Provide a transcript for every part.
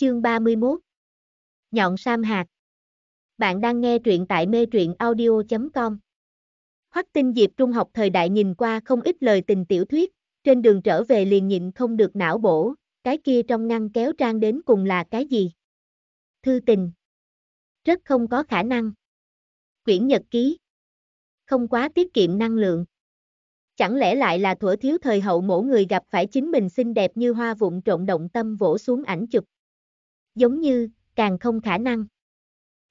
chương 31 Nhọn Sam Hạt Bạn đang nghe truyện tại mê truyện audio.com Hoắc tinh diệp trung học thời đại nhìn qua không ít lời tình tiểu thuyết, trên đường trở về liền nhịn không được não bổ, cái kia trong ngăn kéo trang đến cùng là cái gì? Thư tình Rất không có khả năng Quyển nhật ký Không quá tiết kiệm năng lượng Chẳng lẽ lại là thuở thiếu thời hậu mỗi người gặp phải chính mình xinh đẹp như hoa vụn trộn động tâm vỗ xuống ảnh chụp giống như, càng không khả năng.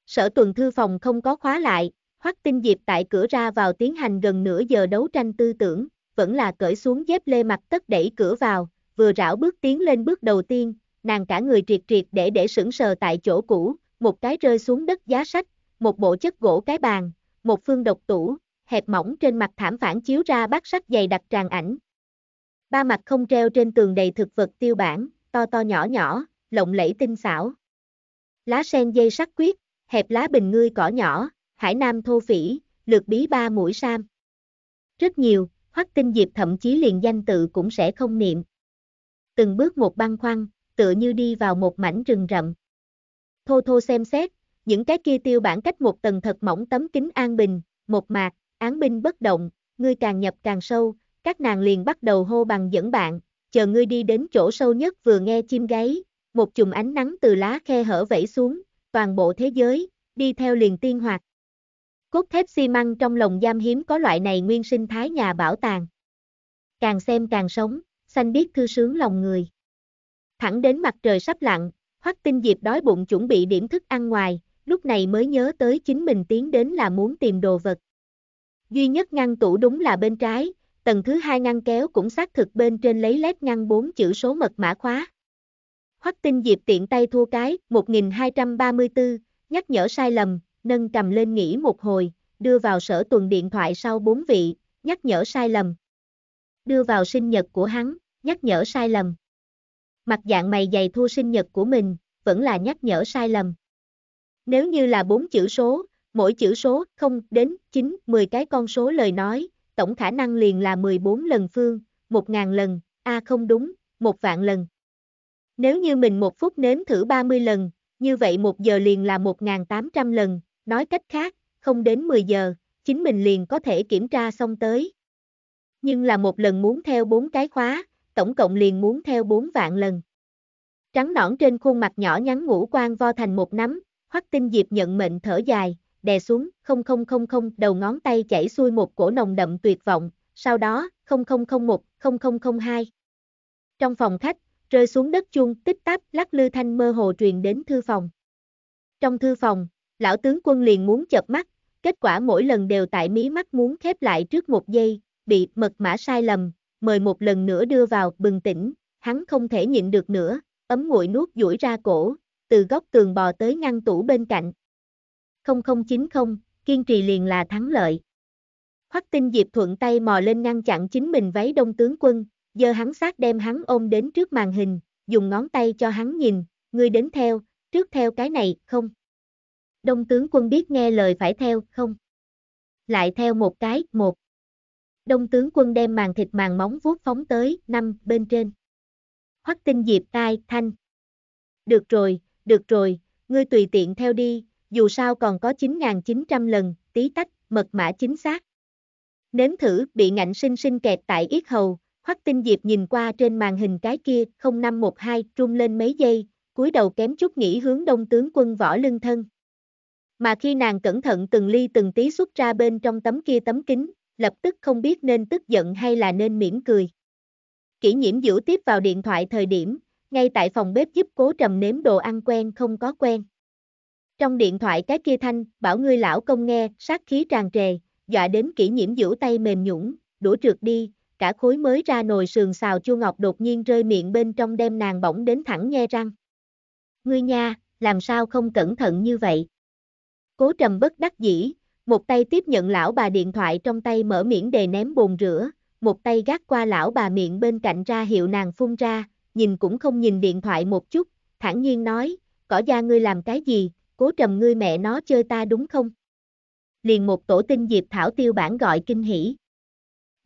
Sở tuần thư phòng không có khóa lại, Hoắc Tinh Diệp tại cửa ra vào tiến hành gần nửa giờ đấu tranh tư tưởng, vẫn là cởi xuống dép lê mặt tất đẩy cửa vào, vừa rảo bước tiến lên bước đầu tiên, nàng cả người triệt triệt để để sững sờ tại chỗ cũ, một cái rơi xuống đất giá sách, một bộ chất gỗ cái bàn, một phương độc tủ, hẹp mỏng trên mặt thảm phản chiếu ra bát sách dày đặc tràn ảnh. Ba mặt không treo trên tường đầy thực vật tiêu bản, to to nhỏ nhỏ, lộng lẫy tinh xảo. Lá sen dây sắc quyết, hẹp lá bình ngươi cỏ nhỏ, hải nam thô phỉ, lược bí ba mũi sam. Rất nhiều, hoắc tinh diệp thậm chí liền danh tự cũng sẽ không niệm. Từng bước một băng khoăn, tựa như đi vào một mảnh rừng rậm. Thô thô xem xét, những cái kia tiêu bản cách một tầng thật mỏng tấm kính an bình, một mạc, án binh bất động, ngươi càng nhập càng sâu, các nàng liền bắt đầu hô bằng dẫn bạn, chờ ngươi đi đến chỗ sâu nhất vừa nghe chim gáy, một chùm ánh nắng từ lá khe hở vẫy xuống, toàn bộ thế giới, đi theo liền tiên hoạt. Cốt thép xi măng trong lồng giam hiếm có loại này nguyên sinh thái nhà bảo tàng. Càng xem càng sống, xanh biết thư sướng lòng người. Thẳng đến mặt trời sắp lặn, hoắc tinh diệp đói bụng chuẩn bị điểm thức ăn ngoài, lúc này mới nhớ tới chính mình tiến đến là muốn tìm đồ vật. Duy nhất ngăn tủ đúng là bên trái, tầng thứ hai ngăn kéo cũng xác thực bên trên lấy lét ngăn bốn chữ số mật mã khóa. Hoắc Tinh Diệp tiện tay thua cái, 1234, nhắc nhở sai lầm, nâng cầm lên nghỉ một hồi, đưa vào sở tuần điện thoại sau bốn vị, nhắc nhở sai lầm. Đưa vào sinh nhật của hắn, nhắc nhở sai lầm. Mặt dạng mày dày thua sinh nhật của mình, vẫn là nhắc nhở sai lầm. Nếu như là bốn chữ số, mỗi chữ số 0 đến 9, 10 cái con số lời nói, tổng khả năng liền là 14 lần phương, 1.000 lần, a không đúng, 1 vạn lần. Nếu như mình một phút nếm thử 30 lần, như vậy một giờ liền là 1.800 lần, nói cách khác, không đến 10 giờ, chính mình liền có thể kiểm tra xong tới. Nhưng là một lần muốn theo bốn cái khóa, tổng cộng liền muốn theo 4 vạn lần. Trắng nõn trên khuôn mặt nhỏ nhắn ngũ quan vo thành một nắm, hoắc tinh diệp nhận mệnh thở dài, đè xuống, không không không không đầu ngón tay chảy xuôi một cổ nồng đậm tuyệt vọng, sau đó, không không không một không không không hai Trong phòng khách, rơi xuống đất chung tích tắc lắc lư thanh mơ hồ truyền đến thư phòng. Trong thư phòng, lão tướng quân liền muốn chợp mắt, kết quả mỗi lần đều tại mí mắt muốn khép lại trước một giây, bị mật mã sai lầm, mời một lần nữa đưa vào bừng tỉnh, hắn không thể nhịn được nữa, ấm nguội nuốt duỗi ra cổ, từ góc tường bò tới ngăn tủ bên cạnh. 0090, kiên trì liền là thắng lợi. Hoắc Tinh Diệp thuận tay mò lên ngăn chặn chính mình váy đông tướng quân, giơ hắn sát đem hắn ôm đến trước màn hình, dùng ngón tay cho hắn nhìn, ngươi đến theo, trước theo cái này, không? Đông tướng quân biết nghe lời phải theo, không? Lại theo một cái, một. Đông tướng quân đem màn thịt màn móng vuốt phóng tới, năm, bên trên. Hoắc tinh diệp tai, thanh. Được rồi, được rồi, ngươi tùy tiện theo đi, dù sao còn có 9.900 lần, tí tách, mật mã chính xác. Nếm thử, bị ngạnh sinh sinh kẹt tại yết hầu, Hoắc Tinh Diệp nhìn qua trên màn hình cái kia 0512 trung lên mấy giây, cúi đầu kém chút nghĩ hướng đông tướng quân võ lưng thân. Mà khi nàng cẩn thận từng ly từng tí xuất ra bên trong tấm kia tấm kính, lập tức không biết nên tức giận hay là nên mỉm cười. Kỷ nhiễm giữ tiếp vào điện thoại thời điểm, ngay tại phòng bếp giúp cố trầm nếm đồ ăn quen không có quen. Trong điện thoại cái kia thanh, bảo ngươi lão công nghe, sát khí tràn trề, dọa đến kỷ nhiễm giữ tay mềm nhũng, đũa trượt đi, cả khối mới ra nồi sườn xào chua ngọc đột nhiên rơi miệng bên trong đem nàng bỗng đến thẳng nghe răng. Ngươi nha, làm sao không cẩn thận như vậy? Cố trầm bất đắc dĩ, một tay tiếp nhận lão bà điện thoại trong tay mở miệng đề ném bồn rửa, một tay gác qua lão bà miệng bên cạnh ra hiệu nàng phun ra, nhìn cũng không nhìn điện thoại một chút, thản nhiên nói, cỏ da ngươi làm cái gì, cố trầm ngươi mẹ nó chơi ta đúng không? Liền một tổ tinh diệp thảo tiêu bản gọi kinh hỉ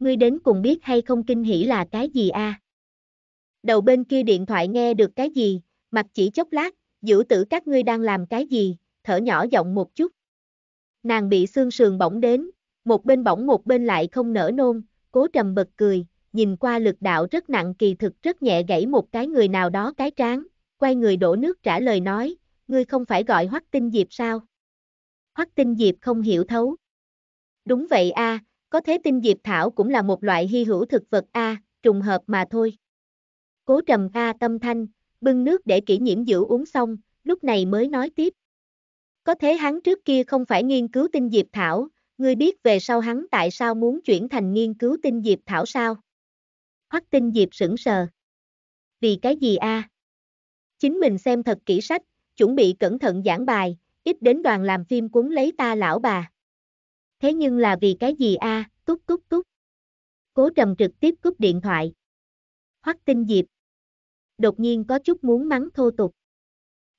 ngươi đến cùng biết hay không kinh hỉ là cái gì a? À? Đầu bên kia điện thoại nghe được cái gì, mặt chỉ chốc lát, giữ tử các ngươi đang làm cái gì, thở nhỏ giọng một chút. Nàng bị xương sườn bỗng đến, một bên bỗng một bên lại không nở nôn, cố trầm bật cười, nhìn qua lực đạo rất nặng kỳ thực rất nhẹ gãy một cái người nào đó cái trán, quay người đổ nước trả lời nói, ngươi không phải gọi hoắc tinh diệp sao? Hoắc tinh diệp không hiểu thấu. Đúng vậy a, à, có thế tinh diệp thảo cũng là một loại hy hữu thực vật A, trùng hợp mà thôi. Cố trầm A tâm thanh, bưng nước để kỷ nhiễm giữ uống xong, lúc này mới nói tiếp. Có thế hắn trước kia không phải nghiên cứu tinh diệp thảo, ngươi biết về sau hắn tại sao muốn chuyển thành nghiên cứu tinh diệp thảo sao? Hoắc tinh diệp sững sờ. Vì cái gì a? Chính mình xem thật kỹ sách, chuẩn bị cẩn thận giảng bài, ít đến đoàn làm phim cuốn lấy ta lão bà thế nhưng là vì cái gì a à? cút cút Cố trầm trực tiếp cúp điện thoại. Hoắc tinh diệp. Đột nhiên có chút muốn mắng thô tục.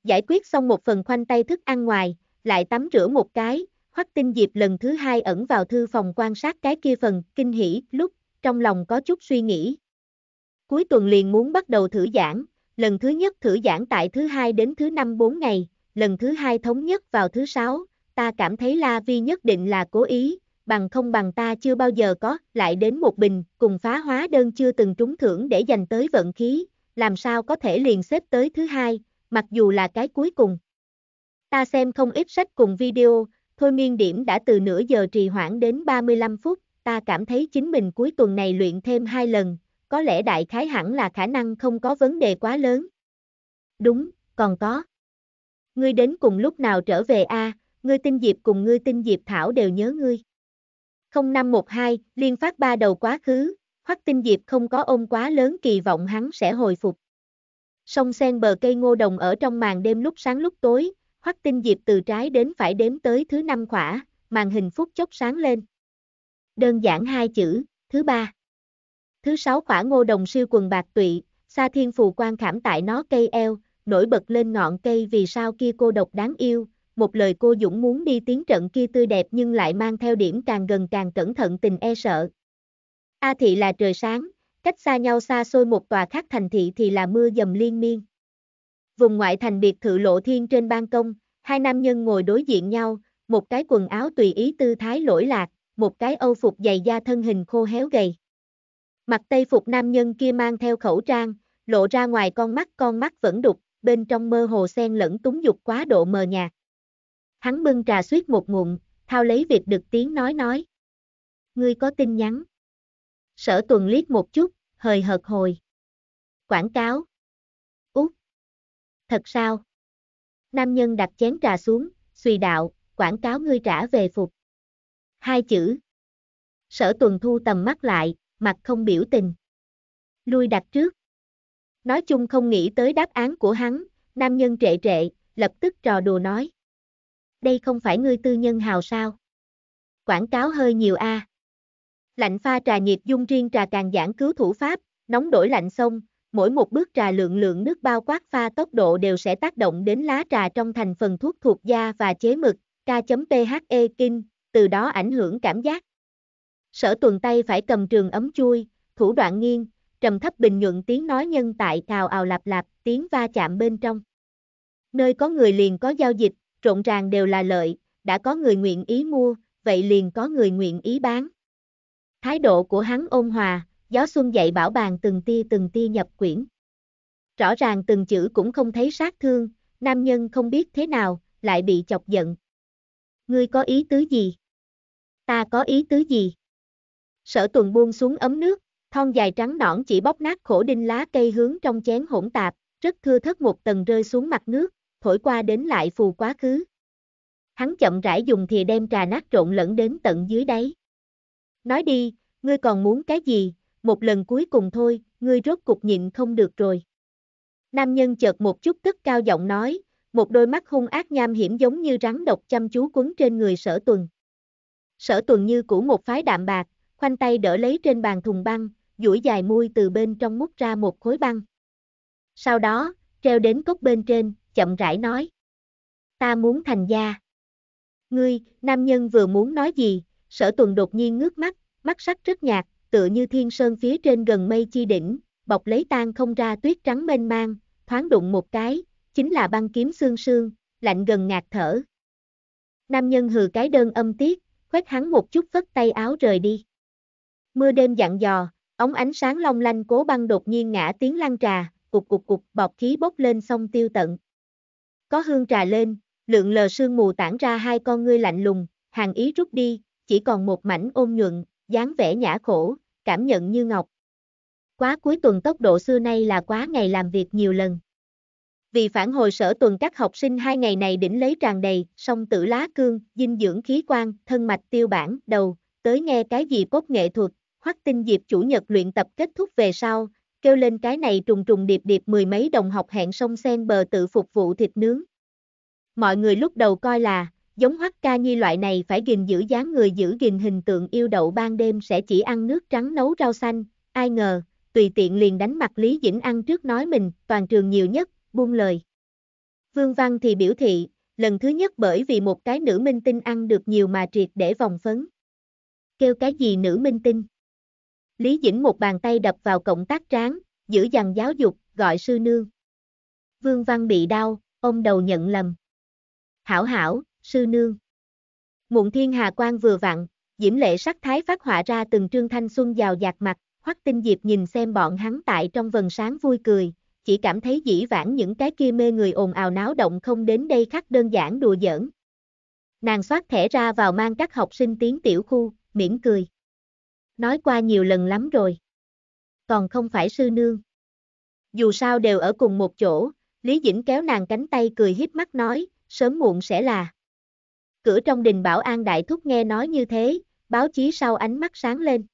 Giải quyết xong một phần khoanh tay thức ăn ngoài, lại tắm rửa một cái, Hoắc Tinh Diệp lần thứ hai ẩn vào thư phòng quan sát cái kia phần kinh hỉ, lúc trong lòng có chút suy nghĩ. Cuối tuần liền muốn bắt đầu thử giảng, lần thứ nhất thử giảng tại thứ hai đến thứ năm bốn ngày, lần thứ hai thống nhất vào thứ sáu, ta cảm thấy La Vi nhất định là cố ý, bằng không bằng ta chưa bao giờ có, lại đến một bình, cùng phá hóa đơn chưa từng trúng thưởng để dành tới vận khí, làm sao có thể liền xếp tới thứ hai, mặc dù là cái cuối cùng. Ta xem không ít sách cùng video, thôi miên điểm đã từ nửa giờ trì hoãn đến 35 phút, ta cảm thấy chính mình cuối tuần này luyện thêm hai lần, có lẽ đại khái hẳn là khả năng không có vấn đề quá lớn. Đúng, còn có. Ngươi đến cùng lúc nào trở về a? À, ngươi tinh diệp cùng ngươi tinh diệp thảo đều nhớ ngươi. 0512, liên phát ba đầu quá khứ, Hoắc Tinh Diệp không có ôm quá lớn kỳ vọng hắn sẽ hồi phục. Sông sen bờ cây ngô đồng ở trong màn đêm lúc sáng lúc tối, Hoắc Tinh Diệp từ trái đến phải đếm tới thứ năm khỏa, màn hình phút chốc sáng lên. Đơn giản hai chữ, thứ ba. Thứ sáu khỏa ngô đồng siêu quần bạc tụy, xa thiên phù quan khảm tại nó cây eo, nổi bật lên ngọn cây vì sao kia cô độc đáng yêu, một lời cô Dũng muốn đi tiến trận kia tươi đẹp nhưng lại mang theo điểm càng gần càng cẩn thận tình e sợ. A thị là trời sáng, cách xa nhau xa xôi một tòa khác thành thị thì là mưa dầm liên miên. Vùng ngoại thành biệt thự lộ thiên trên ban công, hai nam nhân ngồi đối diện nhau, một cái quần áo tùy ý tư thái lỗi lạc, một cái âu phục dày da thân hình khô héo gầy. Mặt tây phục nam nhân kia mang theo khẩu trang, lộ ra ngoài con mắt con mắt vẫn đục, bên trong mơ hồ sen lẫn túng dục quá độ mờ nhạt. Hắn bưng trà suýt một ngụm, thao lấy việc được tiếng nói nói. Ngươi có tin nhắn. Sở tuần liếc một chút, hời hợt hồi. Quảng cáo. Út. Thật sao? Nam nhân đặt chén trà xuống, suy đạo, quảng cáo ngươi trả về phục. Hai chữ. Sở tuần thu tầm mắt lại, mặt không biểu tình. Lui đặt trước. Nói chung không nghĩ tới đáp án của hắn, nam nhân trệ trệ, lập tức trò đùa nói đây không phải ngươi tư nhân hào sao? Quảng cáo hơi nhiều a. À. Lạnh pha trà nhiệt dung riêng trà càng giảng cứu thủ pháp, nóng đổi lạnh sông, mỗi một bước trà lượng lượng nước bao quát pha tốc độ đều sẽ tác động đến lá trà trong thành phần thuốc thuộc da và chế mực, K.PHE kinh, từ đó ảnh hưởng cảm giác. Sở tuần tay phải cầm trường ấm chui, thủ đoạn nghiêng, trầm thấp bình nhuận tiếng nói nhân tại cào ào lạp lạp, tiếng va chạm bên trong. Nơi có người liền có giao dịch, rộn ràng đều là lợi, đã có người nguyện ý mua, vậy liền có người nguyện ý bán. Thái độ của hắn ôn hòa, gió xuân dậy bảo bàn từng tia từng tia nhập quyển. Rõ ràng từng chữ cũng không thấy sát thương, nam nhân không biết thế nào, lại bị chọc giận. Ngươi có ý tứ gì? Ta có ý tứ gì? Sở tuần buông xuống ấm nước, thon dài trắng nõn chỉ bóp nát khổ đinh lá cây hướng trong chén hỗn tạp, rất thưa thất một tầng rơi xuống mặt nước, thổi qua đến lại phù quá khứ. Hắn chậm rãi dùng thìa đem trà nát trộn lẫn đến tận dưới đáy. Nói đi, ngươi còn muốn cái gì, một lần cuối cùng thôi, ngươi rốt cục nhịn không được rồi. Nam nhân chợt một chút tức cao giọng nói, một đôi mắt hung ác nham hiểm giống như rắn độc chăm chú quấn trên người sở tuần. Sở tuần như cũ một phái đạm bạc, khoanh tay đỡ lấy trên bàn thùng băng, duỗi dài môi từ bên trong mút ra một khối băng. Sau đó, treo đến cốc bên trên, chậm rãi nói. Ta muốn thành gia. Ngươi, nam nhân vừa muốn nói gì, sở tuần đột nhiên ngước mắt, mắt sắc rất nhạt, tựa như thiên sơn phía trên gần mây chi đỉnh, bọc lấy tan không ra tuyết trắng mênh mang, thoáng đụng một cái, chính là băng kiếm xương sương, lạnh gần ngạt thở. Nam nhân hừ cái đơn âm tiết, khoét hắn một chút vất tay áo rời đi. Mưa đêm dặn dò, ống ánh sáng long lanh cố băng đột nhiên ngã tiếng lăn trà, cục cục cục bọc khí bốc lên xong tiêu tận. Có hương trà lên, lượng lờ sương mù tản ra hai con ngươi lạnh lùng, hàng ý rút đi, chỉ còn một mảnh ôn nhuận, dáng vẻ nhã khổ, cảm nhận như ngọc. Quá cuối tuần tốc độ xưa nay là quá ngày làm việc nhiều lần. Vì phản hồi sở tuần các học sinh hai ngày này đỉnh lấy tràn đầy, song tử lá cương, dinh dưỡng khí quan, thân mạch tiêu bản, đầu, tới nghe cái gì cốt nghệ thuật, hoắc tinh dịp chủ nhật luyện tập kết thúc về sau, kêu lên cái này trùng trùng điệp điệp mười mấy đồng học hẹn sông sen bờ tự phục vụ thịt nướng. Mọi người lúc đầu coi là, giống hoắc ca nhi loại này phải gìn giữ dáng người giữ gìn hình tượng yêu đậu ban đêm sẽ chỉ ăn nước trắng nấu rau xanh, ai ngờ, tùy tiện liền đánh mặt Lý Dĩnh ăn trước nói mình, toàn trường nhiều nhất, buông lời. Vương Văn thì biểu thị, lần thứ nhất bởi vì một cái nữ minh tinh ăn được nhiều mà triệt để vòng phấn. Kêu cái gì nữ minh tinh? Lý Dĩnh một bàn tay đập vào cộng tác tráng, giữ dằn giáo dục, gọi sư nương. Vương Văn bị đau, ông đầu nhận lầm. Hảo hảo, sư nương. Mụn thiên hà quan vừa vặn, diễm lệ sắc thái phát họa ra từng trương thanh xuân giàu dạt mặt, hoắc tinh diệp nhìn xem bọn hắn tại trong vần sáng vui cười, chỉ cảm thấy dĩ vãng những cái kia mê người ồn ào náo động không đến đây khắc đơn giản đùa giỡn. Nàng xoát thẻ ra vào mang các học sinh tiến tiểu khu, mỉm cười nói qua nhiều lần lắm rồi. Còn không phải sư nương. Dù sao đều ở cùng một chỗ, Lý Dĩnh kéo nàng cánh tay cười híp mắt nói, sớm muộn sẽ là. Cửa trong đình bảo an đại thúc nghe nói như thế, báo chí sau ánh mắt sáng lên.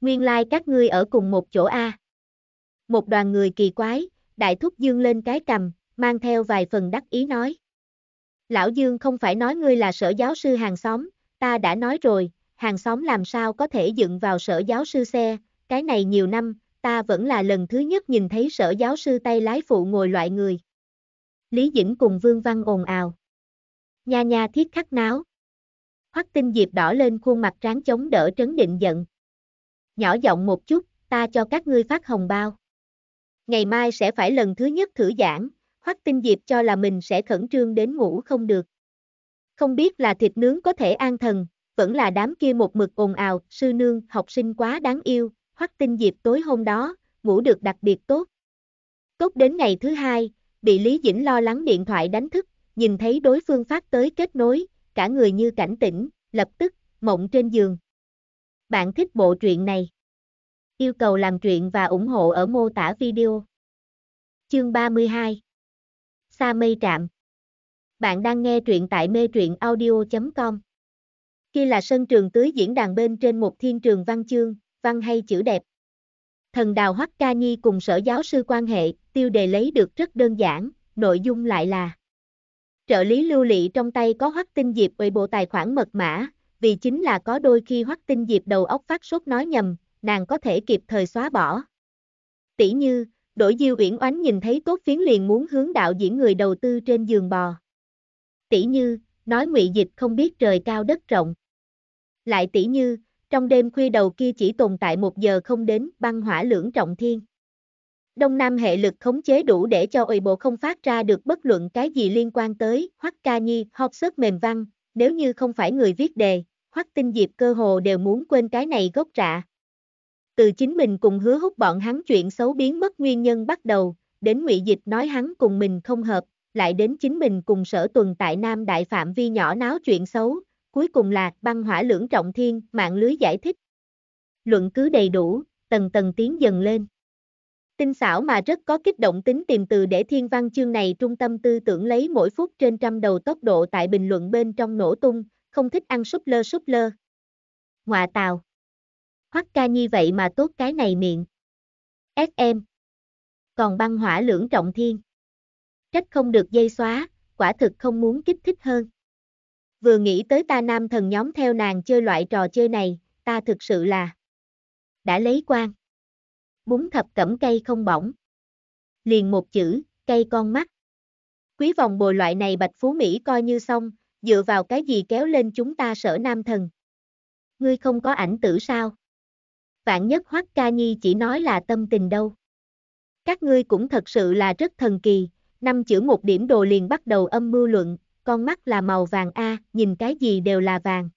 Nguyên lai like các ngươi ở cùng một chỗ A. Một đoàn người kỳ quái, đại thúc dương lên cái cầm, mang theo vài phần đắc ý nói. Lão Dương không phải nói ngươi là sở giáo sư hàng xóm, ta đã nói rồi, hàng xóm làm sao có thể dựng vào sở giáo sư xe, cái này nhiều năm, ta vẫn là lần thứ nhất nhìn thấy sở giáo sư tay lái phụ ngồi loại người. Lý Dĩnh cùng Vương Văn ồn ào. Nha nha thiết khắc náo. Hoắc Tinh Diệp đỏ lên khuôn mặt tráng chống đỡ trấn định giận. Nhỏ giọng một chút, ta cho các ngươi phát hồng bao. Ngày mai sẽ phải lần thứ nhất thử giảng, Hoắc Tinh Diệp cho là mình sẽ khẩn trương đến ngủ không được. Không biết là thịt nướng có thể an thần, vẫn là đám kia một mực ồn ào, sư nương, học sinh quá đáng yêu, hoắc tinh dịp tối hôm đó, ngủ được đặc biệt tốt. cốt đến ngày thứ hai, bị Lý Dĩnh lo lắng điện thoại đánh thức, nhìn thấy đối phương phát tới kết nối, cả người như cảnh tỉnh, lập tức, mộng trên giường. Bạn thích bộ truyện này? Yêu cầu làm truyện và ủng hộ ở mô tả video. Chương 32 Sa mây trạm Bạn đang nghe truyện tại mê truyện audio.com kia là sân trường tưới diễn đàn bên trên một thiên trường văn chương, văn hay chữ đẹp. Thần đào Hoắc Ca Nhi cùng sở giáo sư quan hệ, tiêu đề lấy được rất đơn giản, nội dung lại là Trợ lý lưu lị trong tay có Hoắc Tinh Diệp với bộ tài khoản mật mã, vì chính là có đôi khi Hoắc Tinh Diệp đầu óc phát sốt nói nhầm, nàng có thể kịp thời xóa bỏ. Tỷ như, đổi Diêu Uyển Oánh nhìn thấy tốt phiến liền muốn hướng đạo diễn người đầu tư trên giường bò. Tỷ như, nói ngụy dịch không biết trời cao đất rộng. Lại tỷ như, trong đêm khuya đầu kia chỉ tồn tại một giờ không đến băng hỏa lưỡng trọng thiên. Đông Nam hệ lực khống chế đủ để cho ôi bộ không phát ra được bất luận cái gì liên quan tới Hoắc Ca Nhi, học sức mềm văn, nếu như không phải người viết đề, Hoắc Tinh Diệp cơ hồ đều muốn quên cái này gốc rạ. Từ chính mình cùng hứa hút bọn hắn chuyện xấu biến mất nguyên nhân bắt đầu, đến ngụy Dịch nói hắn cùng mình không hợp, lại đến chính mình cùng sở tuần tại Nam Đại Phạm Vi nhỏ náo chuyện xấu, cuối cùng là băng hỏa lưỡng trọng thiên, mạng lưới giải thích. Luận cứ đầy đủ, tầng tầng tiến dần lên. Tinh xảo mà rất có kích động tính tìm từ để thiên văn chương này trung tâm tư tưởng lấy mỗi phút trên trăm đầu tốc độ tại bình luận bên trong nổ tung, không thích ăn súp lơ súp lơ. Ngoà tào. Hoắc ca như vậy mà tốt cái này miệng. SM. Còn băng hỏa lưỡng trọng thiên. Trách không được dây xóa, quả thực không muốn kích thích hơn vừa nghĩ tới ta nam thần nhóm theo nàng chơi loại trò chơi này, ta thực sự là đã lấy quan. Bún thập cẩm cây không bỏng. Liền một chữ, cây con mắt. Quý vòng bồi loại này bạch phú Mỹ coi như xong, dựa vào cái gì kéo lên chúng ta sở nam thần. Ngươi không có ảnh tử sao? Vạn nhất Hoắc Ca Nhi chỉ nói là tâm tình đâu. Các ngươi cũng thật sự là rất thần kỳ, năm chữ một điểm đồ liền bắt đầu âm mưu luận, con mắt là màu vàng a, nhìn cái gì đều là vàng.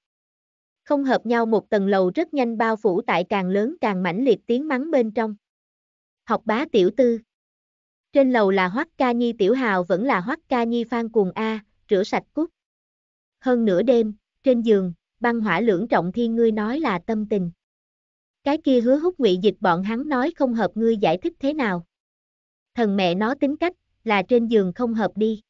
Không hợp nhau một tầng lầu rất nhanh bao phủ tại càng lớn càng mãnh liệt tiếng mắng bên trong. Học bá tiểu tư. Trên lầu là Hoắc Ca Nhi tiểu hào vẫn là Hoắc Ca Nhi phan cuồng a, rửa sạch cút. Hơn nửa đêm, trên giường, băng hỏa lưỡng trọng thiên ngươi nói là tâm tình. Cái kia hứa hút ngụy dịch bọn hắn nói không hợp ngươi giải thích thế nào. Thần mẹ nó tính cách, là trên giường không hợp đi.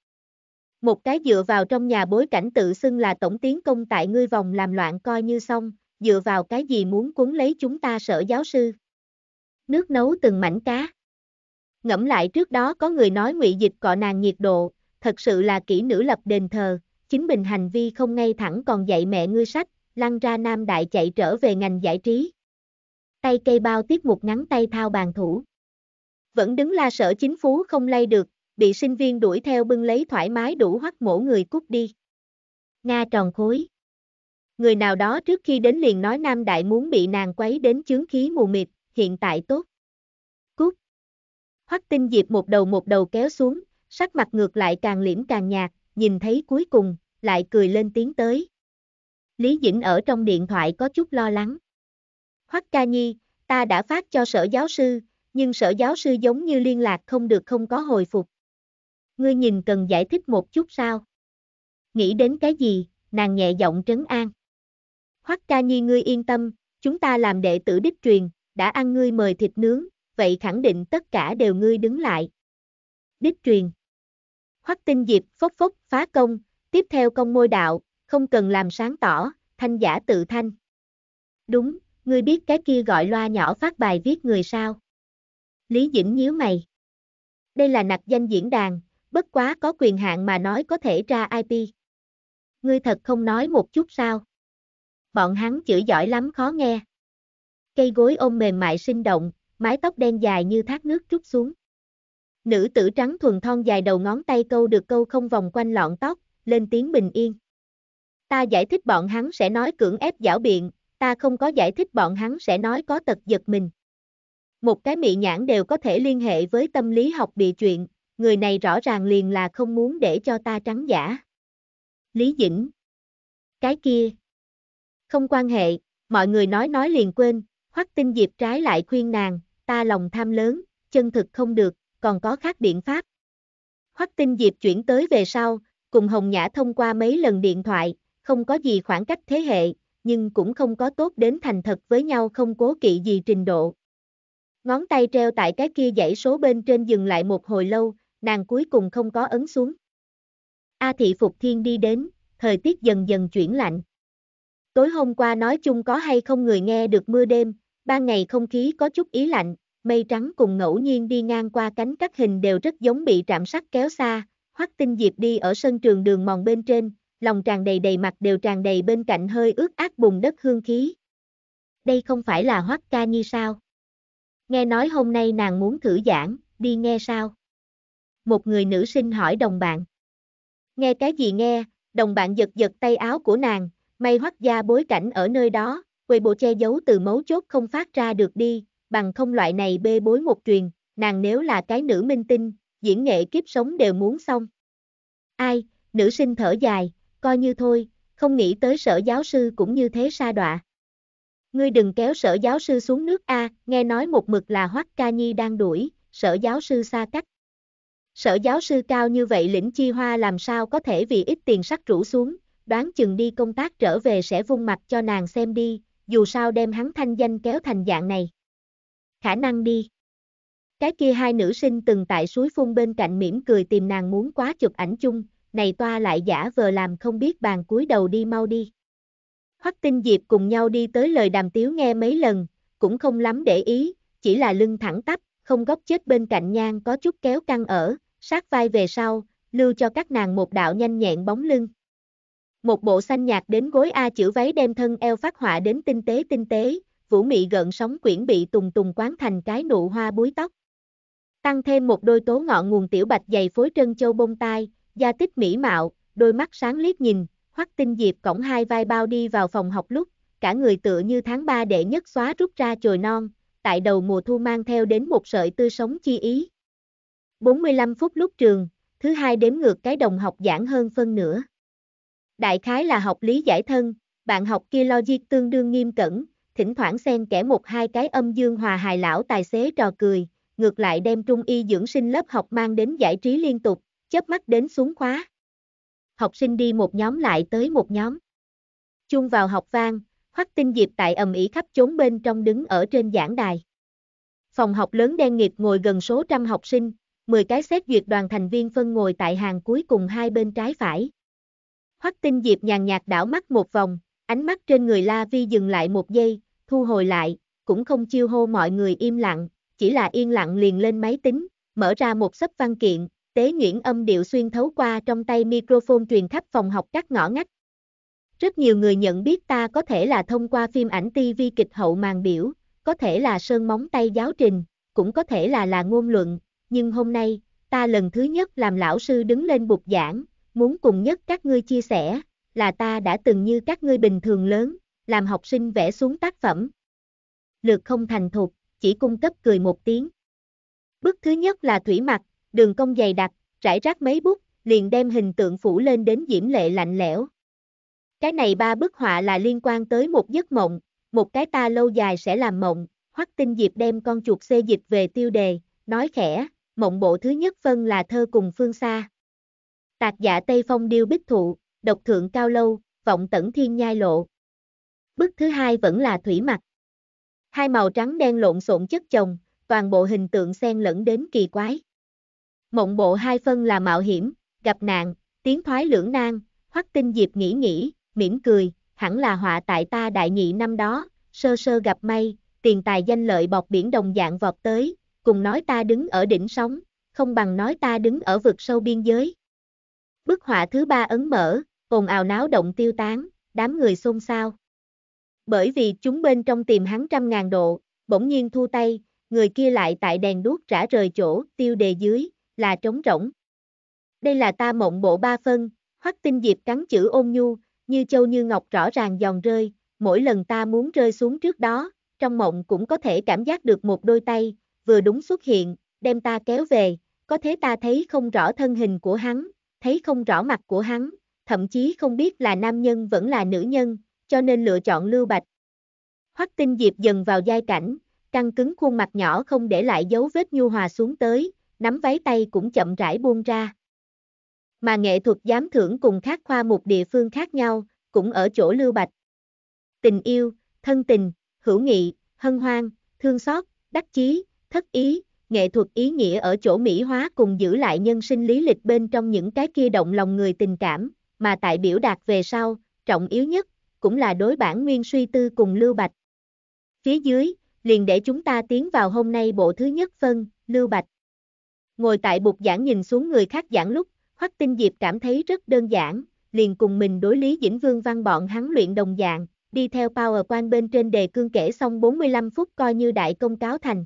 Một cái dựa vào trong nhà bối cảnh tự xưng là tổng tiến công tại ngươi vòng làm loạn coi như xong, dựa vào cái gì muốn cuốn lấy chúng ta sở giáo sư. Nước nấu từng mảnh cá. Ngẫm lại trước đó có người nói ngụy dịch cọ nàng nhiệt độ, thật sự là kỹ nữ lập đền thờ, chính mình hành vi không ngay thẳng còn dạy mẹ ngươi sách, lăn ra nam đại chạy trở về ngành giải trí. Tay cây bao tiếp một ngắn tay thao bàn thủ. Vẫn đứng la sở chính phú không lay được, bị sinh viên đuổi theo bưng lấy thoải mái đủ hoắc mổ người cút đi. Nga tròn khối. Người nào đó trước khi đến liền nói Nam Đại muốn bị nàng quấy đến chướng khí mù mịt, hiện tại tốt. Cút. Hoắc tinh diệp một đầu một đầu kéo xuống, sắc mặt ngược lại càng liễm càng nhạt, nhìn thấy cuối cùng, lại cười lên tiếng tới. Lý Dĩnh ở trong điện thoại có chút lo lắng. Hoắc ca nhi, ta đã phát cho sở giáo sư, nhưng sở giáo sư giống như liên lạc không được không có hồi phục ngươi nhìn cần giải thích một chút sao? Nghĩ đến cái gì, nàng nhẹ giọng trấn an. Hoắc ca nhi ngươi yên tâm, chúng ta làm đệ tử đích truyền, đã ăn ngươi mời thịt nướng, vậy khẳng định tất cả đều ngươi đứng lại. Đích truyền Hoắc tinh diệp phốc phốc phá công, tiếp theo công môi đạo, không cần làm sáng tỏ, thanh giả tự thanh. Đúng, ngươi biết cái kia gọi loa nhỏ phát bài viết người sao? Lý Dĩnh nhíu mày. Đây là nặc danh diễn đàn, bất quá có quyền hạn mà nói có thể ra IP. Ngươi thật không nói một chút sao? Bọn hắn chửi giỏi lắm khó nghe. Cây gối ôm mềm mại sinh động, mái tóc đen dài như thác nước trút xuống. Nữ tử trắng thuần thon dài đầu ngón tay câu được câu không vòng quanh lọn tóc, lên tiếng bình yên. Ta giải thích bọn hắn sẽ nói cưỡng ép giảo biện, ta không có giải thích bọn hắn sẽ nói có tật giật mình. Một cái mị nhãn đều có thể liên hệ với tâm lý học bị chuyện, người này rõ ràng liền là không muốn để cho ta trắng giả. Lý Dĩnh. Cái kia. Không quan hệ, mọi người nói nói liền quên, hoắc tinh diệp trái lại khuyên nàng, ta lòng tham lớn, chân thực không được, còn có khác biện pháp. Hoắc tinh diệp chuyển tới về sau, cùng Hồng Nhã thông qua mấy lần điện thoại, không có gì khoảng cách thế hệ, nhưng cũng không có tốt đến thành thật với nhau không cố kỵ gì trình độ. Ngón tay treo tại cái kia dãy số bên trên dừng lại một hồi lâu, nàng cuối cùng không có ấn xuống. A thị Phục Thiên đi đến, thời tiết dần dần chuyển lạnh. Tối hôm qua nói chung có hay không người nghe được mưa đêm, ban ngày không khí có chút ý lạnh, mây trắng cùng ngẫu nhiên đi ngang qua cánh các hình đều rất giống bị trạm sắt kéo xa, hoắc tinh diệp đi ở sân trường đường mòn bên trên, lòng tràn đầy đầy mặt đều tràn đầy bên cạnh hơi ướt át bùn đất hương khí. Đây không phải là hoắc ca nhi sao? Nghe nói hôm nay nàng muốn thử giảng, đi nghe sao? một người nữ sinh hỏi đồng bạn. Nghe cái gì nghe, đồng bạn giật giật tay áo của nàng, may hoắc ra bối cảnh ở nơi đó, quầy bộ che giấu từ mấu chốt không phát ra được đi, bằng không loại này bê bối một truyền, nàng nếu là cái nữ minh tinh, diễn nghệ kiếp sống đều muốn xong. Ai, nữ sinh thở dài, coi như thôi, không nghĩ tới sở giáo sư cũng như thế sa đọa. Ngươi đừng kéo sở giáo sư xuống nước A, nghe nói một mực là Hoắc Ca Nhi đang đuổi, sở giáo sư xa cách. Sở giáo sư cao như vậy lĩnh chi hoa làm sao có thể vì ít tiền sắc rủ xuống, đoán chừng đi công tác trở về sẽ vung mặt cho nàng xem đi, dù sao đem hắn thanh danh kéo thành dạng này. Khả năng đi. Cái kia hai nữ sinh từng tại suối phun bên cạnh mỉm cười tìm nàng muốn quá chụp ảnh chung, này toa lại giả vờ làm không biết bàn cúi đầu đi mau đi. Hoắc Tinh Diệp cùng nhau đi tới lời đàm tiếu nghe mấy lần, cũng không lắm để ý, chỉ là lưng thẳng tắp, không góc chết bên cạnh nhang có chút kéo căng ở, sát vai về sau, lưu cho các nàng một đạo nhanh nhẹn bóng lưng. Một bộ xanh nhạt đến gối A chữ váy đem thân eo phát họa đến tinh tế tinh tế, vũ mị gợn sóng quyển bị tùng tùng quán thành cái nụ hoa búi tóc. Tăng thêm một đôi tố ngọn nguồn tiểu bạch dày phối trân châu bông tai, da tích mỹ mạo, đôi mắt sáng liếc nhìn, hoắc tinh diệp cổng hai vai bao đi vào phòng học lúc, cả người tựa như tháng ba đệ nhất xóa rút ra chồi non, tại đầu mùa thu mang theo đến một sợi tươi sống chi ý. 45 phút lúc trường, thứ hai đếm ngược cái đồng học giảng hơn phân nửa. Đại khái là học lý giải thân, bạn học kia logic tương đương nghiêm cẩn, thỉnh thoảng xen kẽ một hai cái âm dương hòa hài lão tài xế trò cười, ngược lại đem trung y dưỡng sinh lớp học mang đến giải trí liên tục, chớp mắt đến xuống khóa. Học sinh đi một nhóm lại tới một nhóm. Chung vào học vang, Hoắc Tinh dịp tại ầm ĩ khắp chốn bên trong đứng ở trên giảng đài. Phòng học lớn đen nghịt ngồi gần số trăm học sinh, 10 cái xét duyệt đoàn thành viên phân ngồi tại hàng cuối cùng hai bên trái phải. Hoắc Tinh Diệp nhàn nhạt đảo mắt một vòng, ánh mắt trên người La Vi dừng lại một giây, thu hồi lại, cũng không chiêu hô mọi người im lặng, chỉ là yên lặng liền lên máy tính, mở ra một sấp văn kiện, tế nhuyễn âm điệu xuyên thấu qua trong tay microphone truyền khắp phòng học các ngõ ngách. Rất nhiều người nhận biết ta có thể là thông qua phim ảnh TV kịch hậu màn biểu, có thể là sơn móng tay giáo trình, cũng có thể là là ngôn luận, nhưng hôm nay, ta lần thứ nhất làm lão sư đứng lên bục giảng, muốn cùng nhất các ngươi chia sẻ, là ta đã từng như các ngươi bình thường lớn, làm học sinh vẽ xuống tác phẩm. lượt không thành thục, chỉ cung cấp cười một tiếng. Bước thứ nhất là thủy mặt, đường cong dày đặc, trải rác mấy bút, liền đem hình tượng phủ lên đến diễm lệ lạnh lẽo. Cái này ba bức họa là liên quan tới một giấc mộng, một cái ta lâu dài sẽ làm mộng, hoắc tinh diệp đem con chuột xê dịch về tiêu đề, nói khẽ, mộng bộ thứ nhất phân là thơ cùng phương xa. Tạc giả Tây Phong Điêu Bích Thụ, độc thượng cao lâu, vọng tẩn thiên nhai lộ. Bức thứ hai vẫn là thủy mặt. Hai màu trắng đen lộn xộn chất chồng, toàn bộ hình tượng xen lẫn đến kỳ quái. Mộng bộ hai phân là mạo hiểm, gặp nạn, tiếng thoái lưỡng nan, hoắc tinh diệp nghĩ nghĩ, mỉm cười, hẳn là họa tại ta đại nhị năm đó, sơ sơ gặp may, tiền tài danh lợi bọc biển đồng dạng vọt tới, cùng nói ta đứng ở đỉnh sóng, không bằng nói ta đứng ở vực sâu biên giới. Bức họa thứ ba ấn mở, ồn ào náo động tiêu tán, đám người xôn xao. Bởi vì chúng bên trong tìm hắn trăm ngàn độ, bỗng nhiên thu tay, người kia lại tại đèn đuốc rã rời chỗ, tiêu đề dưới, là trống rỗng. Đây là ta mộng bộ ba phân, hoắc tinh diệp cắn chữ ôn nhu, như châu như ngọc rõ ràng giòn rơi, mỗi lần ta muốn rơi xuống trước đó, trong mộng cũng có thể cảm giác được một đôi tay, vừa đúng xuất hiện, đem ta kéo về, có thế ta thấy không rõ thân hình của hắn, thấy không rõ mặt của hắn, thậm chí không biết là nam nhân vẫn là nữ nhân, cho nên lựa chọn Lưu Bạch. Hoắc Tinh Diệp dần vào giai cảnh, căng cứng khuôn mặt nhỏ không để lại dấu vết nhu hòa xuống tới, nắm váy tay cũng chậm rãi buông ra. Mà nghệ thuật giám thưởng cùng các khoa mục địa phương khác nhau, cũng ở chỗ Lưu Bạch. Tình yêu, thân tình, hữu nghị, hân hoan, thương xót, đắc chí, thất ý, nghệ thuật ý nghĩa ở chỗ mỹ hóa cùng giữ lại nhân sinh lý lịch bên trong những cái kia động lòng người tình cảm, mà tại biểu đạt về sau, trọng yếu nhất, cũng là đối bản nguyên suy tư cùng Lưu Bạch. Phía dưới, liền để chúng ta tiến vào hôm nay bộ thứ nhất phân, Lưu Bạch. Ngồi tại bục giảng nhìn xuống người khác giảng lúc, Hoắc Tinh Diệp cảm thấy rất đơn giản, liền cùng mình đối lý Dĩnh Vương văn bọn hắn luyện đồng dạng, đi theo PowerPoint bên trên đề cương kể xong 45 phút coi như đại công cáo thành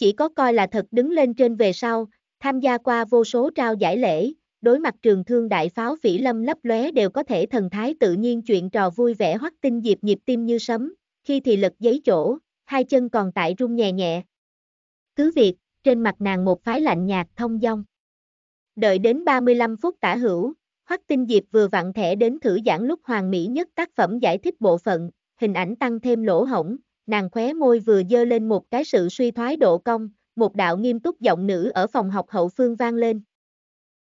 chỉ có coi là thật đứng lên trên về sau, tham gia qua vô số trao giải lễ, đối mặt trường thương đại pháo vĩ lâm lấp lóe đều có thể thần thái tự nhiên chuyện trò vui vẻ hoắc tinh diệp nhịp tim như sấm, khi thì lật giấy chỗ, hai chân còn tại rung nhẹ nhẹ. Cứ việc, trên mặt nàng một phái lạnh nhạt thông dong. Đợi đến 35 phút tả hữu, Hoắc Tinh Diệp vừa vặn thẻ đến thử giảng lúc hoàng mỹ nhất tác phẩm giải thích bộ phận, hình ảnh tăng thêm lỗ hổng, nàng khóe môi vừa dơ lên một cái sự suy thoái độ cong, một đạo nghiêm túc giọng nữ ở phòng học hậu phương vang lên.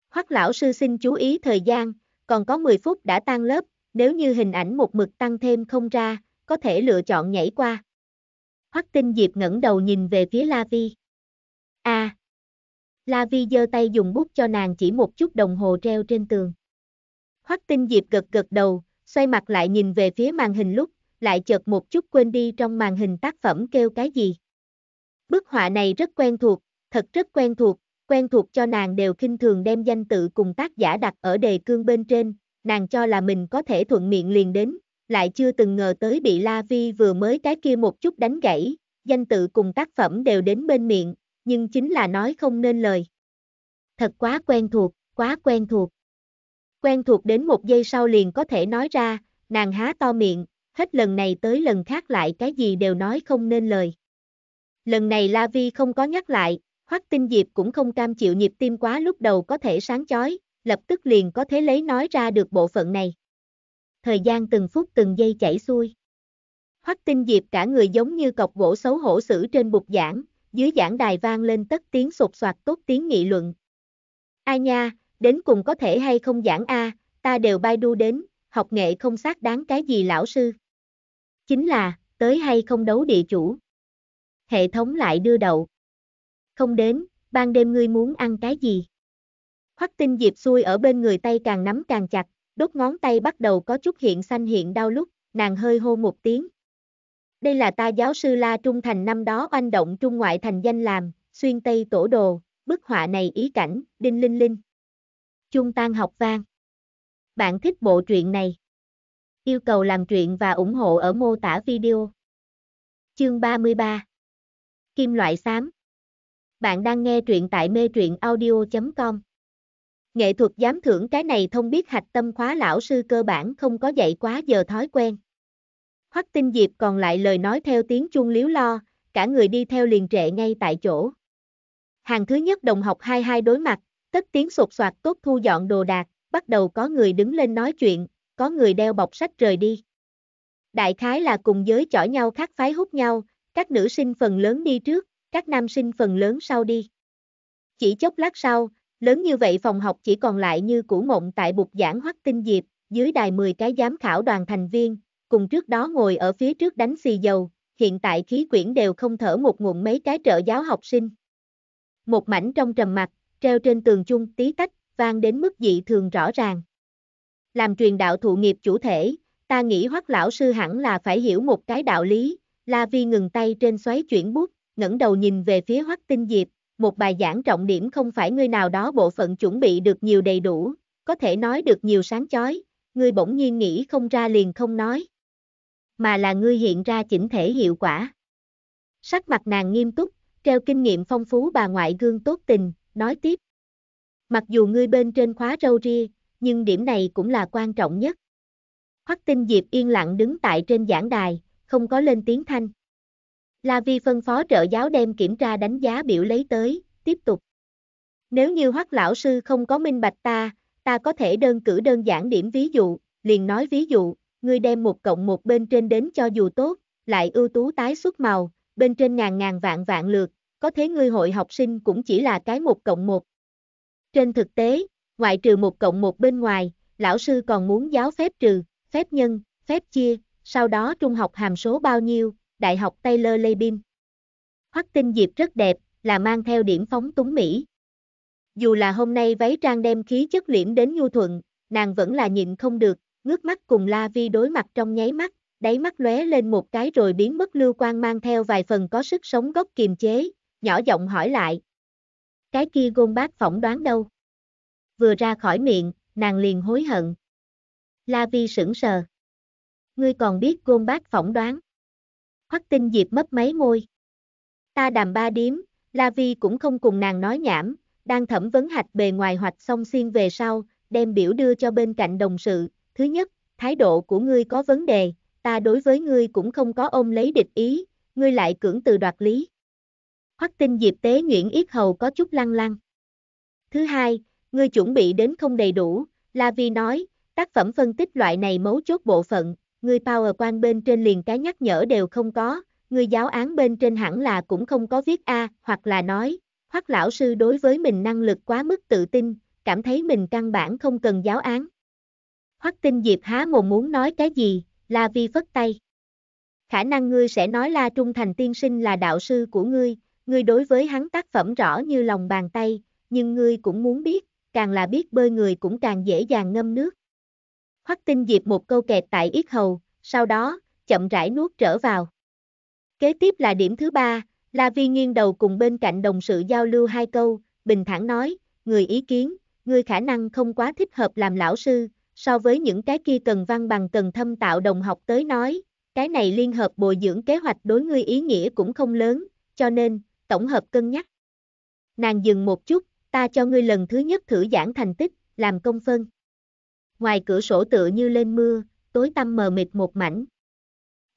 Hoắc lão sư xin chú ý thời gian, còn có 10 phút đã tan lớp, nếu như hình ảnh một mực tăng thêm không ra, có thể lựa chọn nhảy qua. Hoắc Tinh Diệp ngẩng đầu nhìn về phía La Vi. A. À, La Vi giơ tay dùng bút cho nàng chỉ một chút đồng hồ treo trên tường. Hoắc Tinh Diệp gật gật đầu, xoay mặt lại nhìn về phía màn hình lúc lại chợt một chút quên đi trong màn hình tác phẩm kêu cái gì. Bức họa này rất quen thuộc, thật rất quen thuộc, quen thuộc cho nàng đều khinh thường đem danh tự cùng tác giả đặt ở đề cương bên trên, nàng cho là mình có thể thuận miệng liền đến, lại chưa từng ngờ tới bị La Vi vừa mới cái kia một chút đánh gãy, danh tự cùng tác phẩm đều đến bên miệng, nhưng chính là nói không nên lời. Thật quá quen thuộc, quá quen thuộc. Quen thuộc đến một giây sau liền có thể nói ra, nàng há to miệng, hết lần này tới lần khác lại cái gì đều nói không nên lời. Lần này La Vi không có nhắc lại, Hoắc Tinh Diệp cũng không cam chịu nhịp tim quá lúc đầu có thể sáng chói, lập tức liền có thể lấy nói ra được bộ phận này. Thời gian từng phút từng giây chảy xuôi. Hoắc Tinh Diệp cả người giống như cọc gỗ xấu hổ xử trên bục giảng, dưới giảng đài vang lên tất tiếng sột soạt tốt tiếng nghị luận. A nha, đến cùng có thể hay không giảng A, ta đều bay đu đến, học nghệ không xác đáng cái gì lão sư. Chính là, tới hay không đấu địa chủ. Hệ thống lại đưa đầu Không đến, ban đêm ngươi muốn ăn cái gì? Hoắc tinh diệp xuôi ở bên người tay càng nắm càng chặt, đốt ngón tay bắt đầu có chút hiện xanh hiện đau lúc, nàng hơi hô một tiếng. Đây là ta giáo sư La Trung Thành năm đó oanh động Trung ngoại thành danh làm, xuyên Tây tổ đồ, bức họa này ý cảnh, đinh linh linh. Trung tan học vang. Bạn thích bộ truyện này? Yêu cầu làm truyện và ủng hộ ở mô tả video. Chương 33 Kim loại xám Bạn đang nghe truyện tại mê truyện audio.com Nghệ thuật giám thưởng cái này thông biết hạch tâm khóa lão sư cơ bản không có dạy quá giờ thói quen. Hoắc tinh diệp còn lại lời nói theo tiếng chuông liếu lo, cả người đi theo liền trệ ngay tại chỗ. Hàng thứ nhất đồng học hai hai đối mặt, tất tiếng sột soạt tốt thu dọn đồ đạc, bắt đầu có người đứng lên nói chuyện, có người đeo bọc sách rời đi. Đại khái là cùng giới chỏ nhau khác phái hút nhau, các nữ sinh phần lớn đi trước, các nam sinh phần lớn sau đi. Chỉ chốc lát sau, lớn như vậy phòng học chỉ còn lại như củ mộng tại bục giảng hoắc tinh diệp, dưới đài 10 cái giám khảo đoàn thành viên, cùng trước đó ngồi ở phía trước đánh xì dầu, hiện tại khí quyển đều không thở một ngụm mấy cái trợ giáo học sinh. Một mảnh trong trầm mặt, treo trên tường chung tí tách, vang đến mức dị thường rõ ràng làm truyền đạo thụ nghiệp chủ thể, ta nghĩ hoắc lão sư hẳn là phải hiểu một cái đạo lý, La Vi ngừng tay trên xoáy chuyển bút, ngẩng đầu nhìn về phía hoắc tinh diệp, một bài giảng trọng điểm không phải người nào đó bộ phận chuẩn bị được nhiều đầy đủ, có thể nói được nhiều sáng chói, Người bỗng nhiên nghĩ không ra liền không nói, mà là ngươi hiện ra chỉnh thể hiệu quả. Sắc mặt nàng nghiêm túc, treo kinh nghiệm phong phú bà ngoại gương tốt tình, nói tiếp. Mặc dù ngươi bên trên khóa râu ria, nhưng điểm này cũng là quan trọng nhất. Hoắc Tinh Diệp yên lặng đứng tại trên giảng đài, không có lên tiếng thanh. La Vi phân phó trợ giáo đem kiểm tra đánh giá biểu lấy tới, tiếp tục. Nếu như Hoắc lão sư không có minh bạch ta, ta có thể đơn cử đơn giản điểm ví dụ, liền nói ví dụ, ngươi đem một cộng một bên trên đến cho dù tốt, lại ưu tú tái xuất màu, bên trên ngàn ngàn vạn vạn lượt, có thế ngươi hội học sinh cũng chỉ là cái một cộng một. Trên thực tế, ngoại trừ một cộng một bên ngoài, lão sư còn muốn giáo phép trừ, phép nhân, phép chia, sau đó trung học hàm số bao nhiêu, đại học Taylor Labin. Hoắc tinh diệp rất đẹp, là mang theo điểm phóng túng Mỹ. Dù là hôm nay váy trang đem khí chất luyện đến nhu thuận, nàng vẫn là nhịn không được, ngước mắt cùng La Vi đối mặt trong nháy mắt, đáy mắt lóe lên một cái rồi biến mất lưu quan mang theo vài phần có sức sống gốc kiềm chế, nhỏ giọng hỏi lại. Cái kia gôn bác phỏng đoán đâu? vừa ra khỏi miệng, nàng liền hối hận. La Vi sững sờ. Ngươi còn biết gôn bác phỏng đoán. Hoắc tinh diệp mấp mấy môi. Ta đàm ba điếm, La Vi cũng không cùng nàng nói nhảm, đang thẩm vấn hạch bề ngoài hoạch xong xiên về sau, đem biểu đưa cho bên cạnh đồng sự. Thứ nhất, thái độ của ngươi có vấn đề, ta đối với ngươi cũng không có ôm lấy địch ý, ngươi lại cưỡng từ đoạt lý. Hoắc tinh diệp tế Nguyễn Yết Hầu có chút lăng lăng. Thứ hai, ngươi chuẩn bị đến không đầy đủ, La Vi nói, tác phẩm phân tích loại này mấu chốt bộ phận, ngươi quan bên trên liền cái nhắc nhở đều không có, ngươi giáo án bên trên hẳn là cũng không có viết A, hoặc là nói, hoắc lão sư đối với mình năng lực quá mức tự tin, cảm thấy mình căn bản không cần giáo án. Hoắc tinh diệp há mồm muốn nói cái gì, La Vi phất tay. Khả năng ngươi sẽ nói La Trung Thành tiên sinh là đạo sư của ngươi, ngươi đối với hắn tác phẩm rõ như lòng bàn tay, nhưng ngươi cũng muốn biết, càng là biết bơi người cũng càng dễ dàng ngâm nước. Hoắc tinh diệp một câu kẹt tại ít hầu, sau đó, chậm rãi nuốt trở vào. Kế tiếp là điểm thứ ba, La Vi nghiêng đầu cùng bên cạnh đồng sự giao lưu hai câu, bình thản nói, người ý kiến, người khả năng không quá thích hợp làm lão sư, so với những cái kia cần văn bằng cần thâm tạo đồng học tới nói, cái này liên hợp bồi dưỡng kế hoạch đối ngươi ý nghĩa cũng không lớn, cho nên, tổng hợp cân nhắc. Nàng dừng một chút, ta cho ngươi lần thứ nhất thử giảng thành tích, làm công phân. Ngoài cửa sổ tựa như lên mưa, tối tăm mờ mịt một mảnh.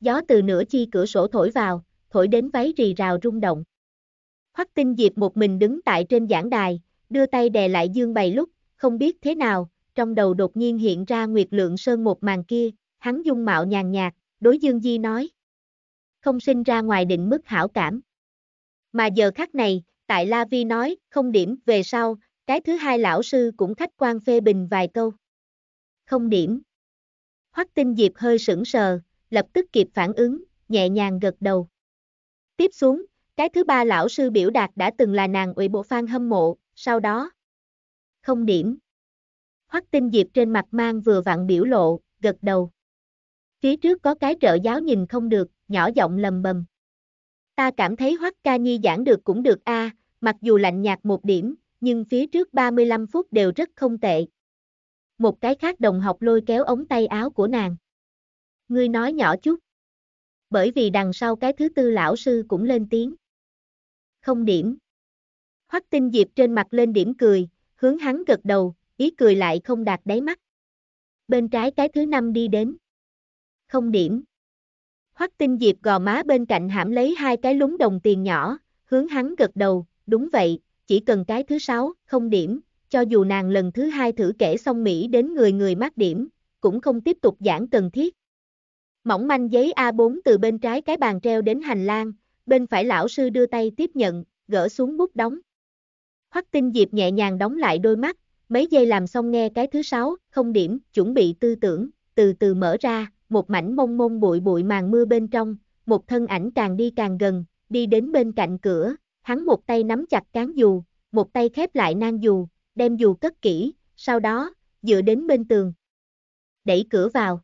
Gió từ nửa chi cửa sổ thổi vào, thổi đến váy rì rào rung động. Hoắc Tinh Diệp một mình đứng tại trên giảng đài, đưa tay đè lại Dương Bày lúc, không biết thế nào, trong đầu đột nhiên hiện ra Nguyệt Lượng Sơn một màn kia, hắn dung mạo nhàn nhạt, đối Dương Di nói. Không sinh ra ngoài định mức hảo cảm. Mà giờ khắc này, tại La Vi nói, không điểm, về sau, cái thứ hai lão sư cũng khách quan phê bình vài câu. Không điểm. Hoắc Tinh Diệp hơi sững sờ, lập tức kịp phản ứng, nhẹ nhàng gật đầu. Tiếp xuống, cái thứ ba lão sư biểu đạt đã từng là nàng ủy bộ phan hâm mộ, sau đó. Không điểm. Hoắc Tinh Diệp trên mặt mang vừa vặn biểu lộ, gật đầu. Phía trước có cái trợ giáo nhìn không được, nhỏ giọng lầm bầm. Ta cảm thấy Hoắc Ca Nhi giảng được cũng được a, à, mặc dù lạnh nhạt một điểm, nhưng phía trước 35 phút đều rất không tệ. Một cái khác đồng học lôi kéo ống tay áo của nàng. Ngươi nói nhỏ chút. Bởi vì đằng sau cái thứ tư lão sư cũng lên tiếng. Không điểm. Hoắc Tinh Diệp trên mặt lên điểm cười, hướng hắn gật đầu, ý cười lại không đạt đáy mắt. Bên trái cái thứ năm đi đến. Không điểm. Hoắc Tinh Diệp gò má bên cạnh hãm lấy hai cái lúng đồng tiền nhỏ, hướng hắn gật đầu, đúng vậy, chỉ cần cái thứ sáu, không điểm, cho dù nàng lần thứ hai thử kể xong Mỹ đến người người mát điểm, cũng không tiếp tục giảng cần thiết. Mỏng manh giấy A4 từ bên trái cái bàn treo đến hành lang, bên phải lão sư đưa tay tiếp nhận, gỡ xuống bút đóng. Hoắc Tinh Diệp nhẹ nhàng đóng lại đôi mắt, mấy giây làm xong nghe cái thứ sáu, không điểm, chuẩn bị tư tưởng, từ từ mở ra, một mảnh mông mông bụi bụi màn mưa bên trong, một thân ảnh càng đi càng gần, đi đến bên cạnh cửa, hắn một tay nắm chặt cán dù, một tay khép lại nang dù, đem dù cất kỹ, sau đó, dựa đến bên tường. Đẩy cửa vào.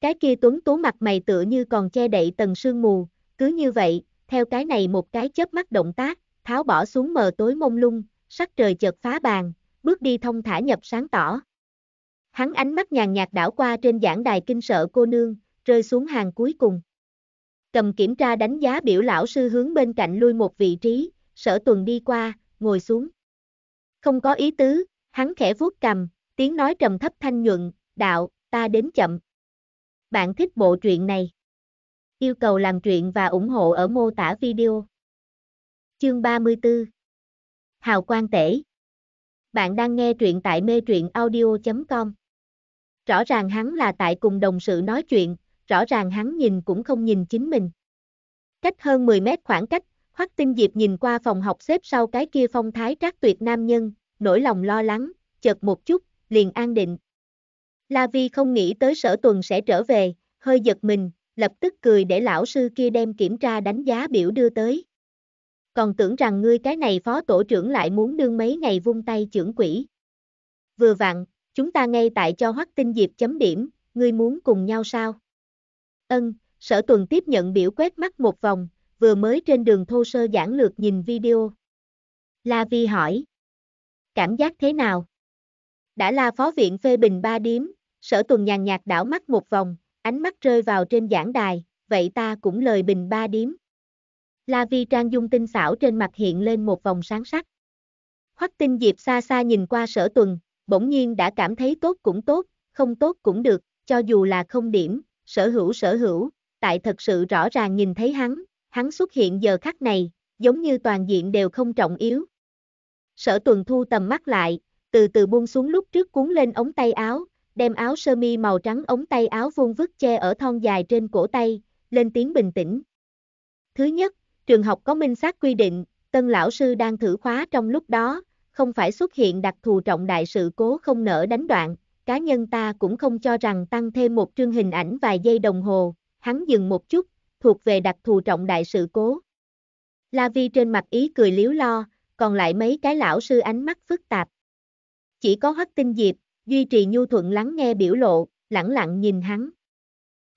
Cái kia tuấn tú mặt mày tựa như còn che đậy tầng sương mù, cứ như vậy, theo cái này một cái chớp mắt động tác, tháo bỏ xuống mờ tối mông lung, sắc trời chợt phá bàn, bước đi thông thả nhập sáng tỏ. Hắn ánh mắt nhàn nhạt đảo qua trên giảng đài kinh sợ cô nương, rơi xuống hàng cuối cùng. Cầm kiểm tra đánh giá biểu lão sư hướng bên cạnh lui một vị trí, sở tuần đi qua, ngồi xuống. Không có ý tứ, hắn khẽ vuốt cầm, tiếng nói trầm thấp thanh nhuận, đạo, ta đến chậm. Bạn thích bộ truyện này. Yêu cầu làm truyện và ủng hộ ở mô tả video. Chương 34 Hào Quang Tể Bạn đang nghe truyện tại mê truyện audio.com Rõ ràng hắn là tại cùng đồng sự nói chuyện, rõ ràng hắn nhìn cũng không nhìn chính mình. Cách hơn 10 mét khoảng cách, Hoắc Tinh Diệp nhìn qua phòng học xếp sau cái kia phong thái trác tuyệt nam nhân, nỗi lòng lo lắng, chợt một chút, liền an định. La Vi không nghĩ tới sở tuần sẽ trở về, hơi giật mình, lập tức cười để lão sư kia đem kiểm tra đánh giá biểu đưa tới. Còn tưởng rằng ngươi cái này phó tổ trưởng lại muốn đương mấy ngày vung tay trưởng quỷ. Vừa vặn, Chúng ta ngay tại cho Hoắc Tinh Diệp chấm điểm, ngươi muốn cùng nhau sao? Ân, sở tuần tiếp nhận biểu quét mắt một vòng, vừa mới trên đường thô sơ giảng lược nhìn video. La Vi hỏi. Cảm giác thế nào? Đã là phó viện phê bình ba điếm, sở tuần nhàn nhạt đảo mắt một vòng, ánh mắt rơi vào trên giảng đài, vậy ta cũng lời bình ba điếm. La Vi Trang dung tinh xảo trên mặt hiện lên một vòng sáng sắc. Hoắc Tinh Diệp xa xa nhìn qua sở tuần, bỗng nhiên đã cảm thấy tốt cũng tốt, không tốt cũng được, cho dù là không điểm, sở hữu sở hữu, tại thật sự rõ ràng nhìn thấy hắn, hắn xuất hiện giờ khắc này, giống như toàn diện đều không trọng yếu. Sở tuần thu tầm mắt lại, từ từ buông xuống lúc trước cuốn lên ống tay áo, đem áo sơ mi màu trắng ống tay áo vuông vứt che ở thon dài trên cổ tay, lên tiếng bình tĩnh. Thứ nhất, trường học có minh xác quy định, tân lão sư đang thử khóa trong lúc đó, không phải xuất hiện đặc thù trọng đại sự cố không nở đánh đoạn, cá nhân ta cũng không cho rằng tăng thêm một chương hình ảnh vài giây đồng hồ, hắn dừng một chút, thuộc về đặc thù trọng đại sự cố. La Vi trên mặt ý cười liếu lo, còn lại mấy cái lão sư ánh mắt phức tạp. Chỉ có Hoắc Tinh Diệp, duy trì nhu thuận lắng nghe biểu lộ, lẳng lặng nhìn hắn.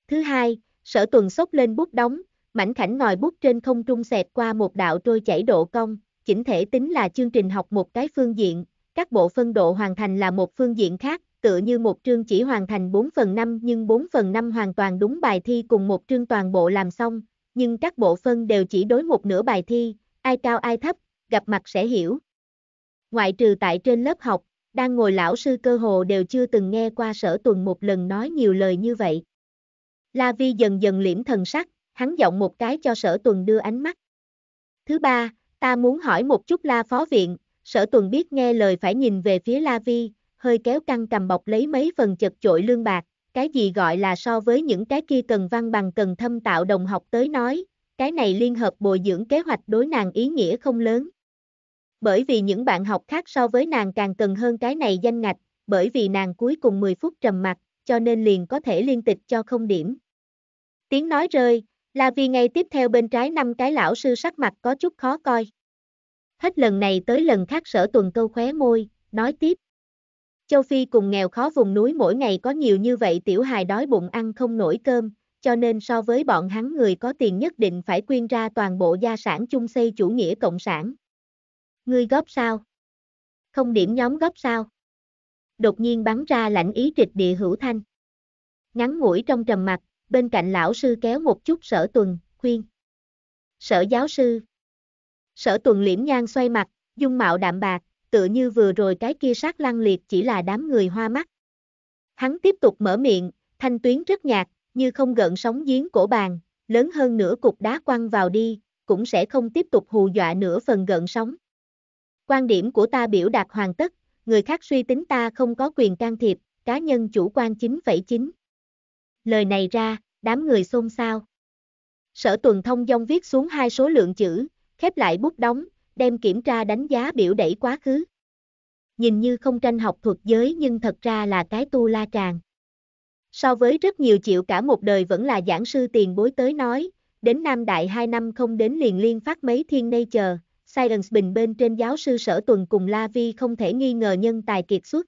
Thứ hai, sở tuần sốc lên bút đóng, mảnh khảnh ngòi bút trên không trung xẹt qua một đạo trôi chảy độ cong, chỉnh thể tính là chương trình học một cái phương diện, các bộ phân độ hoàn thành là một phương diện khác, tựa như một chương chỉ hoàn thành 4 phần 5 nhưng 4 phần 5 hoàn toàn đúng bài thi cùng một chương toàn bộ làm xong, nhưng các bộ phân đều chỉ đối một nửa bài thi, ai cao ai thấp, gặp mặt sẽ hiểu. Ngoại trừ tại trên lớp học, đang ngồi lão sư cơ hồ đều chưa từng nghe qua sở tuần một lần nói nhiều lời như vậy. La Vi dần dần liễm thần sắc, hắn giọng một cái cho sở tuần đưa ánh mắt. Thứ ba, Ta muốn hỏi một chút La Phó Viện, sở tuần biết nghe lời phải nhìn về phía La Vi, hơi kéo căng cầm bọc lấy mấy phần chật chội lương bạc, cái gì gọi là so với những cái kia cần văn bằng cần thâm tạo đồng học tới nói, cái này liên hợp bồi dưỡng kế hoạch đối nàng ý nghĩa không lớn. Bởi vì những bạn học khác so với nàng càng cần hơn cái này danh ngạch, bởi vì nàng cuối cùng 10 phút trầm mặt, cho nên liền có thể liên tịch cho không điểm. Tiếng nói rơi, La Vi ngay tiếp theo bên trái năm cái lão sư sắc mặt có chút khó coi. Hết lần này tới lần khác sở tuần câu khóe môi, nói tiếp. Châu Phi cùng nghèo khó vùng núi mỗi ngày có nhiều như vậy tiểu hài đói bụng ăn không nổi cơm, cho nên so với bọn hắn người có tiền nhất định phải quyên ra toàn bộ gia sản chung xây chủ nghĩa cộng sản. Ngươi góp sao? Không điểm nhóm góp sao? Đột nhiên bắn ra lãnh ý trịch địa hữu thanh. Ngắn ngủi trong trầm mặt, bên cạnh lão sư kéo một chút sở tuần, khuyên. Sở giáo sư. Sở tuần liễm nhan xoay mặt, dung mạo đạm bạc, tựa như vừa rồi cái kia sát lăng liệt chỉ là đám người hoa mắt. Hắn tiếp tục mở miệng, thanh tuyến rất nhạt, như không gợn sóng giếng cổ bàn, lớn hơn nửa cục đá quăng vào đi, cũng sẽ không tiếp tục hù dọa nửa phần gợn sóng. Quan điểm của ta biểu đạt hoàn tất, người khác suy tính ta không có quyền can thiệp, cá nhân chủ quan 9,9. Lời này ra, đám người xôn xao. Sở tuần thông dông viết xuống hai số lượng chữ, khép lại bút đóng, đem kiểm tra đánh giá biểu đẩy quá khứ. Nhìn như không tranh học thuật giới nhưng thật ra là cái tu la tràng. So với rất nhiều chịu cả một đời vẫn là giảng sư tiền bối tới nói, đến Nam Đại hai năm không đến liền liên phát mấy thiên nay chờ, Science Bình bên trên giáo sư sở tuần cùng La Vi không thể nghi ngờ nhân tài kiệt xuất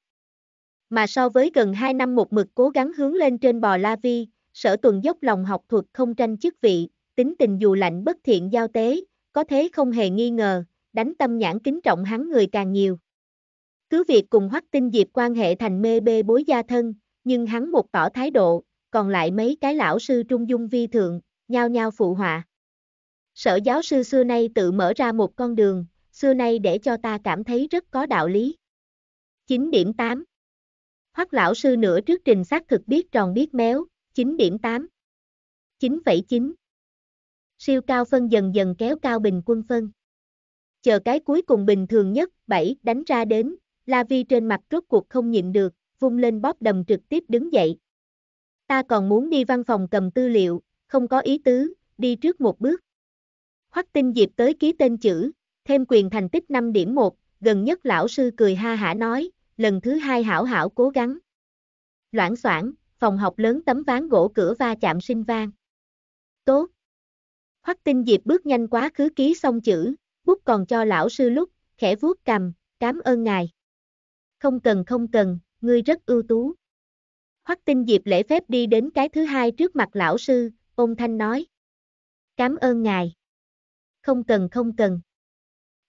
mà so với gần 2 năm một mực cố gắng hướng lên trên bò La Vi, sở tuần dốc lòng học thuật không tranh chức vị, tính tình dù lạnh bất thiện giao tế, có thế không hề nghi ngờ, đánh tâm nhãn kính trọng hắn người càng nhiều. Cứ việc cùng hoắc tinh diệp quan hệ thành mê bê bối gia thân, nhưng hắn một tỏ thái độ, còn lại mấy cái lão sư trung dung vi thượng, nhao nhao phụ họa. Sở giáo sư xưa nay tự mở ra một con đường, xưa nay để cho ta cảm thấy rất có đạo lý. 9.8 Hoắc lão sư nửa trước trình xác thực biết tròn biết méo, 9.8. 9,9. Siêu cao phân dần dần kéo cao bình quân phân. Chờ cái cuối cùng bình thường nhất, 7, đánh ra đến, La Vi trên mặt rốt cuộc không nhịn được, vung lên bóp đầm trực tiếp đứng dậy. Ta còn muốn đi văn phòng cầm tư liệu, không có ý tứ, đi trước một bước. Hoắc tinh Diệp tới ký tên chữ, thêm quyền thành tích 5.1, gần nhất lão sư cười ha hả nói, lần thứ hai hảo hảo cố gắng. Loãng soảng, phòng học lớn tấm ván gỗ cửa va chạm sinh vang. Tốt. Hoắc tinh diệp bước nhanh quá khứ ký xong chữ, bút còn cho lão sư lúc, khẽ vuốt cầm, cảm ơn ngài. Không cần không cần, ngươi rất ưu tú. Hoắc tinh diệp lễ phép đi đến cái thứ hai trước mặt lão sư, ôn thanh nói. Cảm ơn ngài. Không cần không cần.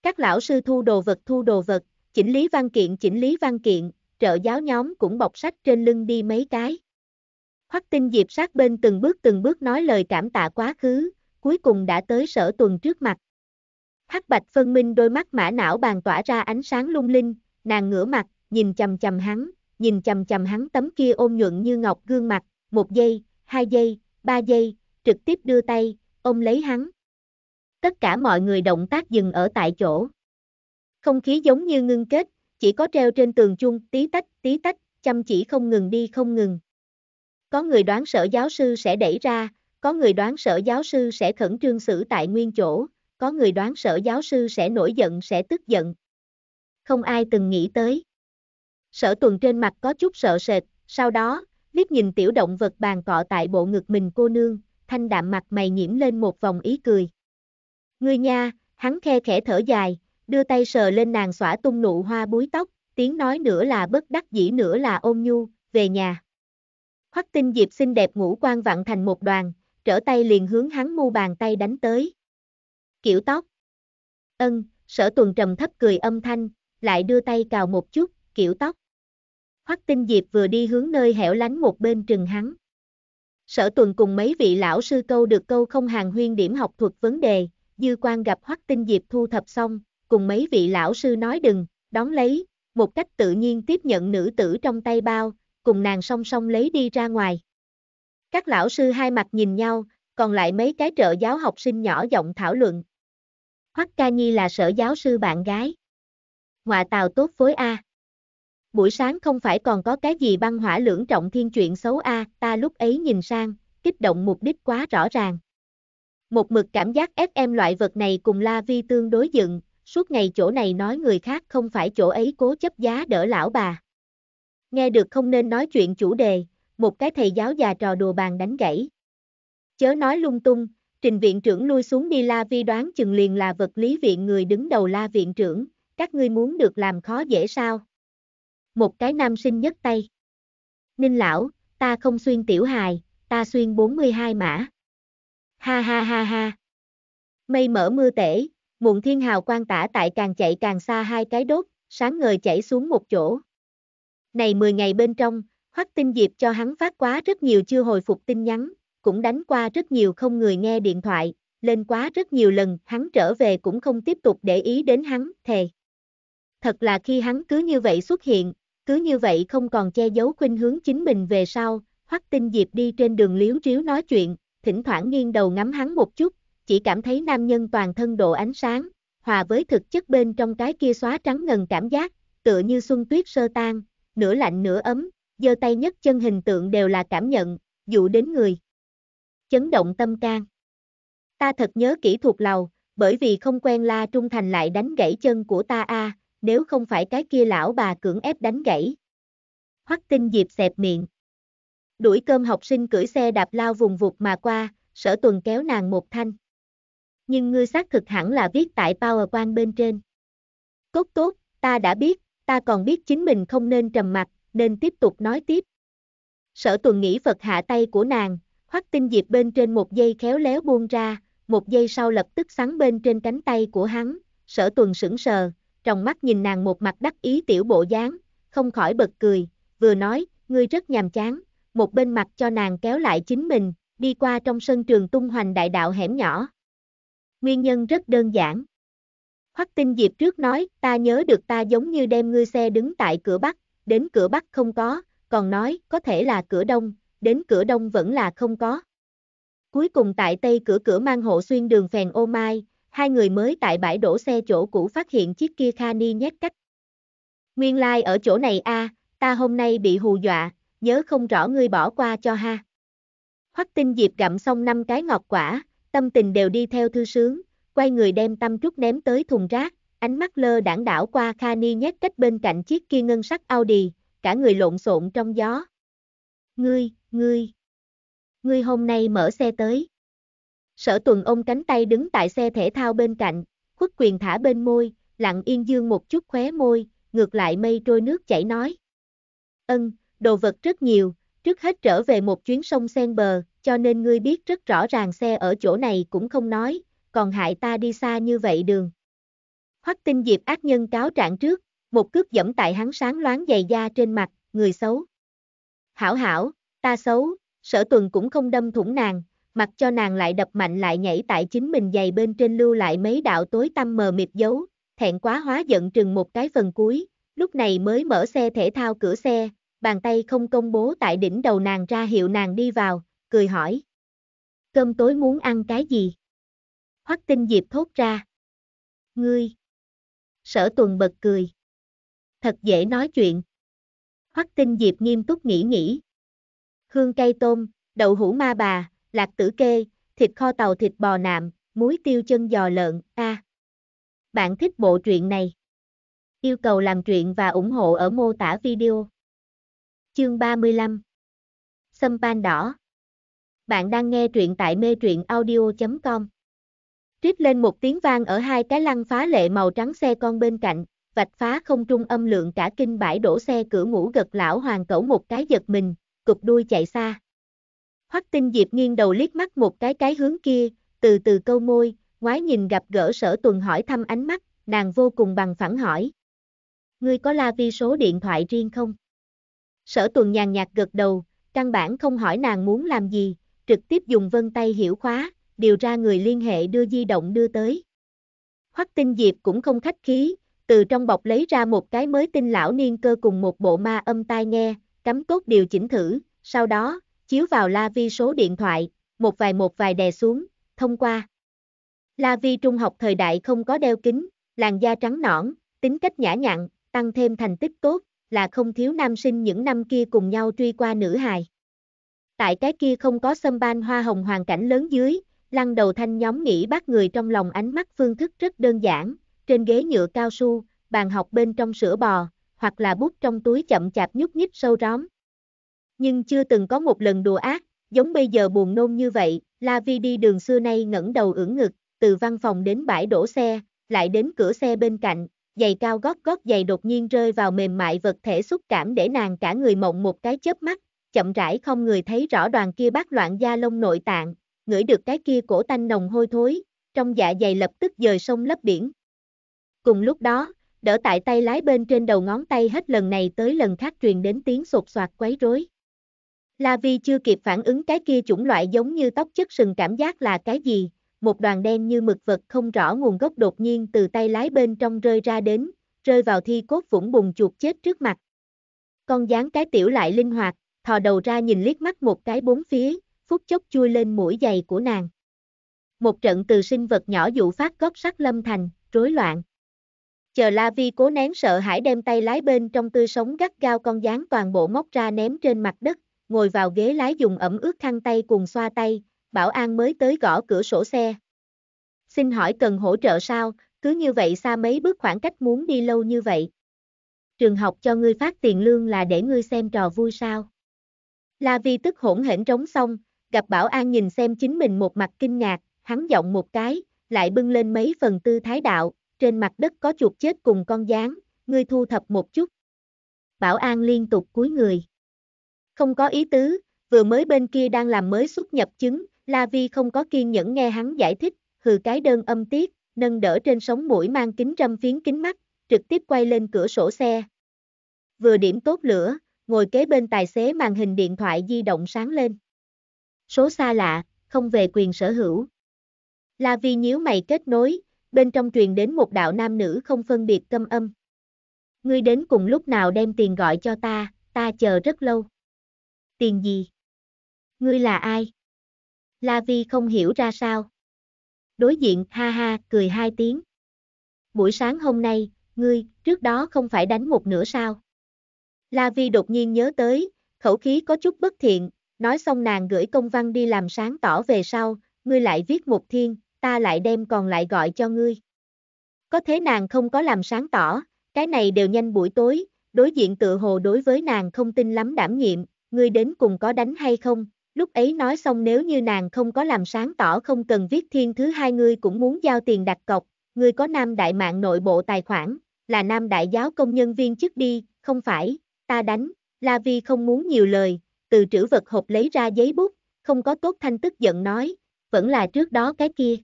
Các lão sư thu đồ vật thu đồ vật, Chỉnh lý văn kiện chỉnh lý văn kiện, trợ giáo nhóm cũng bọc sách trên lưng đi mấy cái. Hoắc tinh diệp sát bên từng bước từng bước nói lời cảm tạ quá khứ, cuối cùng đã tới sở tuần trước mặt. Hắc bạch phân minh đôi mắt mã não bàn tỏa ra ánh sáng lung linh, nàng ngửa mặt, nhìn chằm chằm hắn, nhìn chằm chằm hắn tấm kia ôm nhuận như ngọc gương mặt, một giây, hai giây, ba giây, trực tiếp đưa tay, ôm lấy hắn. Tất cả mọi người động tác dừng ở tại chỗ. Không khí giống như ngưng kết, chỉ có treo trên tường chung, tí tách, tí tách, chăm chỉ không ngừng đi không ngừng. Có người đoán sở giáo sư sẽ đẩy ra, có người đoán sở giáo sư sẽ khẩn trương xử tại nguyên chỗ, có người đoán sở giáo sư sẽ nổi giận sẽ tức giận. Không ai từng nghĩ tới. Sở tuần trên mặt có chút sợ sệt, sau đó, liếc nhìn tiểu động vật bàn cọ tại bộ ngực mình cô nương, thanh đạm mặt mày nhiễm lên một vòng ý cười. Ngươi nha, hắn khe khẽ thở dài, đưa tay sờ lên nàng xõa tung nụ hoa búi tóc, tiếng nói nữa là bất đắc dĩ nữa là ôm nhu, về nhà. Hoắc tinh diệp xinh đẹp ngũ quan vặn thành một đoàn, trở tay liền hướng hắn mu bàn tay đánh tới. Kiểu tóc. Ân, sở tuần trầm thấp cười âm thanh, lại đưa tay cào một chút, kiểu tóc. Hoắc tinh diệp vừa đi hướng nơi hẻo lánh một bên trừng hắn. Sở tuần cùng mấy vị lão sư câu được câu không hàng huyên điểm học thuật vấn đề, dư quan gặp Hoắc tinh diệp thu thập xong, cùng mấy vị lão sư nói đừng, đón lấy, một cách tự nhiên tiếp nhận nữ tử trong tay bao, cùng nàng song song lấy đi ra ngoài. Các lão sư hai mặt nhìn nhau, còn lại mấy cái trợ giáo học sinh nhỏ giọng thảo luận. Hoắc Ca Nhi là sở giáo sư bạn gái. Họa tào tốt phối A. Buổi sáng không phải còn có cái gì băng hỏa lưỡng trọng thiên chuyện xấu A, ta lúc ấy nhìn sang, kích động mục đích quá rõ ràng. Một mực cảm giác FM loại vật này cùng La Vi tương đối dựng, suốt ngày chỗ này nói người khác không phải chỗ ấy cố chấp giá đỡ lão bà. Nghe được không nên nói chuyện chủ đề, một cái thầy giáo già trò đùa bàn đánh gãy. Chớ nói lung tung, trình viện trưởng lui xuống đi la vi đoán chừng liền là vật lý viện người đứng đầu la viện trưởng, các ngươi muốn được làm khó dễ sao? Một cái nam sinh nhất tay. Ninh lão, ta không xuyên tiểu hài, ta xuyên 42 mã. Ha ha ha ha. Mây mở mưa tể, muộn thiên hào quan tả tại càng chạy càng xa hai cái đốt, sáng ngời chảy xuống một chỗ. Này 10 ngày bên trong, Hoắc Tinh Diệp cho hắn phát quá rất nhiều chưa hồi phục tin nhắn, cũng đánh qua rất nhiều không người nghe điện thoại, lên quá rất nhiều lần, hắn trở về cũng không tiếp tục để ý đến hắn, thề. Thật là khi hắn cứ như vậy xuất hiện, cứ như vậy không còn che giấu khuynh hướng chính mình về sau, Hoắc Tinh Diệp đi trên đường liếu riếu nói chuyện, thỉnh thoảng nghiêng đầu ngắm hắn một chút, chỉ cảm thấy nam nhân toàn thân độ ánh sáng, hòa với thực chất bên trong cái kia xóa trắng ngần cảm giác, tựa như xuân tuyết sơ tan, nửa lạnh nửa ấm, giơ tay nhất chân hình tượng đều là cảm nhận, dụ đến người. Chấn động tâm can. Ta thật nhớ kỹ thuộc lầu, bởi vì không quen La Trung Thành lại đánh gãy chân của ta a, nếu không phải cái kia lão bà cưỡng ép đánh gãy. Hoắc Tinh Diệp xẹp miệng. Đuổi cơm học sinh cưỡi xe đạp lao vùng vụt mà qua, Sở Tuần kéo nàng một thanh nhưng ngươi xác thực hẳn là viết tại PowerPoint bên trên. Cốt tốt, ta đã biết, ta còn biết chính mình không nên trầm mặt, nên tiếp tục nói tiếp. Sở tuần nghĩ Phật hạ tay của nàng, hoắc tinh diệp bên trên một giây khéo léo buông ra, một giây sau lập tức sắn bên trên cánh tay của hắn, sở tuần sững sờ, trong mắt nhìn nàng một mặt đắc ý tiểu bộ dáng, không khỏi bật cười, vừa nói, ngươi rất nhàm chán, một bên mặt cho nàng kéo lại chính mình, đi qua trong sân trường tung hoành đại đạo hẻm nhỏ, Nguyên nhân rất đơn giản. Hoắc Tinh Diệp trước nói, ta nhớ được ta giống như đem ngươi xe đứng tại cửa Bắc, đến cửa Bắc không có, còn nói, có thể là cửa Đông, đến cửa Đông vẫn là không có. Cuối cùng tại Tây cửa cửa mang hộ xuyên đường phèn ô mai, hai người mới tại bãi đổ xe chỗ cũ phát hiện chiếc kia Khani nhét cách. Nguyên lai like ở chỗ này a, à, ta hôm nay bị hù dọa, nhớ không rõ ngươi bỏ qua cho ha. Hoắc Tinh Diệp gặm xong năm cái ngọt quả, tâm tình đều đi theo thư sướng, quay người đem tâm trúc ném tới thùng rác, ánh mắt lơ đảng đảo qua Kha Ni nhét cách bên cạnh chiếc kia ngân sắc Audi, cả người lộn xộn trong gió. Ngươi, ngươi, ngươi hôm nay mở xe tới. Sở tuần ôm cánh tay đứng tại xe thể thao bên cạnh, khuất quyền thả bên môi, lặng yên dương một chút khóe môi, ngược lại mây trôi nước chảy nói. Ân, đồ vật rất nhiều, trước hết trở về một chuyến sông sen bờ, cho nên ngươi biết rất rõ ràng xe ở chỗ này cũng không nói, còn hại ta đi xa như vậy đường. Hoắc tinh diệp ác nhân cáo trạng trước, một cước dẫm tại hắn sáng loáng dày da trên mặt, người xấu. Hảo hảo, ta xấu, sở tuần cũng không đâm thủng nàng, mặc cho nàng lại đập mạnh lại nhảy tại chính mình giày bên trên lưu lại mấy đạo tối tăm mờ mịt dấu, thẹn quá hóa giận trừng một cái phần cuối, lúc này mới mở xe thể thao cửa xe, bàn tay không công bố tại đỉnh đầu nàng ra hiệu nàng đi vào, cười hỏi. Cơm tối muốn ăn cái gì? Hoắc tinh diệp thốt ra. Ngươi. Sở tuần bật cười. Thật dễ nói chuyện. Hoắc tinh diệp nghiêm túc nghĩ nghĩ. Hương cây tôm, đậu hũ ma bà, lạc tử kê, thịt kho tàu thịt bò nạm, muối tiêu chân giò lợn, a. À. Bạn thích bộ truyện này? Yêu cầu làm truyện và ủng hộ ở mô tả video. Chương 35 Sâm pan đỏ bạn đang nghe truyện tại mê truyện audio.com. Tuyết lên một tiếng vang ở hai cái lăng phá lệ màu trắng xe con bên cạnh, vạch phá không trung âm lượng cả kinh bãi đổ xe cửa ngủ gật lão hoàng cẩu một cái giật mình, cục đuôi chạy xa. Hoắc tinh diệp nghiêng đầu liếc mắt một cái cái hướng kia, từ từ câu môi, ngoái nhìn gặp gỡ sở tuần hỏi thăm ánh mắt, nàng vô cùng bằng phẳng hỏi. Ngươi có la vi số điện thoại riêng không? Sở tuần nhàn nhạt gật đầu, căn bản không hỏi nàng muốn làm gì, trực tiếp dùng vân tay hiểu khóa, điều ra người liên hệ đưa di động đưa tới. Hoắc Tinh Diệp cũng không khách khí, từ trong bọc lấy ra một cái mới tinh lão niên cơ cùng một bộ ma âm tai nghe, cắm cốt điều chỉnh thử, sau đó, chiếu vào la vi số điện thoại, một vài một vài đè xuống, thông qua. La vi trung học thời đại không có đeo kính, làn da trắng nõn, tính cách nhã nhặn, tăng thêm thành tích tốt, là không thiếu nam sinh những năm kia cùng nhau truy qua nữ hài. Tại cái kia không có xâm ban hoa hồng hoàn cảnh lớn dưới, lăn đầu thanh nhóm nghĩ bắt người trong lòng ánh mắt phương thức rất đơn giản, trên ghế nhựa cao su, bàn học bên trong sữa bò, hoặc là bút trong túi chậm chạp nhúc nhích sâu róm. Nhưng chưa từng có một lần đùa ác, giống bây giờ buồn nôn như vậy, La Vi đi đường xưa nay ngẩng đầu ưỡn ngực, từ văn phòng đến bãi đổ xe, lại đến cửa xe bên cạnh, giày cao gót gót giày đột nhiên rơi vào mềm mại vật thể xúc cảm để nàng cả người mộng một cái chớp mắt, chậm rãi không người thấy rõ đoàn kia bát loạn da lông nội tạng, ngửi được cái kia cổ tanh nồng hôi thối, trong dạ dày lập tức dời sông lấp biển. Cùng lúc đó, đỡ tại tay lái bên trên đầu ngón tay hết lần này tới lần khác truyền đến tiếng sột soạt quấy rối. La Vi chưa kịp phản ứng cái kia chủng loại giống như tóc chất sừng cảm giác là cái gì, một đoàn đen như mực vật không rõ nguồn gốc đột nhiên từ tay lái bên trong rơi ra đến, rơi vào thi cốt vũng bùng chuột chết trước mặt. Con dáng cái tiểu lại linh hoạt, thò đầu ra nhìn liếc mắt một cái bốn phía, phút chốc chui lên mũi giày của nàng. Một trận từ sinh vật nhỏ dụ phát gót sắt lâm thành, rối loạn. Chờ La Vi cố nén sợ hãi đem tay lái bên trong tươi sống gắt gao con dáng toàn bộ móc ra ném trên mặt đất, ngồi vào ghế lái dùng ẩm ướt khăn tay cùng xoa tay, bảo an mới tới gõ cửa sổ xe. Xin hỏi cần hỗ trợ sao, cứ như vậy xa mấy bước khoảng cách muốn đi lâu như vậy. Trường học cho ngươi phát tiền lương là để ngươi xem trò vui sao. La Vi tức hỗn hển trống xong, gặp Bảo An nhìn xem chính mình một mặt kinh ngạc, hắn giọng một cái, lại bưng lên mấy phần tư thái đạo, trên mặt đất có chuột chết cùng con gián, ngươi thu thập một chút. Bảo An liên tục cúi người. Không có ý tứ, vừa mới bên kia đang làm mới xuất nhập chứng, La Vi không có kiên nhẫn nghe hắn giải thích, hừ cái đơn âm tiết, nâng đỡ trên sóng mũi mang kính trăm phiến kính mắt, trực tiếp quay lên cửa sổ xe. Vừa điểm tốt lửa, ngồi kế bên tài xế màn hình điện thoại di động sáng lên. Số xa lạ, không về quyền sở hữu. La Vi nhíu mày kết nối, bên trong truyền đến một đạo nam nữ không phân biệt tâm âm. Ngươi đến cùng lúc nào đem tiền gọi cho ta, ta chờ rất lâu. Tiền gì? Ngươi là ai? La Vi không hiểu ra sao. Đối diện ha ha cười hai tiếng. Buổi sáng hôm nay, ngươi trước đó không phải đánh một nửa sao? La Vi đột nhiên nhớ tới, khẩu khí có chút bất thiện, nói xong nàng gửi công văn đi làm sáng tỏ về sau, ngươi lại viết một thiên, ta lại đem còn lại gọi cho ngươi. Có thế nàng không có làm sáng tỏ, cái này đều nhanh buổi tối, đối diện tự hồ đối với nàng không tin lắm đảm nhiệm, ngươi đến cùng có đánh hay không, lúc ấy nói xong nếu như nàng không có làm sáng tỏ không cần viết thiên thứ hai ngươi cũng muốn giao tiền đặt cọc, ngươi có nam đại mạng nội bộ tài khoản, là nam đại giáo công nhân viên chức đi, không phải, ta đánh, La Vi không muốn nhiều lời, từ trữ vật hộp lấy ra giấy bút, không có tốt thanh tức giận nói, vẫn là trước đó cái kia.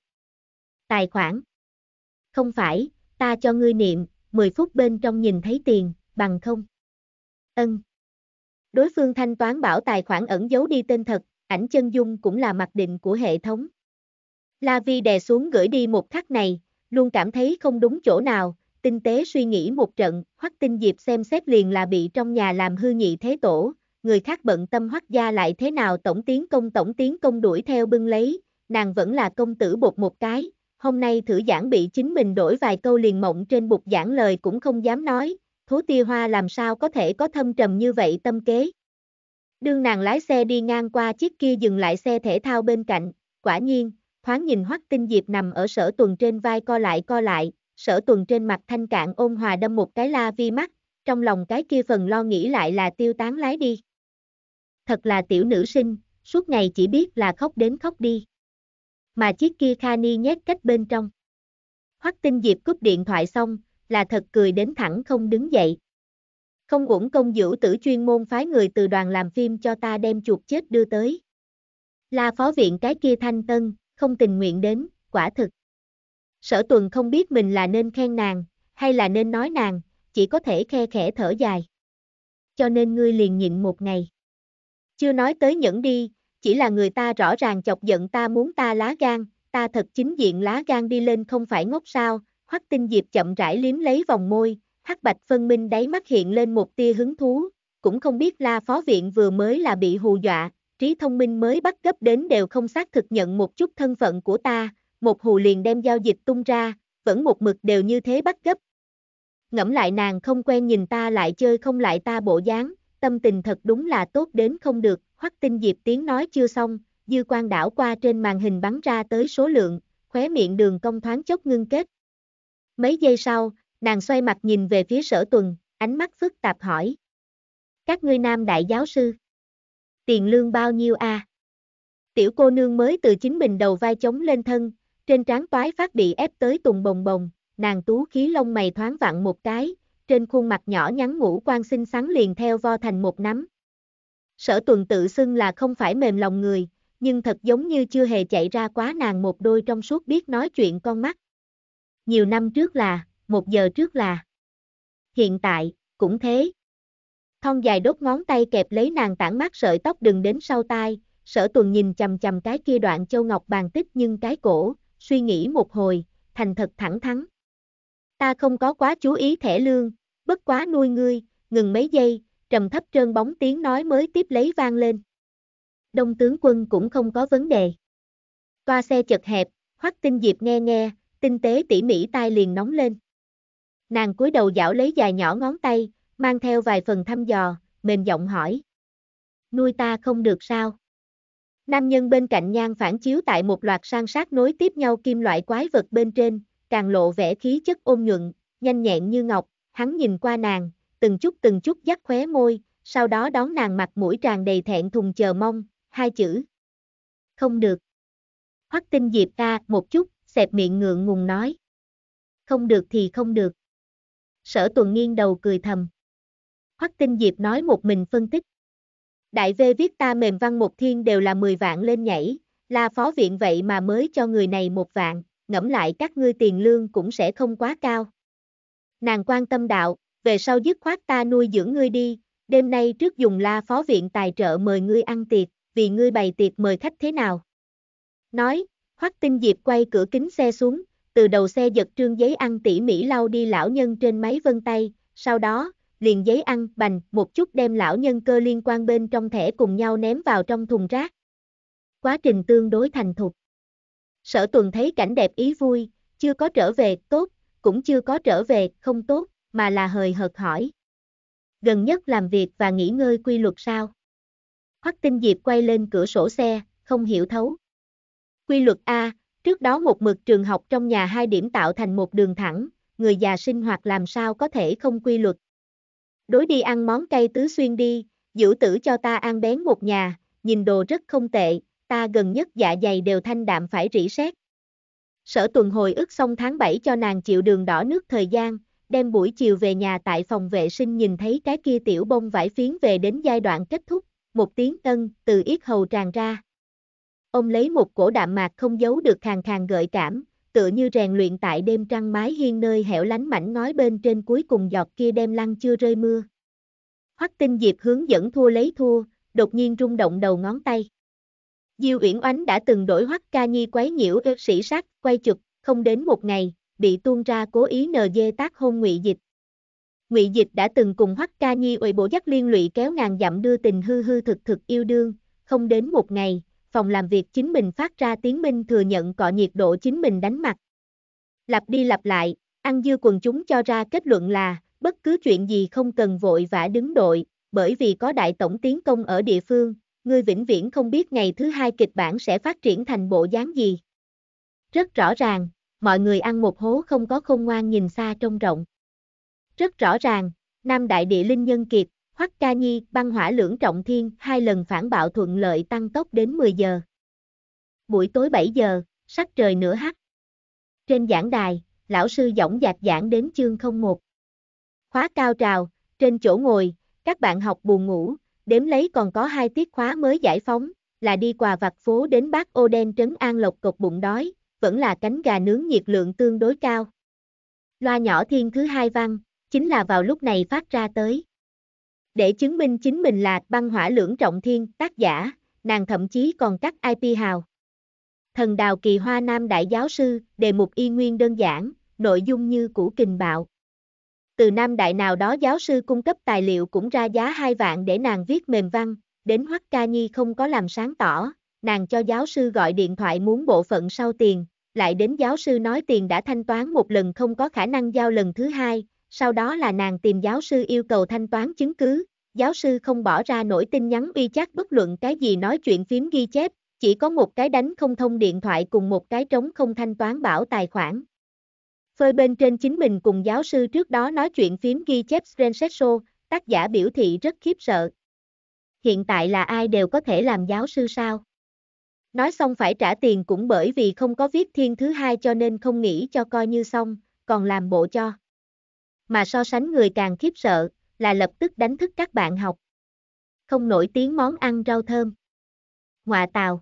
Tài khoản. Không phải, ta cho ngươi niệm, 10 phút bên trong nhìn thấy tiền, bằng không. Ân. Đối phương thanh toán bảo tài khoản ẩn giấu đi tên thật, ảnh chân dung cũng là mặc định của hệ thống. La Vi đè xuống gửi đi một khắc này, luôn cảm thấy không đúng chỗ nào, tinh tế suy nghĩ một trận, Hoắc Tinh Diệp xem xét liền là bị trong nhà làm hư nhị thế tổ, người khác bận tâm Hoắc gia lại thế nào tổng tiến công tổng tiến công đuổi theo bưng lấy, nàng vẫn là công tử bột một cái, hôm nay thử giảng bị chính mình đổi vài câu liền mộng trên bục giảng lời cũng không dám nói, thú tia hoa làm sao có thể có thâm trầm như vậy tâm kế. Đương nàng lái xe đi ngang qua chiếc kia dừng lại xe thể thao bên cạnh, quả nhiên, thoáng nhìn Hoắc Tinh Diệp nằm ở sở tuần trên vai co lại co lại, sở tuần trên mặt thanh cạn ôn hòa đâm một cái la vi mắt, trong lòng cái kia phần lo nghĩ lại là tiêu tán lái đi. Thật là tiểu nữ sinh, suốt ngày chỉ biết là khóc đến khóc đi. Mà chiếc kia Khani nhét cách bên trong. Hoắc tinh diệp cúp điện thoại xong, là thật cười đến thẳng không đứng dậy. Không uổng công giữ tử chuyên môn phái người từ đoàn làm phim cho ta đem chuột chết đưa tới. La phó viện cái kia thanh tân, không tình nguyện đến, quả thực. Sở tuần không biết mình là nên khen nàng, hay là nên nói nàng, chỉ có thể khe khẽ thở dài. Cho nên ngươi liền nhịn một ngày. Chưa nói tới nhẫn đi, chỉ là người ta rõ ràng chọc giận ta muốn ta lá gan, ta thật chính diện lá gan đi lên không phải ngốc sao, hoắc tinh diệp chậm rãi liếm lấy vòng môi, hắc bạch phân minh đáy mắt hiện lên một tia hứng thú, cũng không biết la phó viện vừa mới là bị hù dọa, trí thông minh mới bắt gấp đến đều không xác thực nhận một chút thân phận của ta, một hù liền đem giao dịch tung ra, vẫn một mực đều như thế bắt gấp. Ngẫm lại nàng không quen nhìn ta lại chơi không lại ta bộ dáng, tâm tình thật đúng là tốt đến không được, hoắc tinh diệp tiếng nói chưa xong, dư quan đảo qua trên màn hình bắn ra tới số lượng, khóe miệng đường công thoáng chốc ngưng kết. Mấy giây sau, nàng xoay mặt nhìn về phía sở tuần, ánh mắt phức tạp hỏi. Các ngươi nam đại giáo sư, tiền lương bao nhiêu a? À? Tiểu cô nương mới từ chính mình đầu vai chống lên thân, trên trán toái phát bị ép tới tùng bồng bồng, nàng tú khí lông mày thoáng vặn một cái, trên khuôn mặt nhỏ nhắn ngũ quan xinh xắn liền theo vo thành một nắm. Sở tuần tự xưng là không phải mềm lòng người, nhưng thật giống như chưa hề chạy ra quá nàng một đôi trong suốt biết nói chuyện con mắt. Nhiều năm trước là, một giờ trước là. Hiện tại, cũng thế. Thon dài đốt ngón tay kẹp lấy nàng tản mát sợi tóc đừng đến sau tai, sở tuần nhìn chầm chầm cái kia đoạn châu ngọc bàn tích nhưng cái cổ, suy nghĩ một hồi, thành thật thẳng thắn. Ta không có quá chú ý thẻ lương, bất quá nuôi ngươi, ngừng mấy giây, trầm thấp trơn bóng tiếng nói mới tiếp lấy vang lên. Đông tướng quân cũng không có vấn đề. Toa xe chật hẹp, hoắc tinh diệp nghe nghe, tinh tế tỉ mỉ tai liền nóng lên. Nàng cúi đầu dạo lấy dài nhỏ ngón tay, mang theo vài phần thăm dò, mềm giọng hỏi. Nuôi ta không được sao? Nam nhân bên cạnh nhan phản chiếu tại một loạt san sát nối tiếp nhau kim loại quái vật bên trên, càng lộ vẻ khí chất ôn nhuận, nhanh nhẹn như ngọc, hắn nhìn qua nàng, từng chút từng chút dắt khóe môi, sau đó đón nàng mặt mũi tràn đầy thẹn thùng chờ mong, hai chữ. Không được. Hoắc tinh diệp ta một chút, xẹp miệng ngượng ngùng nói. Không được thì không được. Sở tuần nghiêng đầu cười thầm. Hoắc tinh diệp nói một mình phân tích. Đại V viết ta mềm văn một thiên đều là 10 vạn lên nhảy, là phó viện vậy mà mới cho người này một vạn, ngẫm lại các ngươi tiền lương cũng sẽ không quá cao. Nàng quan tâm đạo, về sau dứt khoát ta nuôi dưỡng ngươi đi, đêm nay trước dùng la phó viện tài trợ mời ngươi ăn tiệc, vì ngươi bày tiệc mời khách thế nào. Nói, khoát Tinh Diệp quay cửa kính xe xuống, từ đầu xe giật trương giấy ăn tỉ mỉ lau đi lão nhân trên máy vân tay, sau đó, liền giấy ăn, bành, một chút đem lão nhân cơ liên quan bên trong thẻ cùng nhau ném vào trong thùng rác. Quá trình tương đối thành thục. Sở tuần thấy cảnh đẹp ý vui, chưa có trở về, tốt, cũng chưa có trở về, không tốt, mà là hời hợt hỏi. Gần nhất làm việc và nghỉ ngơi quy luật sao? Hoắc Tinh Diệp quay lên cửa sổ xe, không hiểu thấu. Quy luật A, trước đó một mực trường học trong nhà hai điểm tạo thành một đường thẳng, người già sinh hoạt làm sao có thể không quy luật, đối đi ăn món cay tứ xuyên đi, giữ tử cho ta ăn bén một nhà, nhìn đồ rất không tệ, ta gần nhất dạ dày đều thanh đạm phải rỉ xét. Sở tuần hồi ức xong tháng 7 cho nàng chịu đường đỏ nước thời gian, đem buổi chiều về nhà tại phòng vệ sinh nhìn thấy cái kia tiểu bông vải phiến về đến giai đoạn kết thúc, một tiếng ân từ yết hầu tràn ra. Ông lấy một cổ đạm mạc không giấu được khàn khàn gợi cảm, tựa như rèn luyện tại đêm trăng mái hiên nơi hẻo lánh mảnh ngói bên trên cuối cùng giọt kia đem lăng chưa rơi mưa. Hoắc Tinh Diệp hướng dẫn thua lấy thua, đột nhiên rung động đầu ngón tay. Diêu Uyển Oánh đã từng đổi Hoắc Ca Nhi quấy nhiễu ức sĩ sắc, quay trực, không đến một ngày, bị tuôn ra cố ý nờ dê tác hôn ngụy dịch. Ngụy Dịch đã từng cùng Hoắc Ca Nhi uệ bộ dắt liên lụy kéo ngàn dặm đưa tình hư hư thực thực yêu đương, không đến một ngày, phòng làm việc chính mình phát ra tiếng minh thừa nhận cọ nhiệt độ chính mình đánh mặt. Lặp đi lặp lại, ăn dư quần chúng cho ra kết luận là, bất cứ chuyện gì không cần vội vã đứng đội, bởi vì có đại tổng tiến công ở địa phương, Người vĩnh viễn không biết ngày thứ hai kịch bản sẽ phát triển thành bộ dáng gì. Rất rõ ràng, mọi người ăn một hố không có khôn ngoan nhìn xa trông rộng. Rất rõ ràng, Nam Đại Địa Linh Nhân Kiệt, Hoắc Ca Nhi, băng hỏa lưỡng trọng thiên, hai lần phản bạo thuận lợi tăng tốc đến 10 giờ. Buổi tối 7 giờ, sắc trời nửa hắc. Trên giảng đài, lão sư giọng dạc giảng đến chương 01. Khóa cao trào, trên chỗ ngồi, các bạn học buồn ngủ, đếm lấy còn có hai tiết khóa mới giải phóng, là đi quà vặt phố đến bác ô đen trấn an lộc cột bụng đói, vẫn là cánh gà nướng nhiệt lượng tương đối cao. Loa nhỏ thiên thứ hai văn, chính là vào lúc này phát ra tới. Để chứng minh chính mình là băng hỏa lưỡng trọng thiên tác giả, nàng thậm chí còn cắt IP hào. Thần đào kỳ hoa nam đại giáo sư, đề mục y nguyên đơn giản, nội dung như cũ kình bạo. Từ nam đại nào đó giáo sư cung cấp tài liệu cũng ra giá 2 vạn để nàng viết mềm văn, đến hoắc ca nhi không có làm sáng tỏ, nàng cho giáo sư gọi điện thoại muốn bộ phận sau tiền, lại đến giáo sư nói tiền đã thanh toán một lần không có khả năng giao lần thứ hai, sau đó là nàng tìm giáo sư yêu cầu thanh toán chứng cứ, giáo sư không bỏ ra nổi tin nhắn uy chắc bất luận cái gì nói chuyện phím ghi chép, chỉ có một cái đánh không thông điện thoại cùng một cái trống không thanh toán bảo tài khoản. Phơi bên trên chính mình cùng giáo sư trước đó nói chuyện phím ghi chép Strensetso, tác giả biểu thị rất khiếp sợ. Hiện tại là ai đều có thể làm giáo sư sao? Nói xong phải trả tiền cũng bởi vì không có viết thiên thứ hai cho nên không nghĩ cho coi như xong, còn làm bộ cho mà so sánh người càng khiếp sợ, là lập tức đánh thức các bạn học. Không nổi tiếng món ăn rau thơm. Ngoạ tàu.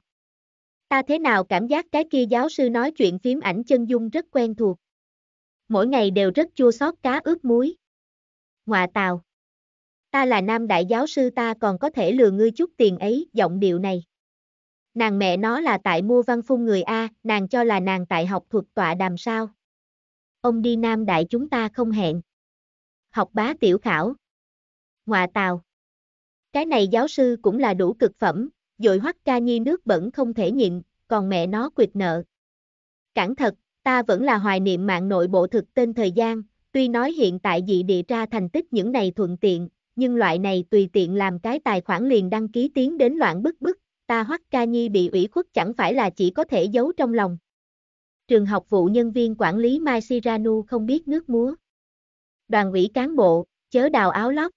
Ta thế nào cảm giác cái kia giáo sư nói chuyện phím ảnh chân dung rất quen thuộc. Mỗi ngày đều rất chua xót cá ướp muối. Ngoạ tàu. Ta là nam đại giáo sư ta còn có thể lừa ngươi chút tiền ấy, giọng điệu này. Nàng mẹ nó là tại mua văn phun người A, nàng cho là nàng tại học thuật tọa đàm sao. Ông đi nam đại chúng ta không hẹn học bá tiểu khảo. Ngoà tào. Cái này giáo sư cũng là đủ cực phẩm, dội hoắc ca nhi nước bẩn không thể nhịn, còn mẹ nó quyệt nợ. Cản thật, ta vẫn là hoài niệm mạng nội bộ thực tên thời gian, tuy nói hiện tại dị địa ra thành tích những này thuận tiện, nhưng loại này tùy tiện làm cái tài khoản liền đăng ký tiến đến loạn bức bức, ta hoắc ca nhi bị ủy khuất chẳng phải là chỉ có thể giấu trong lòng. Trường học vụ nhân viên quản lý Mai Siranu không biết nước múa đoàn ủy cán bộ, chớ đào áo lót.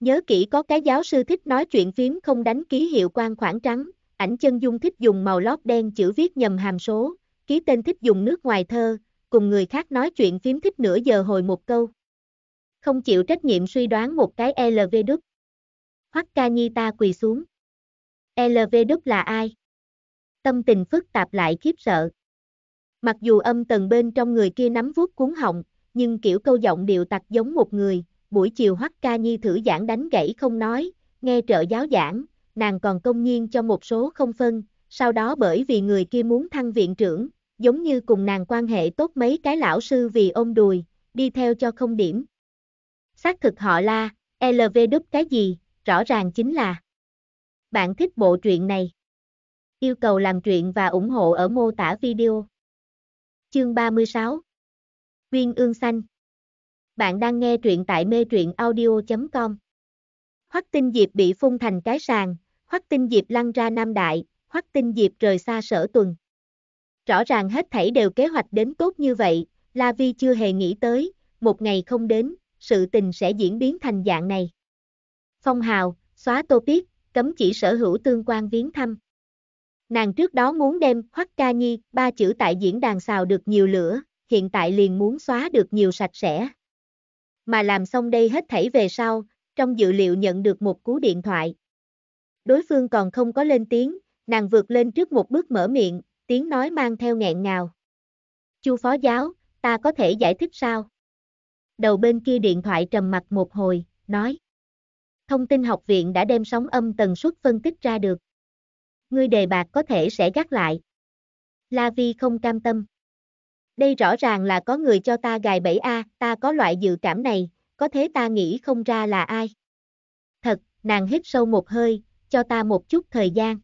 Nhớ kỹ có cái giáo sư thích nói chuyện phím không đánh ký hiệu quan khoảng trắng, ảnh chân dung thích dùng màu lót đen chữ viết nhầm hàm số, ký tên thích dùng nước ngoài thơ, cùng người khác nói chuyện phím thích nửa giờ hồi một câu. Không chịu trách nhiệm suy đoán một cái LV Đức. Hoắc ca nhi ta quỳ xuống. LV Đức là ai? Tâm tình phức tạp lại khiếp sợ. Mặc dù âm tầng bên trong người kia nắm vuốt cuốn họng, nhưng kiểu câu giọng điệu tặc giống một người, buổi chiều Hoắc Ca Nhi thử giảng đánh gãy không nói, nghe trợ giáo giảng, nàng còn công nhiên cho một số không phân, sau đó bởi vì người kia muốn thăng viện trưởng, giống như cùng nàng quan hệ tốt mấy cái lão sư vì ôm đùi, đi theo cho không điểm. Xác thực họ la, LV đúc cái gì, rõ ràng chính là Bạn thích bộ truyện này. Yêu cầu làm truyện và ủng hộ ở mô tả video. Chương 36 Uyên ương xanh. Bạn đang nghe truyện tại mê truyện audio.com. Hoắc Tinh Diệp bị phun thành cái sàn, Hoắc Tinh Diệp lăn ra Nam Đại, Hoắc Tinh Diệp rời xa sở tuần. Rõ ràng hết thảy đều kế hoạch đến tốt như vậy, La Vi chưa hề nghĩ tới, một ngày không đến, sự tình sẽ diễn biến thành dạng này. Phong hào, xóa tô biết, cấm chỉ sở hữu tương quan viếng thăm. Nàng trước đó muốn đem Hoắc Ca Nhi, ba chữ tại diễn đàn xào được nhiều lửa, hiện tại liền muốn xóa được nhiều sạch sẽ. Mà làm xong đây hết thảy về sau, trong dự liệu nhận được một cú điện thoại. Đối phương còn không có lên tiếng, nàng vượt lên trước một bước mở miệng, tiếng nói mang theo nghẹn ngào. Chu phó giáo, ta có thể giải thích sao? Đầu bên kia điện thoại trầm mặt một hồi, nói. Thông tin học viện đã đem sóng âm tần suất phân tích ra được. Ngươi đề bạc có thể sẽ gác lại. La Vi không cam tâm. Đây rõ ràng là có người cho ta gài bẫy a, ta có loại dự cảm này, có thế ta nghĩ không ra là ai. Thật, nàng hít sâu một hơi, cho ta một chút thời gian.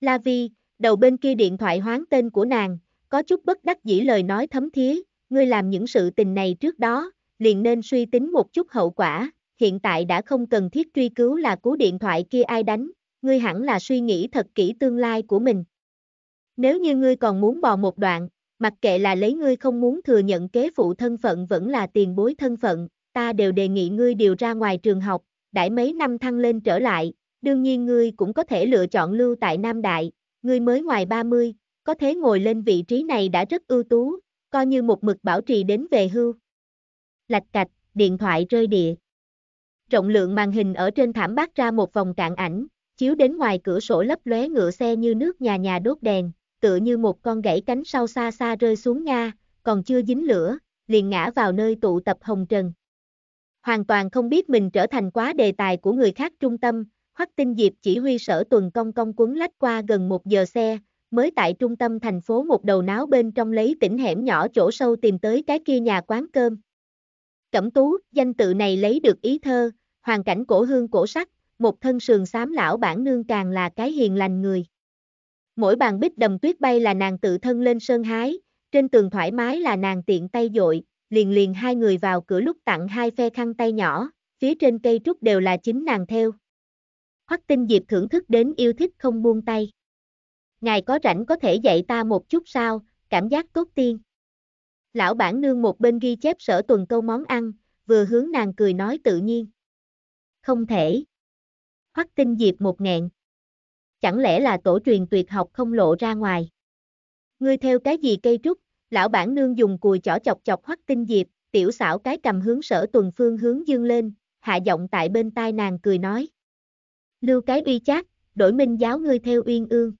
La Vi, đầu bên kia điện thoại hoán tên của nàng, có chút bất đắc dĩ lời nói thấm thía, ngươi làm những sự tình này trước đó, liền nên suy tính một chút hậu quả, hiện tại đã không cần thiết truy cứu là cú điện thoại kia ai đánh, ngươi hẳn là suy nghĩ thật kỹ tương lai của mình. Nếu như ngươi còn muốn bò một đoạn, mặc kệ là lấy ngươi không muốn thừa nhận kế phụ thân phận vẫn là tiền bối thân phận, ta đều đề nghị ngươi điều ra ngoài trường học, đãi mấy năm thăng lên trở lại, đương nhiên ngươi cũng có thể lựa chọn lưu tại Nam Đại, ngươi mới ngoài 30, có thế ngồi lên vị trí này đã rất ưu tú, coi như một mực bảo trì đến về hưu. Lạch cạch, điện thoại rơi địa. Rộng lượng màn hình ở trên thảm bát ra một vòng cạn ảnh, chiếu đến ngoài cửa sổ lấp lóe ngựa xe như nước nhà nhà đốt đèn, tựa như một con gãy cánh sau xa xa rơi xuống Nga, còn chưa dính lửa, liền ngã vào nơi tụ tập hồng trần. Hoàn toàn không biết mình trở thành quá đề tài của người khác trung tâm, Hoắc Tinh Diệp chỉ huy sở tuần công công cuốn lách qua gần một giờ xe, mới tại trung tâm thành phố một đầu náo bên trong lấy tỉnh hẻm nhỏ chỗ sâu tìm tới cái kia nhà quán cơm. Cẩm tú, danh tự này lấy được ý thơ, hoàn cảnh cổ hương cổ sắc, một thân sườn xám lão bản nương càng là cái hiền lành người. Mỗi bàn bích đầm tuyết bay là nàng tự thân lên sơn hái, trên tường thoải mái là nàng tiện tay dội, liền liền hai người vào cửa lúc tặng hai phe khăn tay nhỏ, phía trên cây trúc đều là chính nàng theo. Hoắc tinh diệp thưởng thức đến yêu thích không buông tay. Ngài có rảnh có thể dạy ta một chút sao, cảm giác tốt tiên. Lão bản nương một bên ghi chép sở tuần câu món ăn, vừa hướng nàng cười nói tự nhiên. Không thể. Hoắc tinh diệp một nghẹn chẳng lẽ là tổ truyền tuyệt học không lộ ra ngoài. Ngươi theo cái gì cây trúc, lão bản nương dùng cùi chỏ chọc chọc hoắc tinh diệp, tiểu xảo cái cầm hướng sở tuần phương hướng dương lên, hạ giọng tại bên tai nàng cười nói. Lưu cái uy chát, đổi minh giáo ngươi theo uyên ương.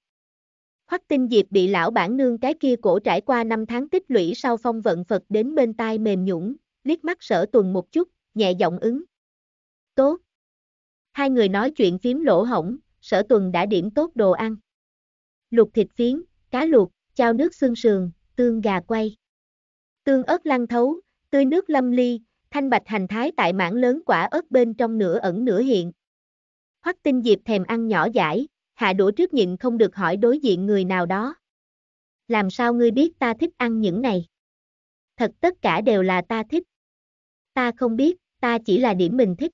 Hoắc tinh diệp bị lão bản nương cái kia cổ trải qua năm tháng tích lũy sau phong vận Phật đến bên tai mềm nhũng, liếc mắt sở tuần một chút, nhẹ giọng ứng. Tốt. Hai người nói chuyện phím lỗ hổng, sở tuần đã điểm tốt đồ ăn. Luộc thịt phiến, cá luộc, chao nước xương sườn, tương gà quay. Tương ớt lăn thấu, tươi nước lâm ly, thanh bạch hành thái tại mảng lớn quả ớt bên trong nửa ẩn nửa hiện. Hoắc tinh diệp thèm ăn nhỏ dãi, hạ đũa trước nhịn không được hỏi đối diện người nào đó. Làm sao ngươi biết ta thích ăn những này? Thật tất cả đều là ta thích. Ta không biết, ta chỉ là điểm mình thích.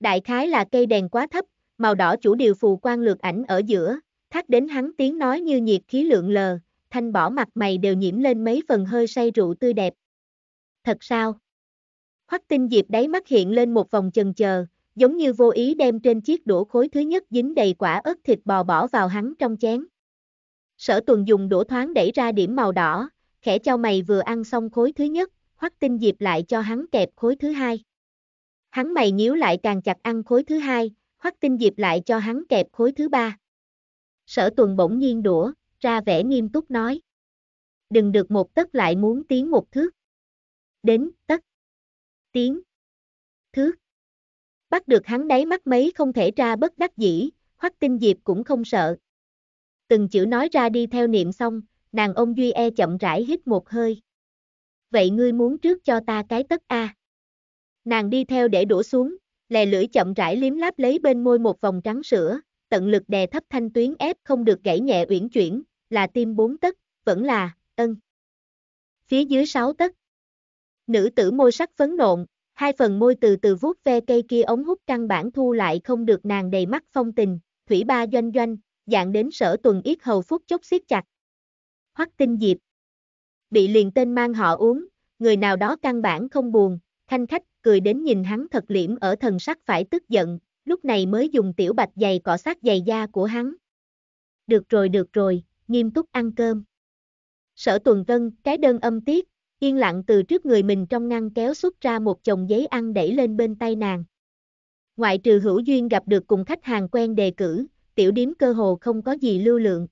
Đại khái là cây đèn quá thấp, màu đỏ chủ điều phù quan lược ảnh ở giữa, thắt đến hắn tiếng nói như nhiệt khí lượng lờ, thanh bỏ mặt mày đều nhiễm lên mấy phần hơi say rượu tươi đẹp. Thật sao? Hoắc tinh diệp đáy mắt hiện lên một vòng chần chờ, giống như vô ý đem trên chiếc đũa khối thứ nhất dính đầy quả ớt thịt bò bỏ vào hắn trong chén. Sở tuần dùng đũa thoáng đẩy ra điểm màu đỏ, khẽ cho mày vừa ăn xong khối thứ nhất, Hoắc tinh diệp lại cho hắn kẹp khối thứ hai. Hắn mày nhíu lại càng chặt ăn khối thứ hai, Hoắc Tinh Diệp lại cho hắn kẹp khối thứ ba. Sở Tuần bỗng nhiên đũa, ra vẻ nghiêm túc nói. Đừng được một tấc lại muốn tiến một thước. Đến, tấc. Tiến. Thước. Bắt được hắn đáy mắt mấy không thể ra bất đắc dĩ, Hoắc Tinh Diệp cũng không sợ. Từng chữ nói ra đi theo niệm xong, nàng ông Duy E chậm rãi hít một hơi. Vậy ngươi muốn trước cho ta cái tất a. Nàng đi theo để đổ xuống, lè lưỡi chậm rãi liếm láp lấy bên môi một vòng trắng sữa, tận lực đè thấp thanh tuyến ép không được gãy nhẹ uyển chuyển, là tim bốn tấc, vẫn là, ân. Phía dưới sáu tấc. Nữ tử môi sắc phấn nộn, hai phần môi từ từ vuốt ve cây kia ống hút căn bản thu lại không được nàng đầy mắt phong tình, thủy ba doanh doanh, dạng đến sở tuần yết hầu phút chốc siết chặt. Hoắc tinh diệp. Bị liền tên mang họ uống, người nào đó căn bản không buồn, thanh khách cười đến nhìn hắn thật liễm ở thần sắc phải tức giận, lúc này mới dùng tiểu bạch giày cọ sát giày da của hắn. Được rồi được rồi, nghiêm túc ăn cơm. Sở tuần vân, cái đơn âm tiết, yên lặng từ trước người mình trong ngăn kéo xuất ra một chồng giấy ăn đẩy lên bên tay nàng. Ngoại trừ hữu duyên gặp được cùng khách hàng quen đề cử, tiểu điếm cơ hồ không có gì lưu lượng.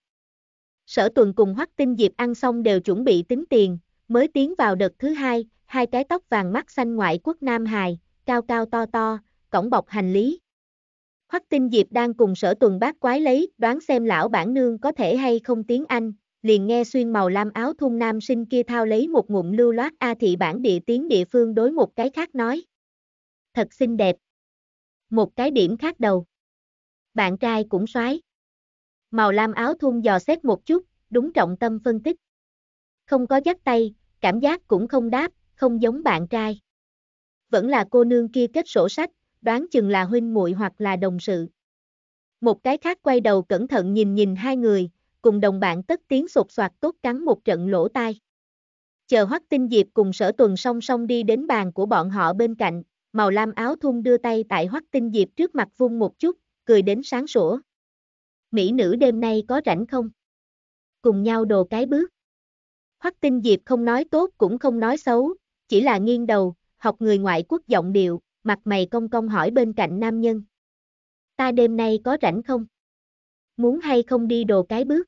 Sở tuần cùng hoắc tinh diệp ăn xong đều chuẩn bị tính tiền, mới tiến vào đợt thứ hai, hai cái tóc vàng mắt xanh ngoại quốc Nam Hài, cao cao to to, cổng bọc hành lý. Hoắc Tinh Diệp đang cùng sở tuần bác quái lấy, đoán xem lão bản nương có thể hay không tiếng Anh, liền nghe xuyên màu lam áo thun nam sinh kia thao lấy một ngụm lưu loát A thị bản địa tiếng địa phương đối một cái khác nói. Thật xinh đẹp. Một cái điểm khác đầu. Bạn trai cũng soái. Màu lam áo thun dò xét một chút, đúng trọng tâm phân tích. Không có dắt tay, cảm giác cũng không đáp, không giống bạn trai. Vẫn là cô nương kia kết sổ sách, đoán chừng là huynh muội hoặc là đồng sự. Một cái khác quay đầu cẩn thận nhìn nhìn hai người, cùng đồng bạn tất tiếng sột soạt tốt cắn một trận lỗ tai. Chờ Hoắc Tinh Diệp cùng Sở Tuần song song đi đến bàn của bọn họ bên cạnh, màu lam áo thun đưa tay tại Hoắc Tinh Diệp trước mặt vung một chút, cười đến sáng sủa. Mỹ nữ đêm nay có rảnh không? Cùng nhau đồ cái bước. Hoắc Tinh Diệp không nói tốt cũng không nói xấu, chỉ là nghiêng đầu, học người ngoại quốc giọng điệu, mặt mày công công hỏi bên cạnh nam nhân. Ta đêm nay có rảnh không? Muốn hay không đi đồ cái bước?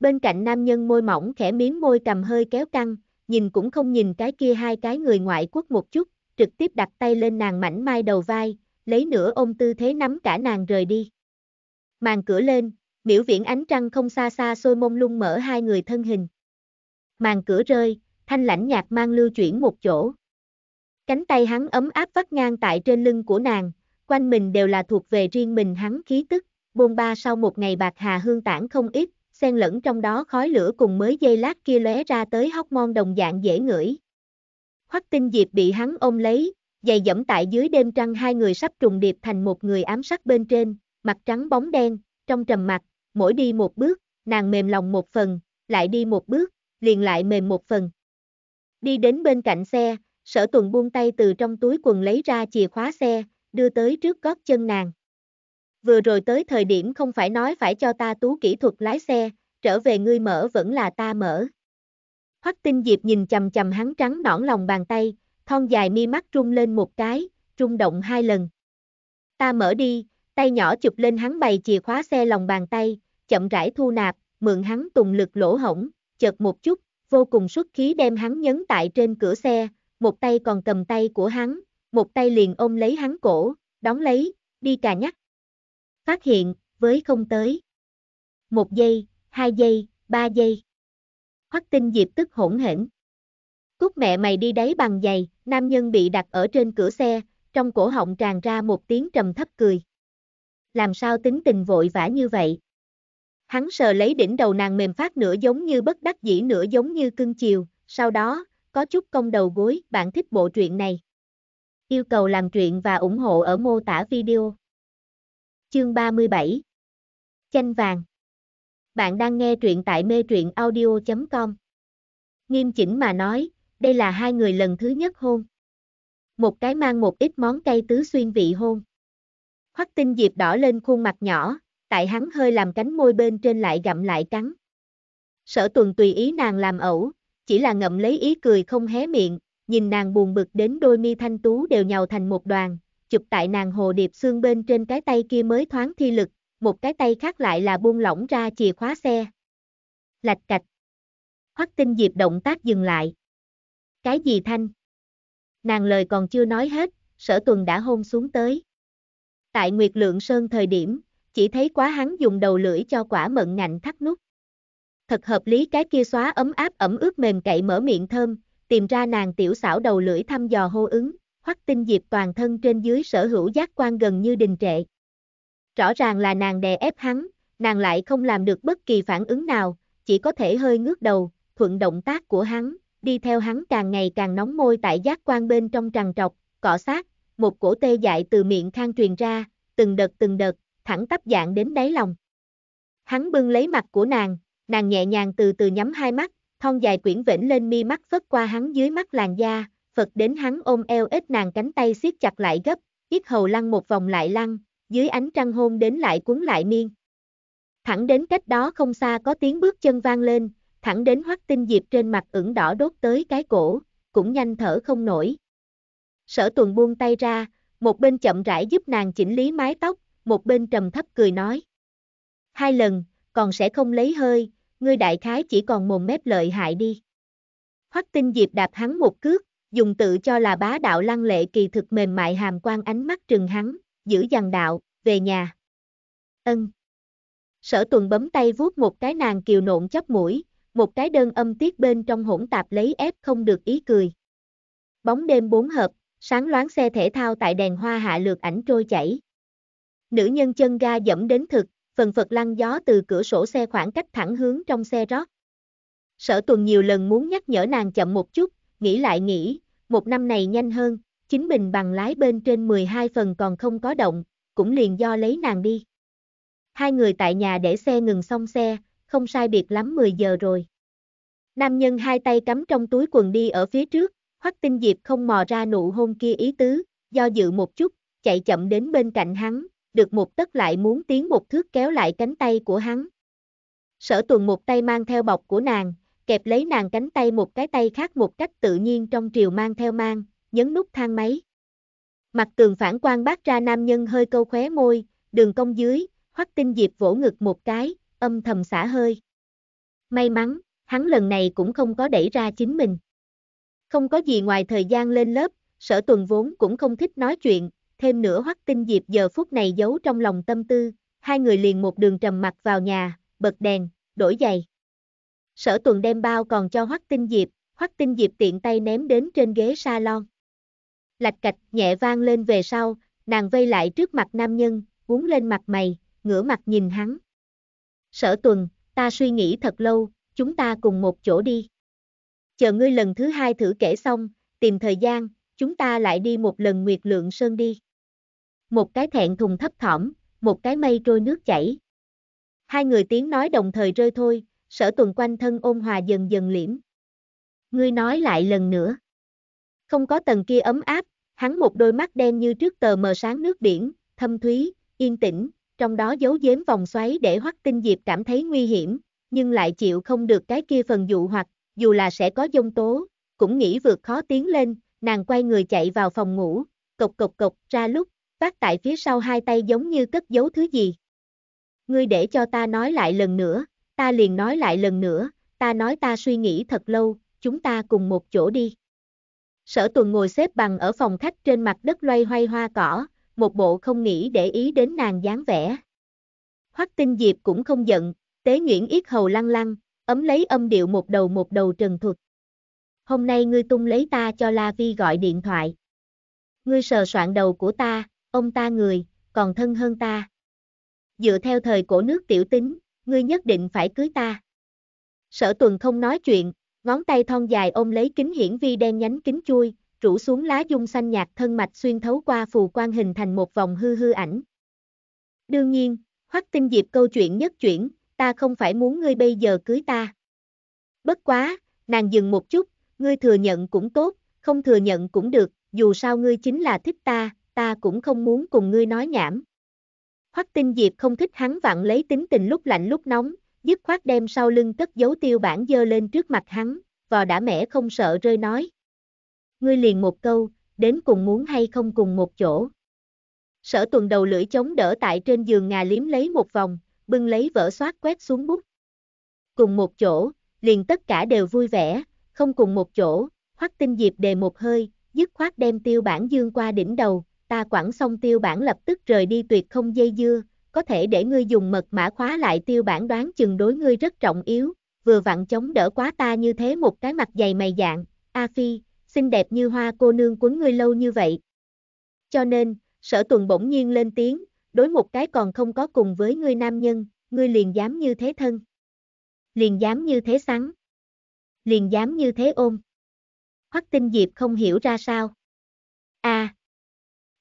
Bên cạnh nam nhân môi mỏng khẽ miếng môi cầm hơi kéo căng, nhìn cũng không nhìn cái kia hai cái người ngoại quốc một chút, trực tiếp đặt tay lên nàng mảnh mai đầu vai, lấy nửa ôm tư thế nắm cả nàng rời đi. Màn cửa lên, miễu viễn ánh trăng không xa xa sôi mông lung mở hai người thân hình. Màn cửa rơi, thanh lãnh nhạt mang lưu chuyển một chỗ. Cánh tay hắn ấm áp vắt ngang tại trên lưng của nàng, quanh mình đều là thuộc về riêng mình hắn khí tức, bôn ba sau một ngày bạc hà hương tản không ít, xen lẫn trong đó khói lửa cùng mới dây lát kia lóe ra tới hóc mon đồng dạng dễ ngửi. Hoắc tinh diệp bị hắn ôm lấy, dày dẫm tại dưới đêm trăng hai người sắp trùng điệp thành một người ám sắc bên trên, mặt trắng bóng đen, trong trầm mặt, mỗi đi một bước, nàng mềm lòng một phần, lại đi một bước, liền lại mềm một phần, Đi đến bên cạnh xe, sở tuần buông tay từ trong túi quần lấy ra chìa khóa xe, đưa tới trước gót chân nàng. Vừa rồi tới thời điểm không phải nói phải cho ta tú kỹ thuật lái xe, trở về ngươi mở vẫn là ta mở. Hoắc tinh diệp nhìn chầm chầm hắn trắng nõn lòng bàn tay, thon dài mi mắt trung lên một cái, trung động hai lần. Ta mở đi, tay nhỏ chụp lên hắn bày chìa khóa xe lòng bàn tay, chậm rãi thu nạp, mượn hắn tùng lực lỗ hổng, chợt một chút, vô cùng xuất khí đem hắn nhấn tại trên cửa xe, một tay còn cầm tay của hắn, một tay liền ôm lấy hắn cổ, đóng lấy, đi cà nhắc. Phát hiện, với không tới. Một giây, hai giây, ba giây. Hoắc tinh diệp tức hỗn hển. Cút mẹ mày đi đấy bằng giày, nam nhân bị đặt ở trên cửa xe, trong cổ họng tràn ra một tiếng trầm thấp cười. Làm sao tính tình vội vã như vậy? Hắn sờ lấy đỉnh đầu nàng mềm phát nửa giống như bất đắc dĩ nửa giống như cưng chiều, sau đó, có chút công đầu gối, bạn thích bộ truyện này. Yêu cầu làm truyện và ủng hộ ở mô tả video. Chương 37 Chanh vàng Bạn đang nghe truyện tại mê truyện audio.com Nghiêm chỉnh mà nói, đây là hai người lần thứ nhất hôn. Một cái mang một ít món cây tứ xuyên vị hôn. Hoắc tinh diệp đỏ lên khuôn mặt nhỏ, tại hắn hơi làm cánh môi bên trên lại gặm lại cắn. Sở tuần tùy ý nàng làm ẩu, chỉ là ngậm lấy ý cười không hé miệng, nhìn nàng buồn bực đến đôi mi thanh tú đều nhào thành một đoàn, chụp tại nàng hồ điệp xương bên trên cái tay kia mới thoáng thi lực, một cái tay khác lại là buông lỏng ra chìa khóa xe. Lạch cạch. Hoắc tinh diệp động tác dừng lại. Cái gì thanh? Nàng lời còn chưa nói hết, sở tuần đã hôn xuống tới. Tại Nguyệt Lượng Sơn thời điểm, chỉ thấy quá hắn dùng đầu lưỡi cho quả mận ngạnh thắt nút. Thật hợp lý cái kia xóa ấm áp ẩm ướt mềm cậy mở miệng thơm, tìm ra nàng tiểu xảo đầu lưỡi thăm dò hô ứng, hoắc tinh diệp toàn thân trên dưới sở hữu giác quan gần như đình trệ. Rõ ràng là nàng đè ép hắn, nàng lại không làm được bất kỳ phản ứng nào, chỉ có thể hơi ngước đầu, thuận động tác của hắn, đi theo hắn càng ngày càng nóng môi tại giác quan bên trong trằn trọc, cọ sát, một cổ tê dại từ miệng khang truyền ra, từng đợt từng đợt, thẳng tắp dạng đến đáy lòng. Hắn bưng lấy mặt của nàng, nàng nhẹ nhàng từ từ nhắm hai mắt, thon dài quyển vĩnh lên mi mắt phất qua hắn dưới mắt làn da, Phật đến hắn ôm eo ít nàng cánh tay siết chặt lại gấp, ít hầu lăn một vòng lại lăn, dưới ánh trăng hôn đến lại cuốn lại miên. Thẳng đến cách đó không xa có tiếng bước chân vang lên, thẳng đến hoắc tinh diệp trên mặt ửng đỏ đốt tới cái cổ, cũng nhanh thở không nổi. Sở tuần buông tay ra, một bên chậm rãi giúp nàng chỉnh lý mái tóc, một bên trầm thấp cười nói. Hai lần, còn sẽ không lấy hơi, ngươi đại khái chỉ còn mồm mép lợi hại đi. Hoắc tinh diệp đạp hắn một cước, dùng tự cho là bá đạo lăng lệ kỳ thực mềm mại hàm quan ánh mắt trừng hắn, giữ dằn đạo, về nhà. Ân. Sở tuần bấm tay vuốt một cái nàng kiều nộn chóp mũi, một cái đơn âm tiết bên trong hỗn tạp lấy ép không được ý cười. Bóng đêm bốn hợp, sáng loáng xe thể thao tại đèn hoa hạ lượt ảnh trôi chảy. Nữ nhân chân ga dẫm đến thực, phần phật lăn gió từ cửa sổ xe khoảng cách thẳng hướng trong xe rót. Sở tuần nhiều lần muốn nhắc nhở nàng chậm một chút, nghĩ lại nghĩ, một năm này nhanh hơn, chính mình bằng lái bên trên 12 phần còn không có động, cũng liền do lấy nàng đi. Hai người tại nhà để xe ngừng xong xe, không sai biệt lắm 10 giờ rồi. Nam nhân hai tay cắm trong túi quần đi ở phía trước, hoắc tinh diệp không mò ra nụ hôn kia ý tứ, do dự một chút, chạy chậm đến bên cạnh hắn, được một tấc lại muốn tiến một thước kéo lại cánh tay của hắn. Sở tuần một tay mang theo bọc của nàng, kẹp lấy nàng cánh tay một cái tay khác một cách tự nhiên trong triều mang theo mang, nhấn nút thang máy. Mặt tường phản quang bát ra nam nhân hơi câu khóe môi, đường cong dưới, hoắc tinh diệp vỗ ngực một cái, âm thầm xả hơi. May mắn, hắn lần này cũng không có đẩy ra chính mình. Không có gì ngoài thời gian lên lớp, sở tuần vốn cũng không thích nói chuyện, thêm nữa hoắc tinh diệp giờ phút này giấu trong lòng tâm tư, hai người liền một đường trầm mặt vào nhà, bật đèn, đổi giày. Sở tuần đem bao còn cho hoắc tinh diệp, hoắc tinh diệp tiện tay ném đến trên ghế salon. Lạch cạch nhẹ vang lên về sau, nàng vây lại trước mặt nam nhân, uốn lên mặt mày, ngửa mặt nhìn hắn. Sở tuần, ta suy nghĩ thật lâu, chúng ta cùng một chỗ đi. Chờ ngươi lần thứ hai thử kể xong, tìm thời gian, chúng ta lại đi một lần nguyệt lượng sơn đi một cái thẹn thùng thấp thỏm, một cái mây trôi nước chảy. Hai người tiếng nói đồng thời rơi thôi, sở tuần quanh thân ôn hòa dần dần liễm. Ngươi nói lại lần nữa. Không có tầng kia ấm áp, hắn một đôi mắt đen như trước tờ mờ sáng nước biển, thâm thúy, yên tĩnh, trong đó giấu giếm vòng xoáy để hoắc tinh diệp cảm thấy nguy hiểm, nhưng lại chịu không được cái kia phần dụ hoặc, dù là sẽ có dông tố, cũng nghĩ vượt khó tiến lên, nàng quay người chạy vào phòng ngủ, cộc cộc cộc ra lúc, phát tại phía sau hai tay giống như cất giấu thứ gì. Ngươi để cho ta nói lại lần nữa, ta liền nói lại lần nữa, ta nói ta suy nghĩ thật lâu, chúng ta cùng một chỗ đi. Sở tuần ngồi xếp bằng ở phòng khách trên mặt đất loay hoay hoa cỏ, một bộ không nghĩ để ý đến nàng dáng vẻ. Hoắc tinh diệp cũng không giận, tế nguyễn yết hầu lăng lăng, ấm lấy âm điệu một đầu một đầu trần thuật. Hôm nay ngươi tung lấy ta cho La Vi gọi điện thoại. Ngươi sờ soạn đầu của ta, ông ta người, còn thân hơn ta. Dựa theo thời cổ nước tiểu tính, ngươi nhất định phải cưới ta. Sở tuần không nói chuyện, ngón tay thon dài ôm lấy kính hiển vi đen nhánh kính chui, rủ xuống lá dung xanh nhạt thân mạch xuyên thấu qua phù quan hình thành một vòng hư hư ảnh. Đương nhiên, hoắc tinh dịp câu chuyện nhất chuyển, ta không phải muốn ngươi bây giờ cưới ta. Bất quá, nàng dừng một chút, ngươi thừa nhận cũng tốt, không thừa nhận cũng được, dù sao ngươi chính là thích ta, ta cũng không muốn cùng ngươi nói nhảm. Hoắc Tinh Diệp không thích hắn vặn lấy tính tình lúc lạnh lúc nóng, dứt khoát đem sau lưng cất giấu tiêu bản dơ lên trước mặt hắn, vò đã mẻ không sợ rơi nói. Ngươi liền một câu, đến cùng muốn hay không cùng một chỗ. Sở tuần đầu lưỡi chống đỡ tại trên giường ngà liếm lấy một vòng, bưng lấy vỡ xoát quét xuống bút. Cùng một chỗ, liền tất cả đều vui vẻ, không cùng một chỗ, hoắc tinh diệp đề một hơi, dứt khoát đem tiêu bản dương qua đỉnh đầu, ta quản xong tiêu bản lập tức rời đi tuyệt không dây dưa, có thể để ngươi dùng mật mã khóa lại tiêu bản đoán chừng đối ngươi rất trọng yếu, vừa vặn chống đỡ quá ta như thế một cái mặt dày mày dạng, A Phi, xinh đẹp như hoa cô nương quấn ngươi lâu như vậy. Cho nên, sở tuần bỗng nhiên lên tiếng, đối một cái còn không có cùng với ngươi nam nhân, ngươi liền dám như thế thân. Liền dám như thế sắn. Liền dám như thế ôm. Hoắc tinh diệp không hiểu ra sao. a à,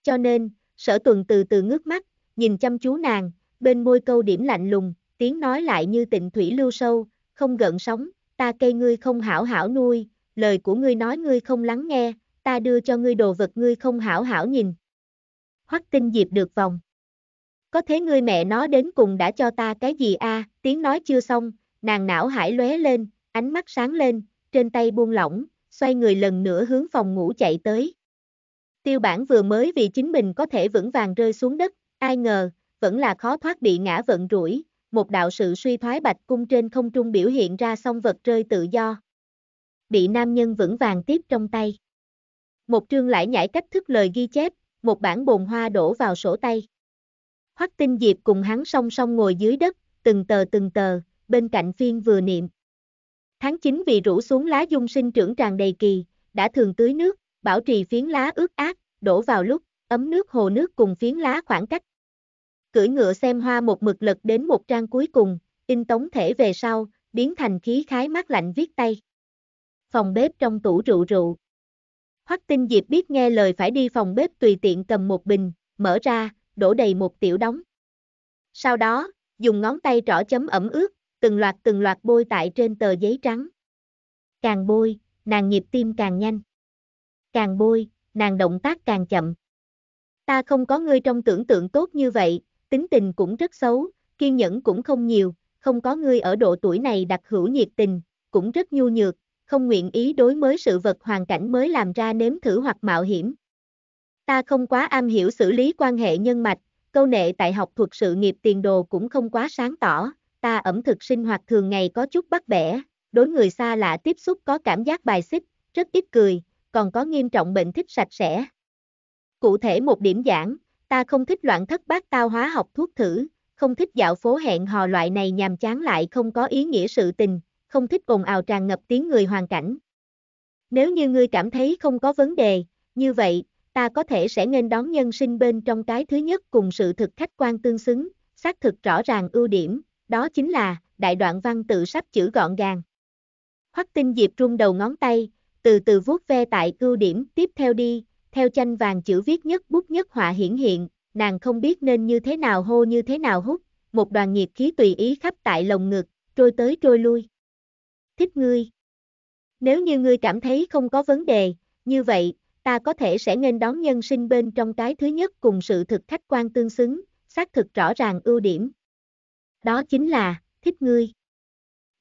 cho nên, sở tuần từ từ ngước mắt, nhìn chăm chú nàng, bên môi câu điểm lạnh lùng, tiếng nói lại như tịnh thủy lưu sâu, không gợn sóng, ta cây ngươi không hảo hảo nuôi, lời của ngươi nói ngươi không lắng nghe, ta đưa cho ngươi đồ vật ngươi không hảo hảo nhìn. Hoắc tinh diệp được vòng. Có thế ngươi mẹ nó đến cùng đã cho ta cái gì a? tiếng nói chưa xong, nàng não hải lóe lên, ánh mắt sáng lên, trên tay buông lỏng, xoay người lần nữa hướng phòng ngủ chạy tới. Tiêu bản vừa mới vì chính mình có thể vững vàng rơi xuống đất, ai ngờ, vẫn là khó thoát bị ngã vận rủi, một đạo sự suy thoái bạch cung trên không trung biểu hiện ra song vật rơi tự do. Bị nam nhân vững vàng tiếp trong tay. Một trương lại nhảy cách thức lời ghi chép, một bản bồn hoa đổ vào sổ tay. Hoắc Tinh Diệp cùng hắn song song ngồi dưới đất, từng tờ từng tờ, bên cạnh phiên vừa niệm. Tháng 9 vì rủ xuống lá dung sinh trưởng tràn đầy kỳ, đã thường tưới nước, bảo trì phiến lá ướt át, đổ vào lúc, ấm nước hồ nước cùng phiến lá khoảng cách. Cưỡi ngựa xem hoa một mực lật đến một trang cuối cùng, in tống thể về sau, biến thành khí khái mát lạnh viết tay. Phòng bếp trong tủ rượu rượu. Hoắc Tinh Diệp biết nghe lời phải đi phòng bếp tùy tiện cầm một bình, mở ra, đổ đầy một tiểu đóng. Sau đó, dùng ngón tay trỏ chấm ẩm ướt, từng loạt từng loạt bôi tại trên tờ giấy trắng. Càng bôi, nàng nhịp tim càng nhanh càng bôi, nàng động tác càng chậm. Ta không có ngươi trong tưởng tượng tốt như vậy, tính tình cũng rất xấu, kiên nhẫn cũng không nhiều, không có ngươi ở độ tuổi này đặc hữu nhiệt tình, cũng rất nhu nhược, không nguyện ý đối mới sự vật hoàn cảnh mới làm ra nếm thử hoặc mạo hiểm. Ta không quá am hiểu xử lý quan hệ nhân mạch, câu nệ tại học thuật sự nghiệp tiền đồ cũng không quá sáng tỏ, ta ẩm thực sinh hoạt thường ngày có chút bắt bẻ, đối người xa lạ tiếp xúc có cảm giác bài xích, rất ít cười, còn có nghiêm trọng bệnh thích sạch sẽ. Cụ thể một điểm giảng, ta không thích loạn thất bát tao hóa học thuốc thử, không thích dạo phố hẹn hò loại này nhàm chán lại không có ý nghĩa sự tình, không thích ồn ào tràn ngập tiếng người hoàn cảnh. Nếu như ngươi cảm thấy không có vấn đề, như vậy, ta có thể sẽ nên đón nhân sinh bên trong cái thứ nhất cùng sự thực khách quan tương xứng, xác thực rõ ràng ưu điểm, đó chính là, đại đoạn văn tự sắp chữ gọn gàng. Hoắc tinh diệp rung đầu ngón tay, từ từ vuốt ve tại ưu điểm tiếp theo đi, theo chanh vàng chữ viết nhất bút nhất họa hiển hiện, nàng không biết nên như thế nào hô như thế nào hút, một đoàn nhiệt khí tùy ý khắp tại lồng ngực, trôi tới trôi lui. Thích ngươi. Nếu như ngươi cảm thấy không có vấn đề, như vậy, ta có thể sẽ nên đón nhân sinh bên trong cái thứ nhất cùng sự thực khách quan tương xứng, xác thực rõ ràng ưu điểm. Đó chính là, thích ngươi.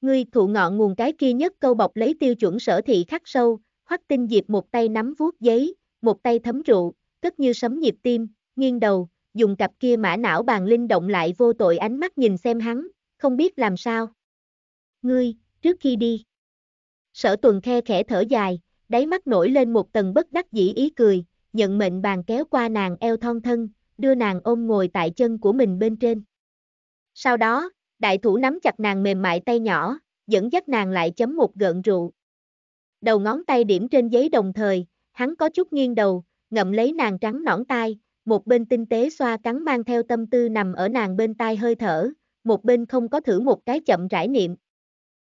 Ngươi thụ ngọn nguồn cái kia nhất câu bọc lấy tiêu chuẩn sở thị khắc sâu, hoắc tinh diệp một tay nắm vuốt giấy, một tay thấm rượu, cất như sấm nhịp tim, nghiêng đầu, dùng cặp kia mã não bàn linh động lại vô tội ánh mắt nhìn xem hắn, không biết làm sao. Ngươi, trước khi đi. Sở tuần khe khẽ thở dài, đáy mắt nổi lên một tầng bất đắc dĩ ý cười, nhận mệnh bàn kéo qua nàng eo thon thân, đưa nàng ôm ngồi tại chân của mình bên trên. Sau đó, Đại thủ nắm chặt nàng mềm mại tay nhỏ, dẫn dắt nàng lại chấm một gợn rượu. Đầu ngón tay điểm trên giấy đồng thời, hắn có chút nghiêng đầu, ngậm lấy nàng trắng nõn tai, một bên tinh tế xoa cắn mang theo tâm tư nằm ở nàng bên tai hơi thở, một bên không có thử một cái chậm rãi niệm.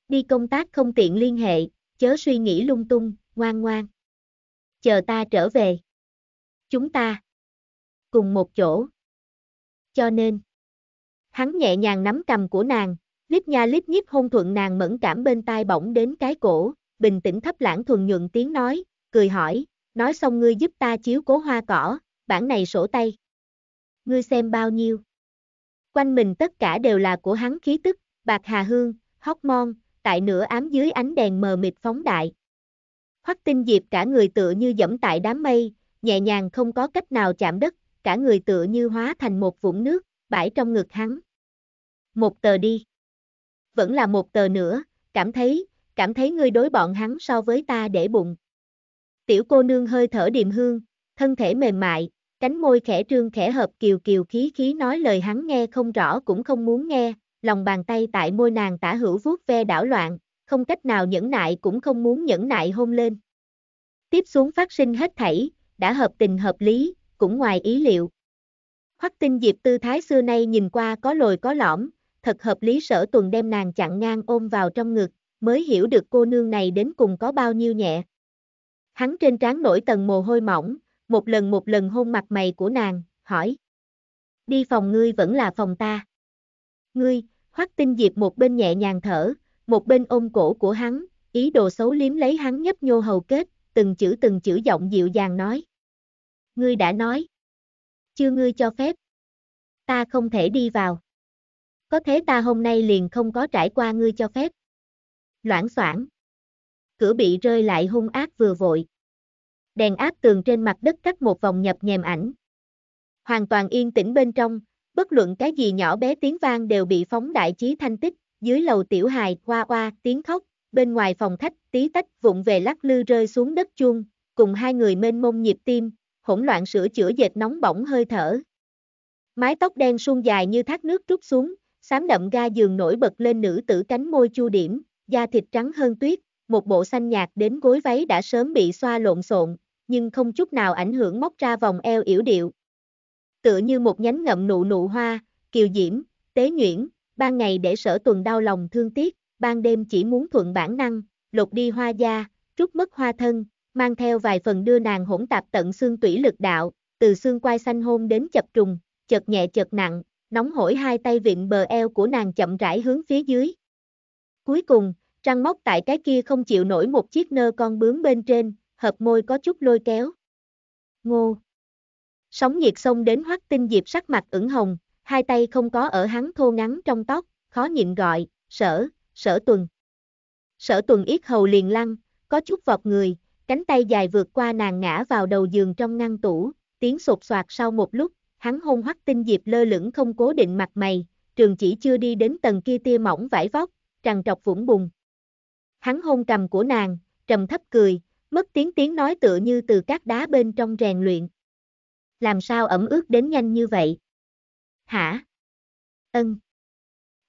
Đi công tác không tiện liên hệ, chớ suy nghĩ lung tung, ngoan ngoan. Chờ ta trở về. Chúng ta. Cùng một chỗ. Cho nên. Hắn nhẹ nhàng nắm cầm của nàng, lít nha lít nhíp hôn thuận nàng mẫn cảm bên tai bỗng đến cái cổ, bình tĩnh thấp lãng thuần nhuận tiếng nói, cười hỏi, nói xong ngươi giúp ta chiếu cố hoa cỏ, bản này sổ tay. Ngươi xem bao nhiêu. Quanh mình tất cả đều là của hắn khí tức, bạc hà hương, hóc mon, tại nửa ám dưới ánh đèn mờ mịt phóng đại. Hoắc tinh diệp cả người tựa như dẫm tại đám mây, nhẹ nhàng không có cách nào chạm đất, cả người tựa như hóa thành một vũng nước, bãi trong ngực hắn. Một tờ đi. Vẫn là một tờ nữa, cảm thấy, cảm thấy ngươi đối bọn hắn so với ta để bụng. Tiểu cô nương hơi thở điềm hương, thân thể mềm mại, cánh môi khẽ trương khẽ hợp kiều kiều khí khí nói lời hắn nghe không rõ cũng không muốn nghe, lòng bàn tay tại môi nàng tả hữu vuốt ve đảo loạn, không cách nào nhẫn nại cũng không muốn nhẫn nại hôn lên. Tiếp xuống phát sinh hết thảy, đã hợp tình hợp lý, cũng ngoài ý liệu. Hoắc Tinh Diệp tư thái xưa nay nhìn qua có lồi có lõm, thật hợp lý sở tuần đem nàng chặn ngang ôm vào trong ngực, mới hiểu được cô nương này đến cùng có bao nhiêu nhẹ. Hắn trên trán nổi tầng mồ hôi mỏng, một lần một lần hôn mặt mày của nàng, hỏi. Đi phòng ngươi vẫn là phòng ta. Ngươi, Hoắc Tinh Diệp một bên nhẹ nhàng thở, một bên ôm cổ của hắn, ý đồ xấu liếm lấy hắn nhấp nhô hầu kết, từng chữ từng chữ giọng dịu dàng nói. Ngươi đã nói chưa ngươi cho phép. Ta không thể đi vào. Có thế ta hôm nay liền không có trải qua ngươi cho phép. Loãng soảng. Cửa bị rơi lại hung ác vừa vội. Đèn áp tường trên mặt đất cắt một vòng nhập nhèm ảnh. Hoàn toàn yên tĩnh bên trong, bất luận cái gì nhỏ bé tiếng vang đều bị phóng đại chí thanh tích, dưới lầu tiểu hài, hoa hoa, tiếng khóc, bên ngoài phòng khách, tí tách vụng về lắc lư rơi xuống đất chuông, cùng hai người mênh mông nhịp tim, hỗn loạn sửa chữa dệt nóng bỏng hơi thở. Mái tóc đen suôn dài như thác nước trút xuống, xám đậm ga giường nổi bật lên nữ tử cánh môi chu điểm, da thịt trắng hơn tuyết, một bộ xanh nhạt đến gối váy đã sớm bị xoa lộn xộn, nhưng không chút nào ảnh hưởng móc ra vòng eo yểu điệu. Tựa như một nhánh ngậm nụ nụ hoa, kiều diễm, tế nhuyễn, ban ngày để sở tuần đau lòng thương tiếc, ban đêm chỉ muốn thuận bản năng, lột đi hoa da, trút mất hoa thân, mang theo vài phần đưa nàng hỗn tạp tận xương tủy lực đạo, từ xương quai xanh hôn đến chập trùng, chợt nhẹ chợt nặng, nóng hổi hai tay viện bờ eo của nàng chậm rãi hướng phía dưới. Cuối cùng, trăng móc tại cái kia không chịu nổi một chiếc nơ con bướm bên trên, hợp môi có chút lôi kéo. Ngô. Sóng nhiệt sông đến hoắc tinh diệp sắc mặt ửng hồng, hai tay không có ở hắn thô ngắn trong tóc, khó nhịn gọi, sở, sở tuần. Sở tuần yết hầu liền lăng, có chút vọt người, cánh tay dài vượt qua nàng ngã vào đầu giường trong ngăn tủ, tiếng sột soạt sau một lúc, hắn hôn hoắc tinh diệp lơ lửng không cố định mặt mày, trường chỉ chưa đi đến tầng kia tia mỏng vải vóc, trằn trọc vũng bùng. Hắn hôn cầm của nàng, trầm thấp cười, mất tiếng tiếng nói tựa như từ các đá bên trong rèn luyện. Làm sao ẩm ướt đến nhanh như vậy? Hả? Ân.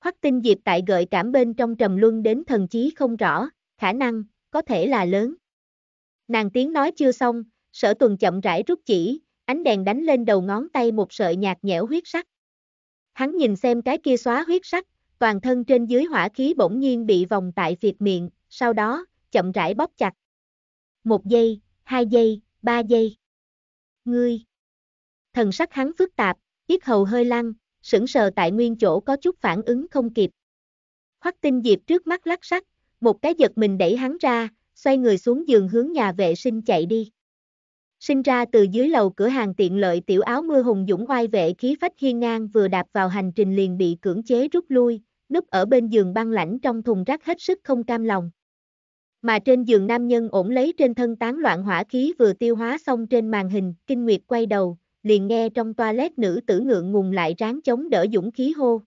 Hoắc tinh diệp tại gợi cảm bên trong trầm luân đến thần chí không rõ, khả năng, có thể là lớn. Nàng tiếng nói chưa xong, sở tuần chậm rãi rút chỉ, ánh đèn đánh lên đầu ngón tay một sợi nhạt nhẽo huyết sắc. Hắn nhìn xem cái kia xóa huyết sắc, toàn thân trên dưới hỏa khí bỗng nhiên bị vòng tại việt miệng, sau đó, chậm rãi bóp chặt. Một giây, hai giây, ba giây. Ngươi. Thần sắc hắn phức tạp, yết hầu hơi lăn, sững sờ tại nguyên chỗ có chút phản ứng không kịp. Hoắc tinh diệp trước mắt lắc sắc, một cái giật mình đẩy hắn ra, xoay người xuống giường hướng nhà vệ sinh chạy đi. Sinh ra từ dưới lầu cửa hàng tiện lợi tiểu áo mưa hùng dũng oai vệ khí phách hiên ngang vừa đạp vào hành trình liền bị cưỡng chế rút lui, núp ở bên giường băng lãnh trong thùng rác hết sức không cam lòng. Mà trên giường nam nhân ổn lấy trên thân tán loạn hỏa khí vừa tiêu hóa xong trên màn hình, kinh nguyệt quay đầu, liền nghe trong toilet nữ tử ngượng ngùng lại ráng chống đỡ dũng khí hô.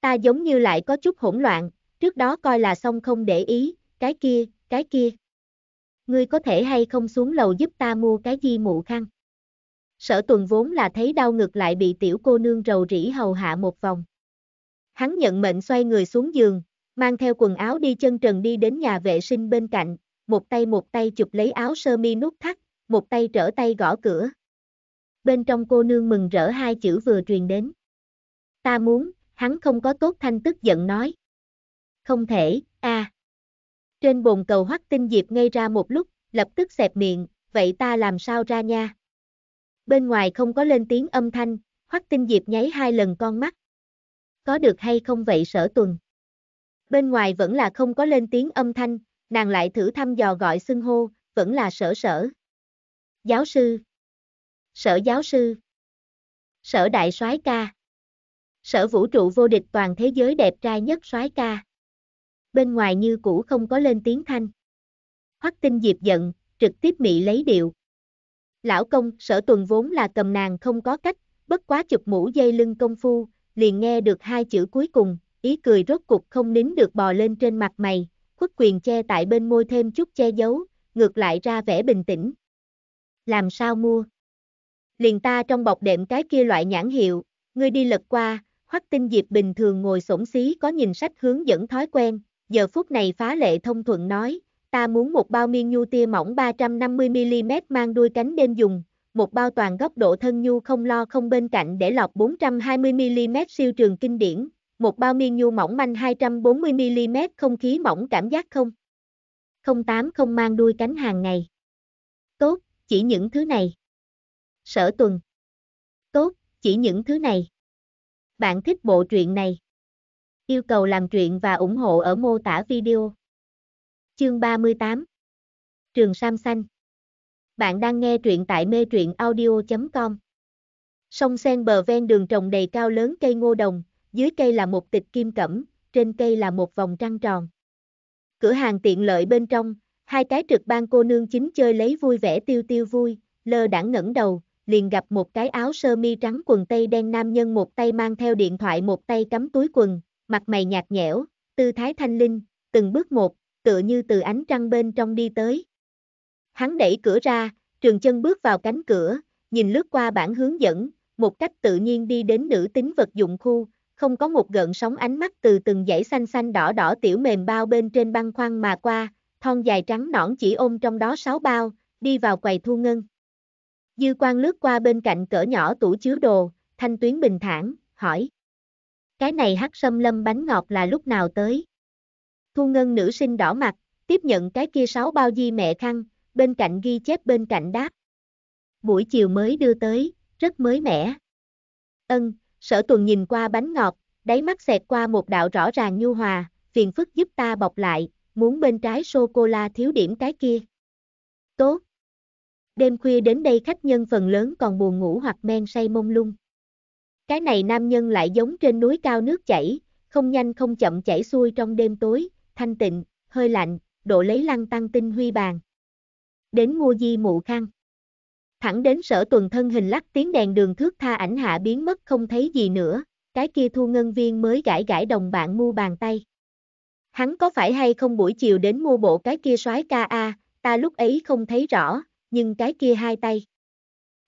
Ta giống như lại có chút hỗn loạn, trước đó coi là xong không để ý, cái kia, cái kia. Ngươi có thể hay không xuống lầu giúp ta mua cái di mụ khăn. Sở tuần vốn là thấy đau ngực lại bị tiểu cô nương rầu rĩ hầu hạ một vòng. Hắn nhận mệnh xoay người xuống giường, mang theo quần áo đi chân trần đi đến nhà vệ sinh bên cạnh, một tay một tay chụp lấy áo sơ mi nút thắt, một tay trở tay gõ cửa. Bên trong cô nương mừng rỡ hai chữ vừa truyền đến. Ta muốn, hắn không có tốt thanh tức giận nói. Không thể, a. À. Trên bồn cầu hoắc tinh diệp ngây ra một lúc, lập tức xẹp miệng, vậy ta làm sao ra nha? Bên ngoài không có lên tiếng âm thanh, hoắc tinh diệp nháy hai lần con mắt. Có được hay không vậy sở tuần? Bên ngoài vẫn là không có lên tiếng âm thanh, nàng lại thử thăm dò gọi xưng hô, vẫn là sở sở. Giáo sư. Sở giáo sư. Sở đại soái ca. Sở vũ trụ vô địch toàn thế giới đẹp trai nhất soái ca bên ngoài như cũ không có lên tiếng thanh. Hoắc tinh Diệp giận, trực tiếp mị lấy điệu. Lão công, sở tuần vốn là cầm nàng không có cách, bất quá chụp mũ dây lưng công phu, liền nghe được hai chữ cuối cùng, ý cười rốt cục không nín được bò lên trên mặt mày, khuất quyền che tại bên môi thêm chút che giấu, ngược lại ra vẻ bình tĩnh. Làm sao mua? Liền ta trong bọc đệm cái kia loại nhãn hiệu, ngươi đi lật qua, hoắc tinh diệp bình thường ngồi sổn xí có nhìn sách hướng dẫn thói quen, giờ phút này phá lệ thông thuận nói, ta muốn một bao miên nhu tia mỏng 350mm mang đuôi cánh đêm dùng, một bao toàn góc độ thân nhu không lo không bên cạnh để lọc 420mm siêu trường kinh điển, một bao miên nhu mỏng manh 240mm không khí mỏng cảm giác không. 08 không mang đuôi cánh hàng ngày. Tốt, chỉ những thứ này. Sở tuần. Tốt, chỉ những thứ này. Bạn thích bộ truyện này. Yêu cầu làm chuyện và ủng hộ ở mô tả video. Chương 38 Trường Sam Xanh Bạn đang nghe truyện tại mê truyện audio.com Sông sen bờ ven đường trồng đầy cao lớn cây ngô đồng, dưới cây là một tịch kim cẩm, trên cây là một vòng trăng tròn. Cửa hàng tiện lợi bên trong, hai cái trực ban cô nương chính chơi lấy vui vẻ tiêu tiêu vui, lơ đãng ngẩng đầu, liền gặp một cái áo sơ mi trắng quần tây đen nam nhân một tay mang theo điện thoại một tay cắm túi quần, mặt mày nhạt nhẽo, tư thái thanh linh, từng bước một, tựa như từ ánh trăng bên trong đi tới. Hắn đẩy cửa ra, trường chân bước vào cánh cửa, nhìn lướt qua bản hướng dẫn, một cách tự nhiên đi đến nữ tính vật dụng khu, không có một gợn sóng ánh mắt từ từng dãy xanh xanh đỏ đỏ tiểu mềm bao bên trên băng khoăn mà qua, thon dài trắng nõn chỉ ôm trong đó sáu bao, đi vào quầy thu ngân. Dư quan lướt qua bên cạnh cỡ nhỏ tủ chứa đồ, thanh tuyến bình thản, hỏi cái này hắc sâm lâm bánh ngọt là lúc nào tới. Thu ngân nữ sinh đỏ mặt, tiếp nhận cái kia sáu bao di mẹ khăn, bên cạnh ghi chép bên cạnh đáp. Buổi chiều mới đưa tới, rất mới mẻ. Ân, sở tuần nhìn qua bánh ngọt, đáy mắt xẹt qua một đạo rõ ràng nhu hòa, phiền phức giúp ta bọc lại, muốn bên trái sô-cô-la thiếu điểm cái kia. Tốt. Đêm khuya đến đây khách nhân phần lớn còn buồn ngủ hoặc men say mông lung. Cái này nam nhân lại giống trên núi cao nước chảy, không nhanh không chậm chảy xuôi trong đêm tối, thanh tịnh, hơi lạnh, độ lấy lăng tăng tinh huy bàn. Đến ngô di mụ khăn. Thẳng đến sở tuần thân hình lắc tiếng đèn đường thước tha ảnh hạ biến mất không thấy gì nữa, cái kia thu ngân viên mới gãi gãi đồng bạn mua bàn tay. Hắn có phải hay không buổi chiều đến mua bộ cái kia soái ca a, ta lúc ấy không thấy rõ, nhưng cái kia hai tay.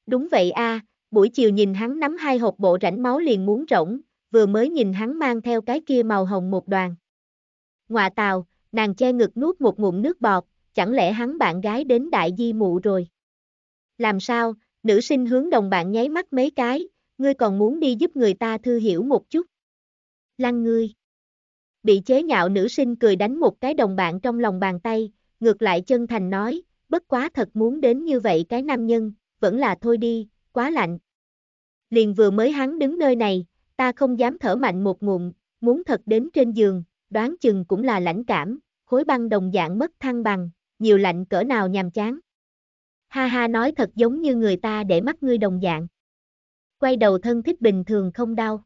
Đúng vậy a, buổi chiều nhìn hắn nắm hai hộp bộ rảnh máu liền muốn rỗng, vừa mới nhìn hắn mang theo cái kia màu hồng một đoàn. Ngoạ tàu, nàng che ngực nuốt một ngụm nước bọt, chẳng lẽ hắn bạn gái đến đại di mụ rồi. Làm sao, nữ sinh hướng đồng bạn nháy mắt mấy cái, ngươi còn muốn đi giúp người ta thư hiểu một chút. Lăng ngươi. Bị chế nhạo nữ sinh cười đánh một cái đồng bạn trong lòng bàn tay, ngược lại chân thành nói, bất quá thật muốn đến như vậy cái nam nhân, vẫn là thôi đi, quá lạnh. Liền vừa mới hắn đứng nơi này, ta không dám thở mạnh một ngụm, muốn thật đến trên giường, đoán chừng cũng là lãnh cảm, khối băng đồng dạng mất thăng bằng, nhiều lạnh cỡ nào nhàm chán. Ha ha nói thật giống như người ta để mắt ngươi đồng dạng. Quay đầu thân thích bình thường không đau.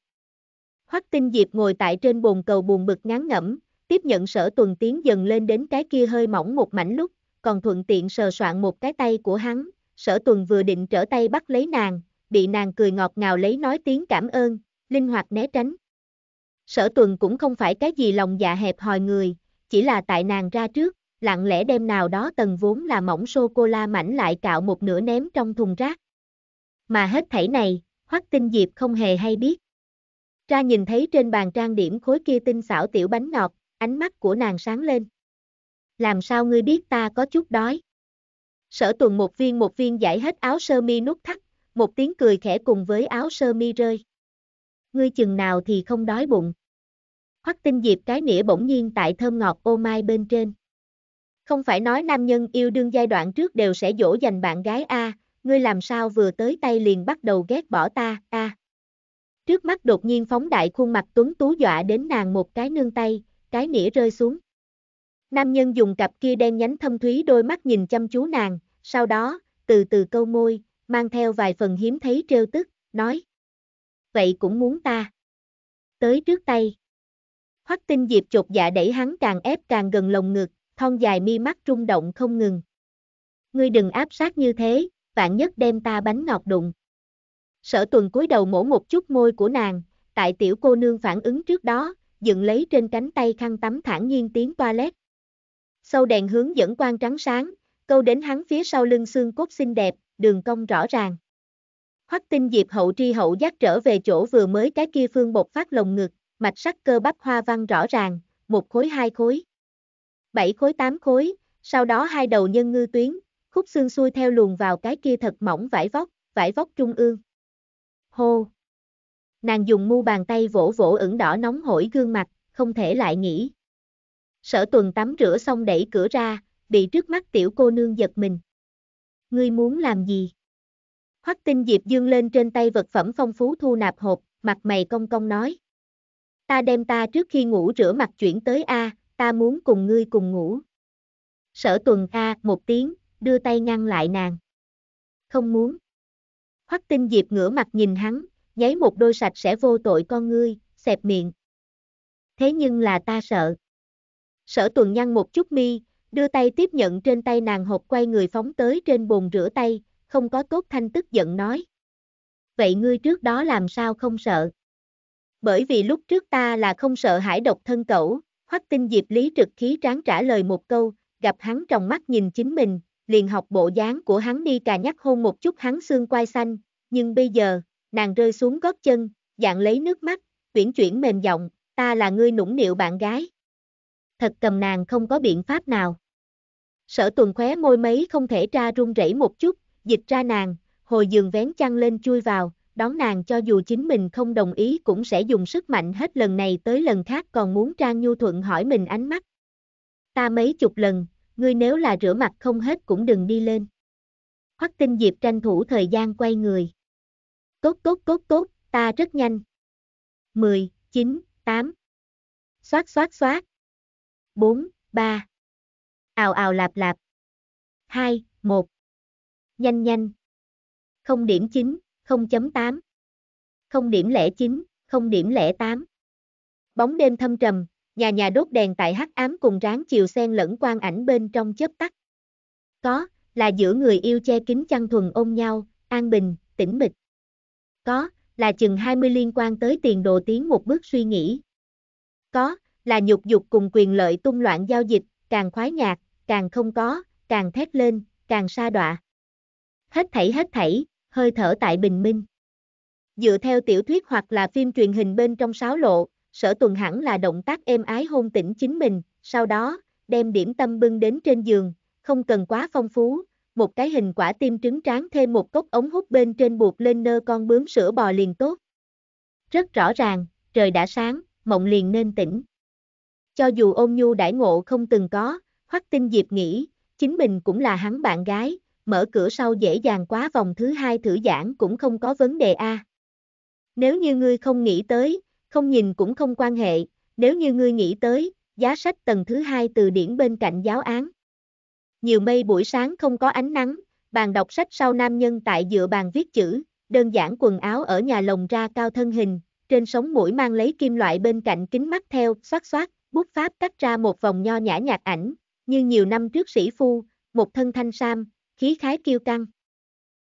Hoắc Tinh Diệp ngồi tại trên bồn cầu buồn bực ngán ngẩm, tiếp nhận sở tuần tiến dần lên đến cái kia hơi mỏng một mảnh lúc, còn thuận tiện sờ soạn một cái tay của hắn, sở tuần vừa định trở tay bắt lấy nàng, bị nàng cười ngọt ngào lấy nói tiếng cảm ơn, linh hoạt né tránh. Sở tuần cũng không phải cái gì lòng dạ hẹp hòi người, chỉ là tại nàng ra trước, lặng lẽ đem nào đó tầng vốn là mỏng sô-cô-la mảnh lại cạo một nửa ném trong thùng rác. Mà hết thảy này, hoắc tinh diệp không hề hay biết. Ra nhìn thấy trên bàn trang điểm khối kia tinh xảo tiểu bánh ngọt, ánh mắt của nàng sáng lên. Làm sao ngươi biết ta có chút đói? Sở tuần một viên một viên giải hết áo sơ mi nút thắt, một tiếng cười khẽ cùng với áo sơ mi rơi. Ngươi chừng nào thì không đói bụng. Hoắc tinh diệp cái nĩa bỗng nhiên tại thơm ngọt ô mai bên trên. Không phải nói nam nhân yêu đương giai đoạn trước đều sẽ dỗ dành bạn gái A, ngươi làm sao vừa tới tay liền bắt đầu ghét bỏ ta, A. Trước mắt đột nhiên phóng đại khuôn mặt tuấn tú dọa đến nàng một cái nương tay, cái nĩa rơi xuống. Nam nhân dùng cặp kia đen nhánh thâm thúy đôi mắt nhìn chăm chú nàng, sau đó, từ từ câu môi, mang theo vài phần hiếm thấy trêu tức, nói. Vậy cũng muốn ta. Tới trước tay. Hoắc tinh diệp chột dạ đẩy hắn càng ép càng gần lồng ngực, thon dài mi mắt rung động không ngừng. Ngươi đừng áp sát như thế, vạn nhất đem ta bánh ngọt đụng. Sở tuần cúi đầu mổ một chút môi của nàng, tại tiểu cô nương phản ứng trước đó, dựng lấy trên cánh tay khăn tắm thản nhiên tiếng toilet. Sâu đèn hướng dẫn quang trắng sáng, câu đến hắn phía sau lưng xương cốt xinh đẹp, đường cong rõ ràng. Hoắc tinh diệp hậu tri hậu giác trở về chỗ vừa mới cái kia phương bột phát lồng ngực, mạch sắc cơ bắp hoa văn rõ ràng, một khối hai khối, bảy khối tám khối, sau đó hai đầu nhân ngư tuyến, khúc xương xuôi theo luồn vào cái kia thật mỏng vải vóc, vải vóc trung ương. Hô! Nàng dùng mu bàn tay vỗ vỗ ửng đỏ nóng hổi gương mặt, không thể lại nghĩ sở tuần tắm rửa xong đẩy cửa ra, bị trước mắt tiểu cô nương giật mình. Ngươi muốn làm gì? Hoắc tinh diệp dương lên trên tay vật phẩm phong phú thu nạp hộp, mặt mày công công nói. Ta đem ta trước khi ngủ rửa mặt chuyển tới A, ta muốn cùng ngươi cùng ngủ. Sở tuần A một tiếng, đưa tay ngăn lại nàng. Không muốn. Hoắc tinh diệp ngửa mặt nhìn hắn, nháy một đôi sạch sẽ vô tội con ngươi, xẹp miệng. Thế nhưng là ta sợ. Sở tuần nhăn một chút mi, đưa tay tiếp nhận trên tay nàng hộp quay người phóng tới trên bồn rửa tay, không có tốt thanh tức giận nói. Vậy ngươi trước đó làm sao không sợ? Bởi vì lúc trước ta là không sợ hải độc thân cẩu, hoắc tinh diệp lý trực khí tráng trả lời một câu, gặp hắn trong mắt nhìn chính mình, liền học bộ dáng của hắn đi cà nhắc hôn một chút hắn xương quai xanh, nhưng bây giờ, nàng rơi xuống gót chân, dạng lấy nước mắt, tuyển chuyển mềm giọng, ta là ngươi nũng nịu bạn gái thật cầm nàng không có biện pháp nào. Sở tuần khóe môi mấy không thể ra run rẩy một chút, dịch ra nàng, hồi giường vén chăn lên chui vào, đón nàng cho dù chính mình không đồng ý cũng sẽ dùng sức mạnh hết lần này tới lần khác còn muốn Trang Nhu Thuận hỏi mình ánh mắt. Ta mấy chục lần, ngươi nếu là rửa mặt không hết cũng đừng đi lên. Hoắc tinh diệp tranh thủ thời gian quay người. Tốt tốt tốt tốt, ta rất nhanh. 10, 9, 8. Xoát xoát xoát. 4, 3. Ào ào lạp lạp. 2, 1. Nhanh nhanh. 0 điểm 9, 0.8. 0 điểm lẻ 9, 0 điểm lẻ 8. Bóng đêm thâm trầm, nhà nhà đốt đèn tại hắc ám cùng ráng chiều xen lẫn quang ảnh bên trong chớp tắt. Có, là giữa người yêu che kính chăn thuần ôm nhau, an bình, tĩnh mịch. Có, là chừng 20 liên quan tới tiền đồ tiến một bước suy nghĩ. Có, là nhục dục cùng quyền lợi tung loạn giao dịch, càng khoái nhạc, càng không có, càng thét lên, càng sa đọa. Hết thảy hết thảy, hơi thở tại bình minh. Dựa theo tiểu thuyết hoặc là phim truyền hình bên trong sáo lộ, sở tuần hẳn là động tác êm ái hôn tỉnh chính mình, sau đó, đem điểm tâm bưng đến trên giường, không cần quá phong phú, một cái hình quả tim trứng tráng thêm một cốc ống hút bên trên buộc lên nơ con bướm sữa bò liền tốt. Rất rõ ràng, trời đã sáng, mộng liền nên tỉnh cho dù ôn nhu đãi ngộ không từng có, hoắc tinh diệp nghĩ, chính mình cũng là hắn bạn gái, mở cửa sau dễ dàng quá vòng thứ hai thử giãn cũng không có vấn đề a. Nếu như ngươi không nghĩ tới, không nhìn cũng không quan hệ, nếu như ngươi nghĩ tới, giá sách tầng thứ hai từ điển bên cạnh giáo án. Nhiều mây buổi sáng không có ánh nắng, bàn đọc sách sau nam nhân tại dựa bàn viết chữ, đơn giản quần áo ở nhà lồng ra cao thân hình, trên sống mũi mang lấy kim loại bên cạnh kính mắt theo, xoát xoát, bút pháp cắt ra một vòng nho nhã nhạt ảnh, như nhiều năm trước sĩ phu, một thân thanh sam, khí khái kiêu căng.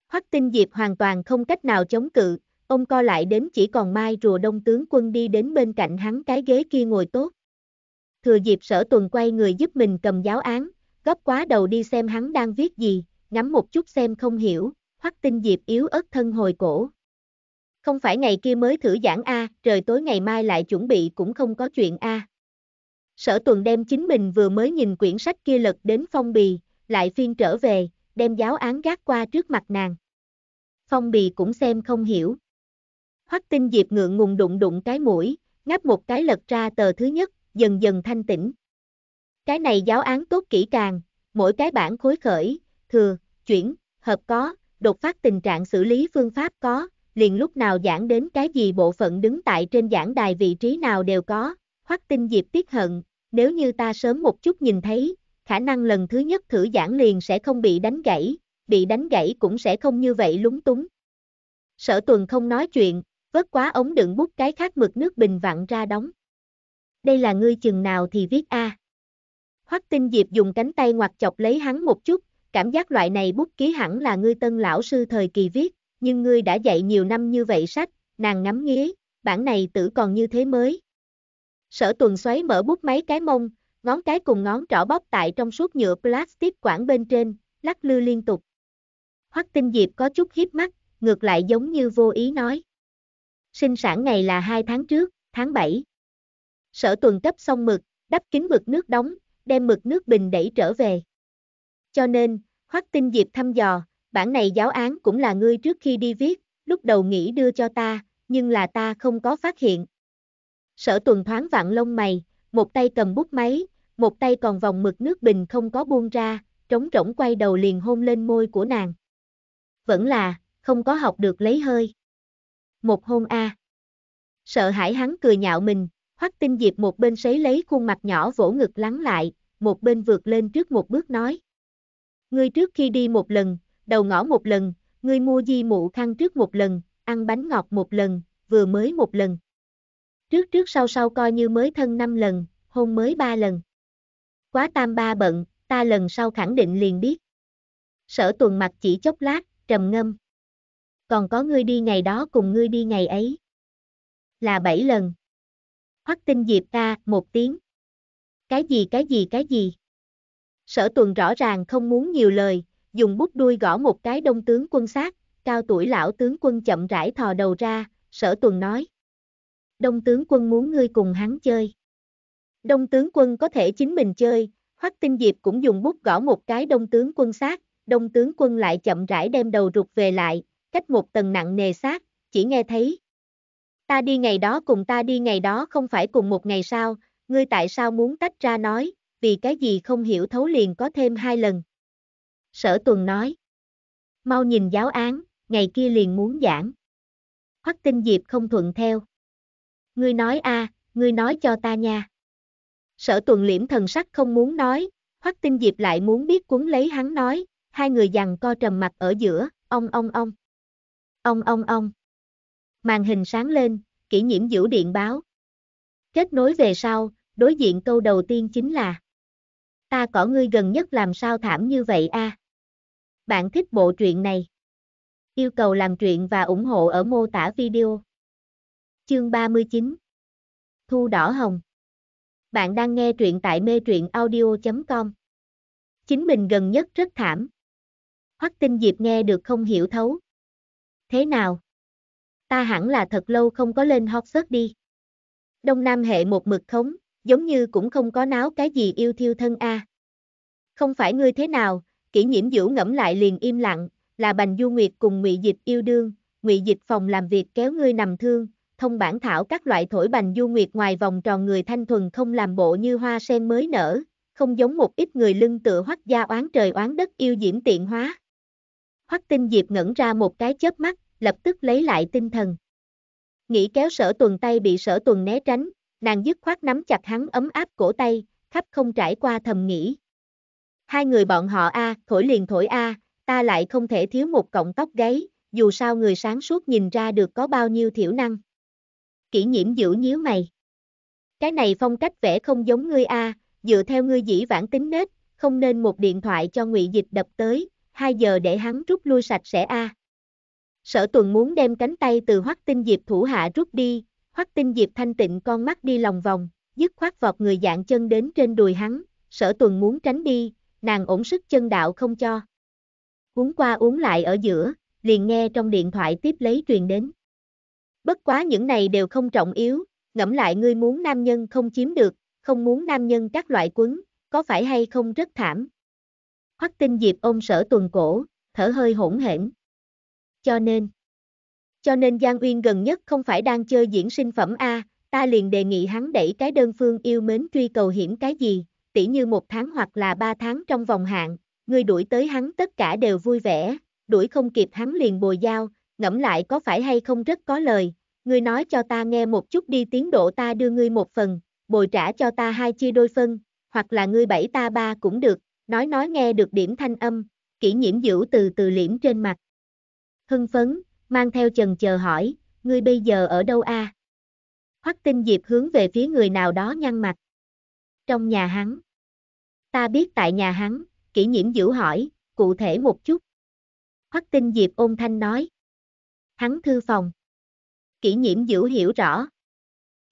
Hoắc Tinh Diệp hoàn toàn không cách nào chống cự, ông co lại đến chỉ còn mai rùa đông tướng quân đi đến bên cạnh hắn cái ghế kia ngồi tốt. Thừa dịp sở tuần quay người giúp mình cầm giáo án, gấp quá đầu đi xem hắn đang viết gì, ngắm một chút xem không hiểu, Hoắc Tinh Diệp yếu ớt thân hồi cổ. Không phải ngày kia mới thử giảng A, trời tối ngày mai lại chuẩn bị cũng không có chuyện A. Sở tuần đem chính mình vừa mới nhìn quyển sách kia lật đến phong bì, lại phiên trở về, đem giáo án gác qua trước mặt nàng. Phong bì cũng xem không hiểu. Hoắc tinh diệp ngượng ngùng đụng đụng cái mũi, ngáp một cái lật ra tờ thứ nhất, dần dần thanh tĩnh. Cái này giáo án tốt kỹ càng, mỗi cái bản khối khởi, thừa, chuyển, hợp có, đột phát tình trạng xử lý phương pháp có, liền lúc nào giảng đến cái gì bộ phận đứng tại trên giảng đài vị trí nào đều có, hoắc tinh diệp tiếc hận, nếu như ta sớm một chút nhìn thấy, khả năng lần thứ nhất thử giảng liền sẽ không bị đánh gãy, bị đánh gãy cũng sẽ không như vậy lúng túng. Sở tuần không nói chuyện, vớt quá ống đựng bút cái khác mực nước bình vặn ra đóng. Đây là ngươi chừng nào thì viết A. Hoắc tinh diệp dùng cánh tay ngoặt chọc lấy hắn một chút, cảm giác loại này bút ký hẳn là ngươi tân lão sư thời kỳ viết, nhưng ngươi đã dạy nhiều năm như vậy sách, nàng ngắm nghía, bản này tử còn như thế mới. Sở tuần xoáy mở bút máy cái mông, ngón cái cùng ngón trỏ bóp tại trong suốt nhựa plastic quảng bên trên, lắc lư liên tục. Hoắc tinh diệp có chút hiếp mắt, ngược lại giống như vô ý nói. Sinh sản ngày là 2 tháng trước, tháng 7. Sở tuần cấp xong mực, đắp kính mực nước đóng, đem mực nước bình đẩy trở về. Cho nên, Hoắc Tinh Diệp thăm dò, bản này giáo án cũng là ngươi trước khi đi viết, lúc đầu nghĩ đưa cho ta, nhưng là ta không có phát hiện, Sở tuần thoáng vạn lông mày, một tay cầm bút máy, một tay còn vòng mực nước bình không có buông ra, trống rỗng quay đầu liền hôn lên môi của nàng. Vẫn là, không có học được lấy hơi. Một hôn A. Sợ hãi hắn cười nhạo mình, hoắc tinh diệp một bên sấy lấy khuôn mặt nhỏ vỗ ngực lắng lại, một bên vượt lên trước một bước nói. Ngươi trước khi đi một lần, đầu ngõ một lần, ngươi mua di mụ khăn trước một lần, ăn bánh ngọt một lần, vừa mới một lần. Trước trước sau sau coi như mới thân 5 lần, hôn mới 3 lần. Quá tam ba bận, ta lần sau khẳng định liền biết. Sở tuần mặt chỉ chốc lát, trầm ngâm. Còn có ngươi đi ngày đó cùng ngươi đi ngày ấy. Là 7 lần. Hoắc tinh diệp ta, một tiếng. Cái gì cái gì cái gì. Sở tuần rõ ràng không muốn nhiều lời, dùng bút đuôi gõ một cái đông tướng quân sát, cao tuổi lão tướng quân chậm rãi thò đầu ra, sở tuần nói đông tướng quân muốn ngươi cùng hắn chơi. Đông tướng quân có thể chính mình chơi, Hoắc Tinh Diệp cũng dùng bút gõ một cái đông tướng quân sát, đông tướng quân lại chậm rãi đem đầu rụt về lại, cách một tầng nặng nề sát, chỉ nghe thấy. Ta đi ngày đó cùng ta đi ngày đó không phải cùng một ngày sao, ngươi tại sao muốn tách ra nói, vì cái gì không hiểu thấu liền có thêm hai lần. Sở tuần nói. Mau nhìn giáo án, ngày kia liền muốn giảng. Hoắc Tinh Diệp không thuận theo ngươi nói a, à, ngươi nói cho ta nha. Sở tuần liễm thần sắc không muốn nói, Hoắc Tinh Diệp lại muốn biết cuốn lấy hắn nói, hai người dằn co trầm mặt ở giữa, ông ông ông ông ông ông. Màn hình sáng lên, kỷ nhiễm giữ điện báo. Kết nối về sau, đối diện câu đầu tiên chính là Ta có ngươi gần nhất làm sao thảm như vậy a? Bạn thích bộ truyện này? Yêu cầu làm truyện và ủng hộ ở mô tả video chương 39 Thu đỏ hồng Bạn đang nghe truyện tại mê truyện audio.com Chính mình gần nhất rất thảm. Hoắc tinh diệp nghe được không hiểu thấu. Thế nào? Ta hẳn là thật lâu không có lên hot search đi. Đông Nam hệ một mực khống, giống như cũng không có náo cái gì yêu thiêu thân a. À. Không phải ngươi thế nào, kỷ nhiễm dữ ngẫm lại liền im lặng, là Bành Du Nguyệt cùng Ngụy Dịch yêu đương, Ngụy Dịch phòng làm việc kéo ngươi nằm thương, thông bản thảo các loại thổi bành du nguyệt ngoài vòng tròn người thanh thuần không làm bộ như hoa sen mới nở, không giống một ít người lưng tựa hoắc gia oán trời oán đất yêu diễm tiện hóa. Hoắc tinh diệp ngẩn ra một cái chớp mắt, lập tức lấy lại tinh thần. Nghĩ kéo sở tuần tay bị sở tuần né tránh, nàng dứt khoát nắm chặt hắn ấm áp cổ tay, khắp không trải qua thầm nghĩ. Hai người bọn họ a, thổi liền thổi a, ta lại không thể thiếu một cọng tóc gáy, dù sao người sáng suốt nhìn ra được có bao nhiêu thiểu năng kỷ nhiễm giữ nhíu mày. Cái này phong cách vẽ không giống ngươi a, dựa theo ngươi dĩ vãng tính nết, không nên một điện thoại cho ngụy dịch đập tới, 2 giờ để hắn rút lui sạch sẽ a. Sở tuần muốn đem cánh tay từ hoắc tinh diệp thủ hạ rút đi, hoắc tinh diệp thanh tịnh con mắt đi lòng vòng, dứt khoát vọt người dạng chân đến trên đùi hắn, sở tuần muốn tránh đi, nàng ổn sức chân đạo không cho. Uống qua uống lại ở giữa, liền nghe trong điện thoại tiếp lấy truyền đến. Bất quá những này đều không trọng yếu, ngẫm lại ngươi muốn nam nhân không chiếm được, không muốn nam nhân các loại quấn, có phải hay không rất thảm. Hoắc tinh diệp ôm sở tuần cổ, thở hơi hỗn hển. Cho nên, cho nên Giang Uyên gần nhất không phải đang chơi diễn sinh phẩm A, ta liền đề nghị hắn đẩy cái đơn phương yêu mến truy cầu hiểm cái gì, tỉ như một tháng hoặc là ba tháng trong vòng hạn, ngươi đuổi tới hắn tất cả đều vui vẻ, đuổi không kịp hắn liền bồi giao, ngẫm lại có phải hay không rất có lời, ngươi nói cho ta nghe một chút đi tiến độ ta đưa ngươi một phần, bồi trả cho ta hai chia đôi phân, hoặc là ngươi bảy ta ba cũng được, nói nói nghe được điểm thanh âm, kỹ nhiễm dữ từ từ liễm trên mặt. Hưng phấn, mang theo chần chờ hỏi, ngươi bây giờ ở đâu a? À? Hoắc tinh diệp hướng về phía người nào đó nhăn mặt. Trong nhà hắn. Ta biết tại nhà hắn, kỹ nhiễm dữ hỏi, cụ thể một chút. Hoắc tinh diệp ôn thanh nói hắn thư phòng. Kỷ nhiễm dữ hiểu rõ.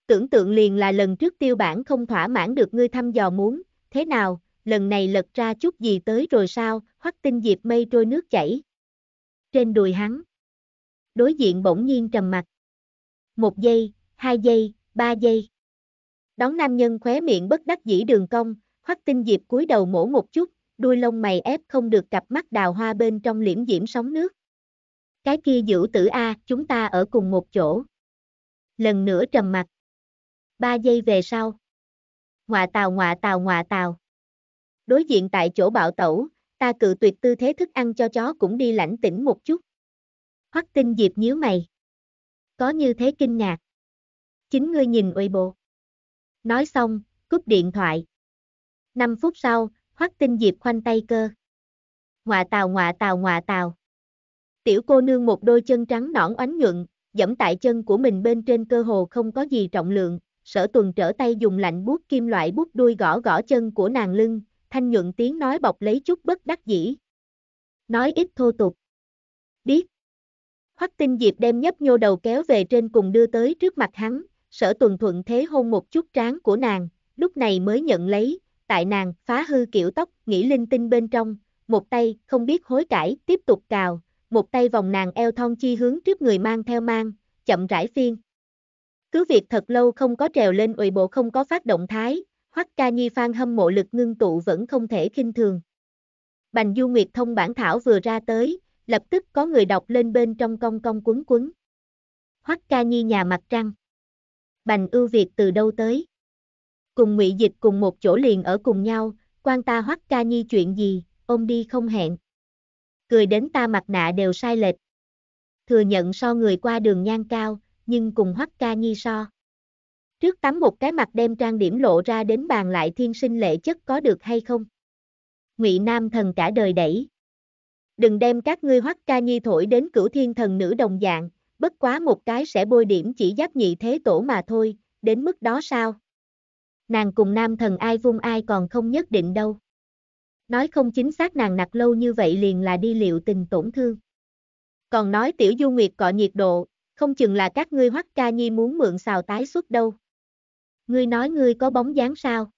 Tưởng tượng liền là lần trước tiêu bản không thỏa mãn được ngươi thăm dò muốn, thế nào, lần này lật ra chút gì tới rồi sao, hoắc tinh diệp mây trôi nước chảy. Trên đùi hắn. Đối diện bỗng nhiên trầm mặt. Một giây, hai giây, ba giây. Đón nam nhân khóe miệng bất đắc dĩ đường cong, hoắc tinh diệp cúi đầu mổ một chút, đuôi lông mày ép không được cặp mắt đào hoa bên trong liễm diễm sóng nước cái kia giữ tử A, chúng ta ở cùng một chỗ. Lần nữa trầm mặt. Ba giây về sau. Ngoạ tàu ngoạ tàu ngoạ tàu. Đối diện tại chỗ bạo tẩu, ta cự tuyệt tư thế thức ăn cho chó cũng đi lãnh tỉnh một chút. Hoắc tinh diệp nhíu mày. Có như thế kinh ngạc. Chính ngươi nhìn uy bộ. Nói xong, cúp điện thoại. năm phút sau, Hoắc tinh diệp khoanh tay cơ. Ngoạ tàu ngoạ tàu ngoạ tàu. Tiểu cô nương một đôi chân trắng nõn oánh nhuận, dẫm tại chân của mình bên trên cơ hồ không có gì trọng lượng, sở tuần trở tay dùng lạnh bút kim loại bút đuôi gõ gõ chân của nàng lưng, thanh nhuận tiếng nói bọc lấy chút bất đắc dĩ. Nói ít thô tục. Điếc. Hoắc tinh diệp đem nhấp nhô đầu kéo về trên cùng đưa tới trước mặt hắn, sở tuần thuận thế hôn một chút trán của nàng, lúc này mới nhận lấy, tại nàng phá hư kiểu tóc, nghĩ linh tinh bên trong, một tay không biết hối cải, tiếp tục cào, một tay vòng nàng eo thon chi hướng trước người mang theo mang, chậm rãi phiên. Cứ việc thật lâu không có trèo lên ủy bộ không có phát động thái, hoắc ca nhi phan hâm mộ lực ngưng tụ vẫn không thể kinh thường. Bành Du Nguyệt thông bản thảo vừa ra tới, lập tức có người đọc lên bên trong cong cong quấn quấn. Hoắc ca nhi nhà mặt trăng. Bành ưu Việt từ đâu tới? Cùng ngụy dịch cùng một chỗ liền ở cùng nhau, quan ta Hoắc ca nhi chuyện gì, ôm đi không hẹn cười đến ta mặt nạ đều sai lệch. Thừa nhận so người qua đường nhan cao, nhưng cùng Hoắc Ca Nhi so. Trước tắm một cái mặt đem trang điểm lộ ra đến bàn lại thiên sinh lệ chất có được hay không? Ngụy Nam thần cả đời đẩy. Đừng đem các ngươi Hoắc Ca Nhi thổi đến cửu thiên thần nữ đồng dạng, bất quá một cái sẽ bôi điểm chỉ giáp nhị thế tổ mà thôi, đến mức đó sao? Nàng cùng nam thần ai vung ai còn không nhất định đâu. Nói không chính xác nàng nặc lâu như vậy liền là đi liệu tình tổn thương. Còn nói tiểu du nguyệt cọ nhiệt độ, không chừng là các ngươi hoắc ca nhi muốn mượn xào tái xuất đâu. Ngươi nói ngươi có bóng dáng sao?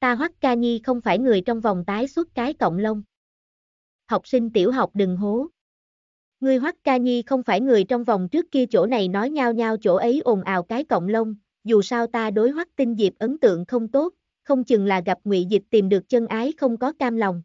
Ta hoắc ca nhi không phải người trong vòng tái xuất cái cộng lông. Học sinh tiểu học đừng hố. Ngươi hoắc ca nhi không phải người trong vòng trước kia chỗ này nói nhau nhau chỗ ấy ồn ào cái cộng lông, dù sao ta đối hoắc tinh diệp ấn tượng không tốt, không chừng là gặp ngụy dịch tìm được chân ái không có cam lòng.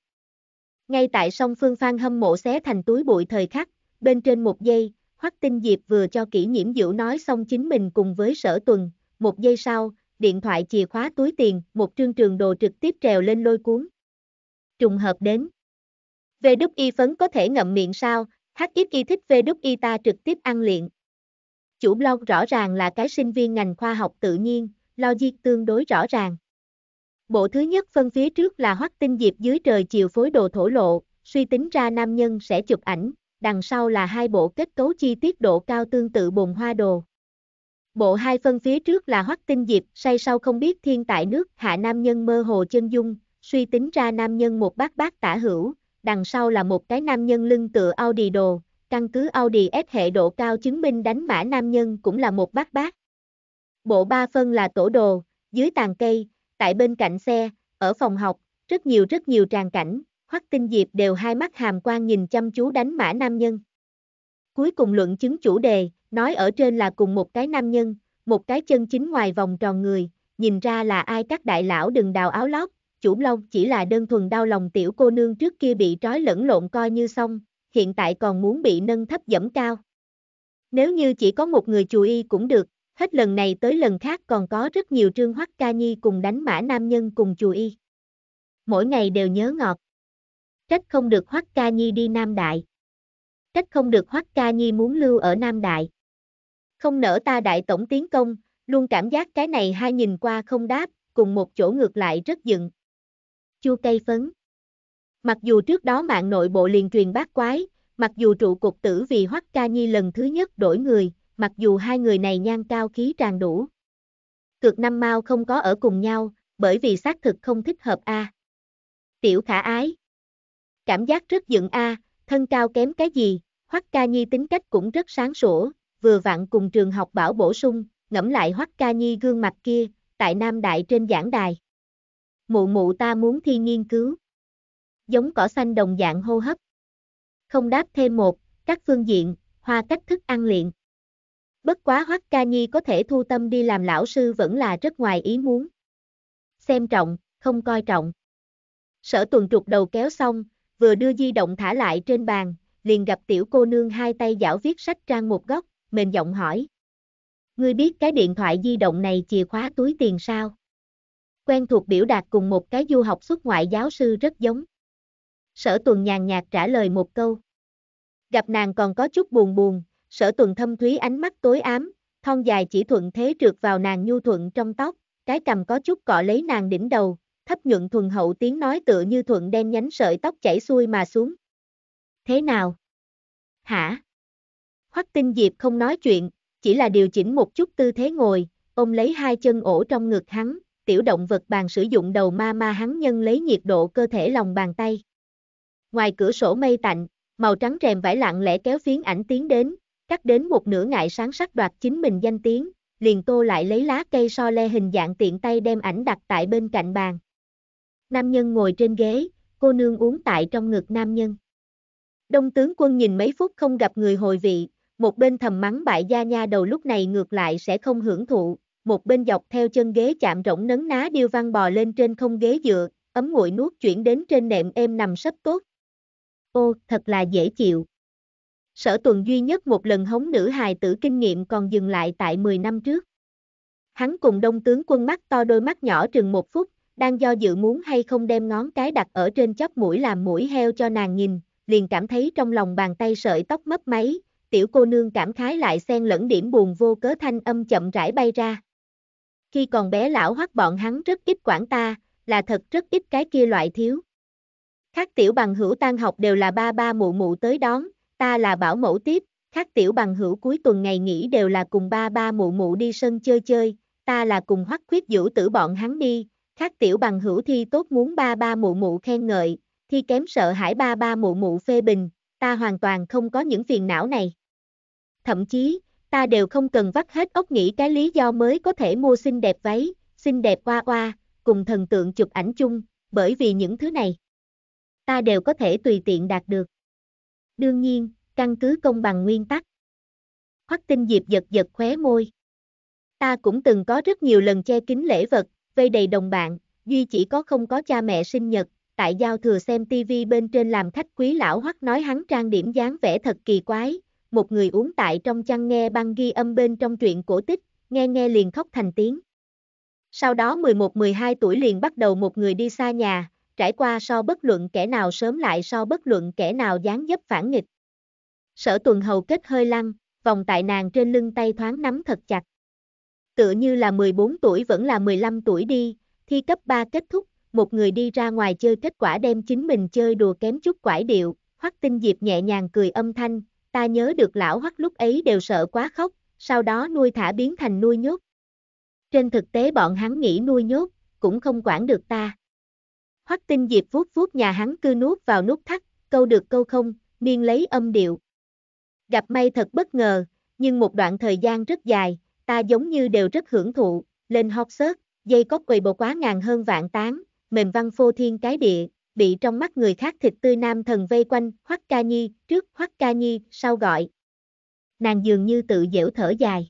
Ngay tại song phương phan hâm mộ xé thành túi bụi thời khắc, bên trên một giây, Hoắc Tinh Diệp vừa cho kỹ nhiễm diễu nói xong chính mình cùng với sở tuần, một giây sau, điện thoại chìa khóa túi tiền, một trương trường đồ trực tiếp trèo lên lôi cuốn. Trùng hợp đến. Về đúc y phấn có thể ngậm miệng sao, hắc ít y thích về đúc y ta trực tiếp ăn liện. Chủ blog rõ ràng là cái sinh viên ngành khoa học tự nhiên, logic tương đối rõ ràng. Bộ thứ nhất phân phía trước là hoắc tinh diệp dưới trời chiều phối đồ thổ lộ, suy tính ra nam nhân sẽ chụp ảnh, đằng sau là hai bộ kết cấu chi tiết độ cao tương tự bồn hoa đồ. Bộ hai phân phía trước là hoắc tinh diệp, say sau không biết thiên tại nước, hạ nam nhân mơ hồ chân dung, suy tính ra nam nhân một bát bát tả hữu, đằng sau là một cái nam nhân lưng tựa Audi đồ, căn cứ Audi S hệ độ cao chứng minh đánh mã nam nhân cũng là một bát bát. Bộ ba phân là tổ đồ, dưới tàn cây, tại bên cạnh xe, ở phòng học, rất nhiều rất nhiều tràn cảnh, Hoắc Tinh Diệp đều hai mắt hàm quang nhìn chăm chú đánh mã nam nhân. Cuối cùng luận chứng chủ đề, nói ở trên là cùng một cái nam nhân, một cái chân chính ngoài vòng tròn người, nhìn ra là ai các đại lão đừng đào áo lót, chủ long chỉ là đơn thuần đau lòng tiểu cô nương trước kia bị trói lẫn lộn coi như xong, hiện tại còn muốn bị nâng thấp dẫm cao. Nếu như chỉ có một người chú ý cũng được, hết lần này tới lần khác còn có rất nhiều trương hoắc ca nhi cùng đánh mã nam nhân cùng chùa y. Mỗi ngày đều nhớ ngọt. Trách không được hoắc ca nhi đi Nam Đại. Trách không được hoắc ca nhi muốn lưu ở Nam Đại. Không nỡ ta đại tổng tiến công, luôn cảm giác cái này hai nhìn qua không đáp, cùng một chỗ ngược lại rất dựng. Chua cây phấn. Mặc dù trước đó mạng nội bộ liền truyền bát quái, mặc dù trụ cục tử vì Hoắc Ca Nhi lần thứ nhất đổi người, mặc dù hai người này nhan cao khí tràn đủ. Cược năm mau không có ở cùng nhau, bởi vì xác thực không thích hợp A. Tiểu khả ái. Cảm giác rất dựng A, thân cao kém cái gì, Hoắc Ca Nhi tính cách cũng rất sáng sủa, vừa vặn cùng trường học bảo bổ sung, ngẫm lại Hoắc Ca Nhi gương mặt kia, tại Nam Đại trên giảng đài. Mụ mụ ta muốn thi nghiên cứu. Giống cỏ xanh đồng dạng hô hấp. Không đáp thêm một, các phương diện, hoa cách thức ăn liền. Bất quá Hoắc Ca Nhi có thể thu tâm đi làm lão sư vẫn là rất ngoài ý muốn. Xem trọng, không coi trọng. Sở tuần trục đầu kéo xong, vừa đưa di động thả lại trên bàn, liền gặp tiểu cô nương hai tay giảo viết sách trang một góc, mềm giọng hỏi. Ngươi biết cái điện thoại di động này chìa khóa túi tiền sao? Quen thuộc biểu đạt cùng một cái du học xuất ngoại giáo sư rất giống. Sở tuần nhàn nhạt trả lời một câu. Gặp nàng còn có chút buồn buồn, sở tuần thâm thúy ánh mắt tối ám, thon dài chỉ thuận thế trượt vào nàng nhu thuận trong tóc, cái cầm có chút cọ lấy nàng đỉnh đầu, thấp nhuận thuần hậu tiếng nói tựa như thuận đen nhánh sợi tóc chảy xuôi mà xuống. Thế nào? Hả? Hoắc tinh diệp không nói chuyện, chỉ là điều chỉnh một chút tư thế ngồi, ôm lấy hai chân ổ trong ngực hắn, tiểu động vật bàn sử dụng đầu ma ma hắn nhân lấy nhiệt độ cơ thể lòng bàn tay. Ngoài cửa sổ mây tạnh, màu trắng rèm vải lặng lẽ kéo phiến ảnh tiến đến, cắt đến một nửa ngại sáng sắc đoạt chính mình danh tiếng, liền tô lại lấy lá cây so le hình dạng tiện tay đem ảnh đặt tại bên cạnh bàn. Nam nhân ngồi trên ghế, cô nương uống tại trong ngực nam nhân. Đông tướng quân nhìn mấy phút không gặp người hồi vị, một bên thầm mắng bại gia nha đầu lúc này ngược lại sẽ không hưởng thụ, một bên dọc theo chân ghế chạm rỗng nấn ná điêu văn bò lên trên không ghế dựa, ấm nguội nuốt chuyển đến trên nệm êm nằm sấp tốt. Ô, thật là dễ chịu sở tuần duy nhất một lần hống nữ hài tử kinh nghiệm còn dừng lại tại 10 năm trước. Hắn cùng đông tướng quân mắt to đôi mắt nhỏ trừng một phút, đang do dự muốn hay không đem ngón cái đặt ở trên chóp mũi làm mũi heo cho nàng nhìn, liền cảm thấy trong lòng bàn tay sợi tóc mấp máy, tiểu cô nương cảm khái lại xen lẫn điểm buồn vô cớ thanh âm chậm rãi bay ra. Khi còn bé lão hoắc bọn hắn rất ít quản ta, là thật rất ít cái kia loại thiếu. Khác tiểu bằng hữu tan học đều là ba ba mụ mụ tới đón, ta là bảo mẫu tiếp, khác tiểu bằng hữu cuối tuần ngày nghỉ đều là cùng ba ba mụ mụ đi sân chơi chơi, ta là cùng hoắc khuyết vũ tử bọn hắn đi, khác tiểu bằng hữu thi tốt muốn ba ba mụ mụ khen ngợi, thi kém sợ hãi ba ba mụ mụ phê bình, ta hoàn toàn không có những phiền não này. Thậm chí, ta đều không cần vắt hết óc nghĩ cái lý do mới có thể mua xinh đẹp váy, xinh đẹp qua qua, cùng thần tượng chụp ảnh chung, bởi vì những thứ này, ta đều có thể tùy tiện đạt được đương nhiên, căn cứ công bằng nguyên tắc. Hoắc Tinh Diệp giật giật khóe môi. Ta cũng từng có rất nhiều lần che kính lễ vật, vây đầy đồng bạn, duy chỉ có không có cha mẹ sinh nhật, tại giao thừa xem tivi bên trên làm khách quý lão Hoắc nói hắn trang điểm dáng vẻ thật kỳ quái, một người uống tại trong chăn nghe băng ghi âm bên trong truyện cổ tích, nghe nghe liền khóc thành tiếng. Sau đó 11-12 tuổi liền bắt đầu một người đi xa nhà, trải qua so bất luận kẻ nào sớm lại so bất luận kẻ nào dáng dấp phản nghịch. Sở tuần hầu kết hơi lăn, vòng tại nàng trên lưng tay thoáng nắm thật chặt. Tựa như là 14 tuổi vẫn là 15 tuổi đi, thi cấp 3 kết thúc, một người đi ra ngoài chơi kết quả đem chính mình chơi đùa kém chút quải điệu, hoắc tinh diệp nhẹ nhàng cười âm thanh, ta nhớ được lão hoắc lúc ấy đều sợ quá khóc, sau đó nuôi thả biến thành nuôi nhốt. Trên thực tế bọn hắn nghĩ nuôi nhốt, cũng không quản được ta. Hoắc Tinh Diệp vuốt vuốt nhà hắn cư nuốt vào nút thắt, câu được câu không, miên lấy âm điệu. Gặp may thật bất ngờ, nhưng một đoạn thời gian rất dài, ta giống như đều rất hưởng thụ, lên hót search, dây cóc quầy bồ quá ngàn hơn vạn tán, mềm văn phô thiên cái địa, bị trong mắt người khác thịt tươi nam thần vây quanh, Hoắc Ca Nhi, trước Hoắc Ca Nhi, sau gọi. Nàng dường như tự dễu thở dài.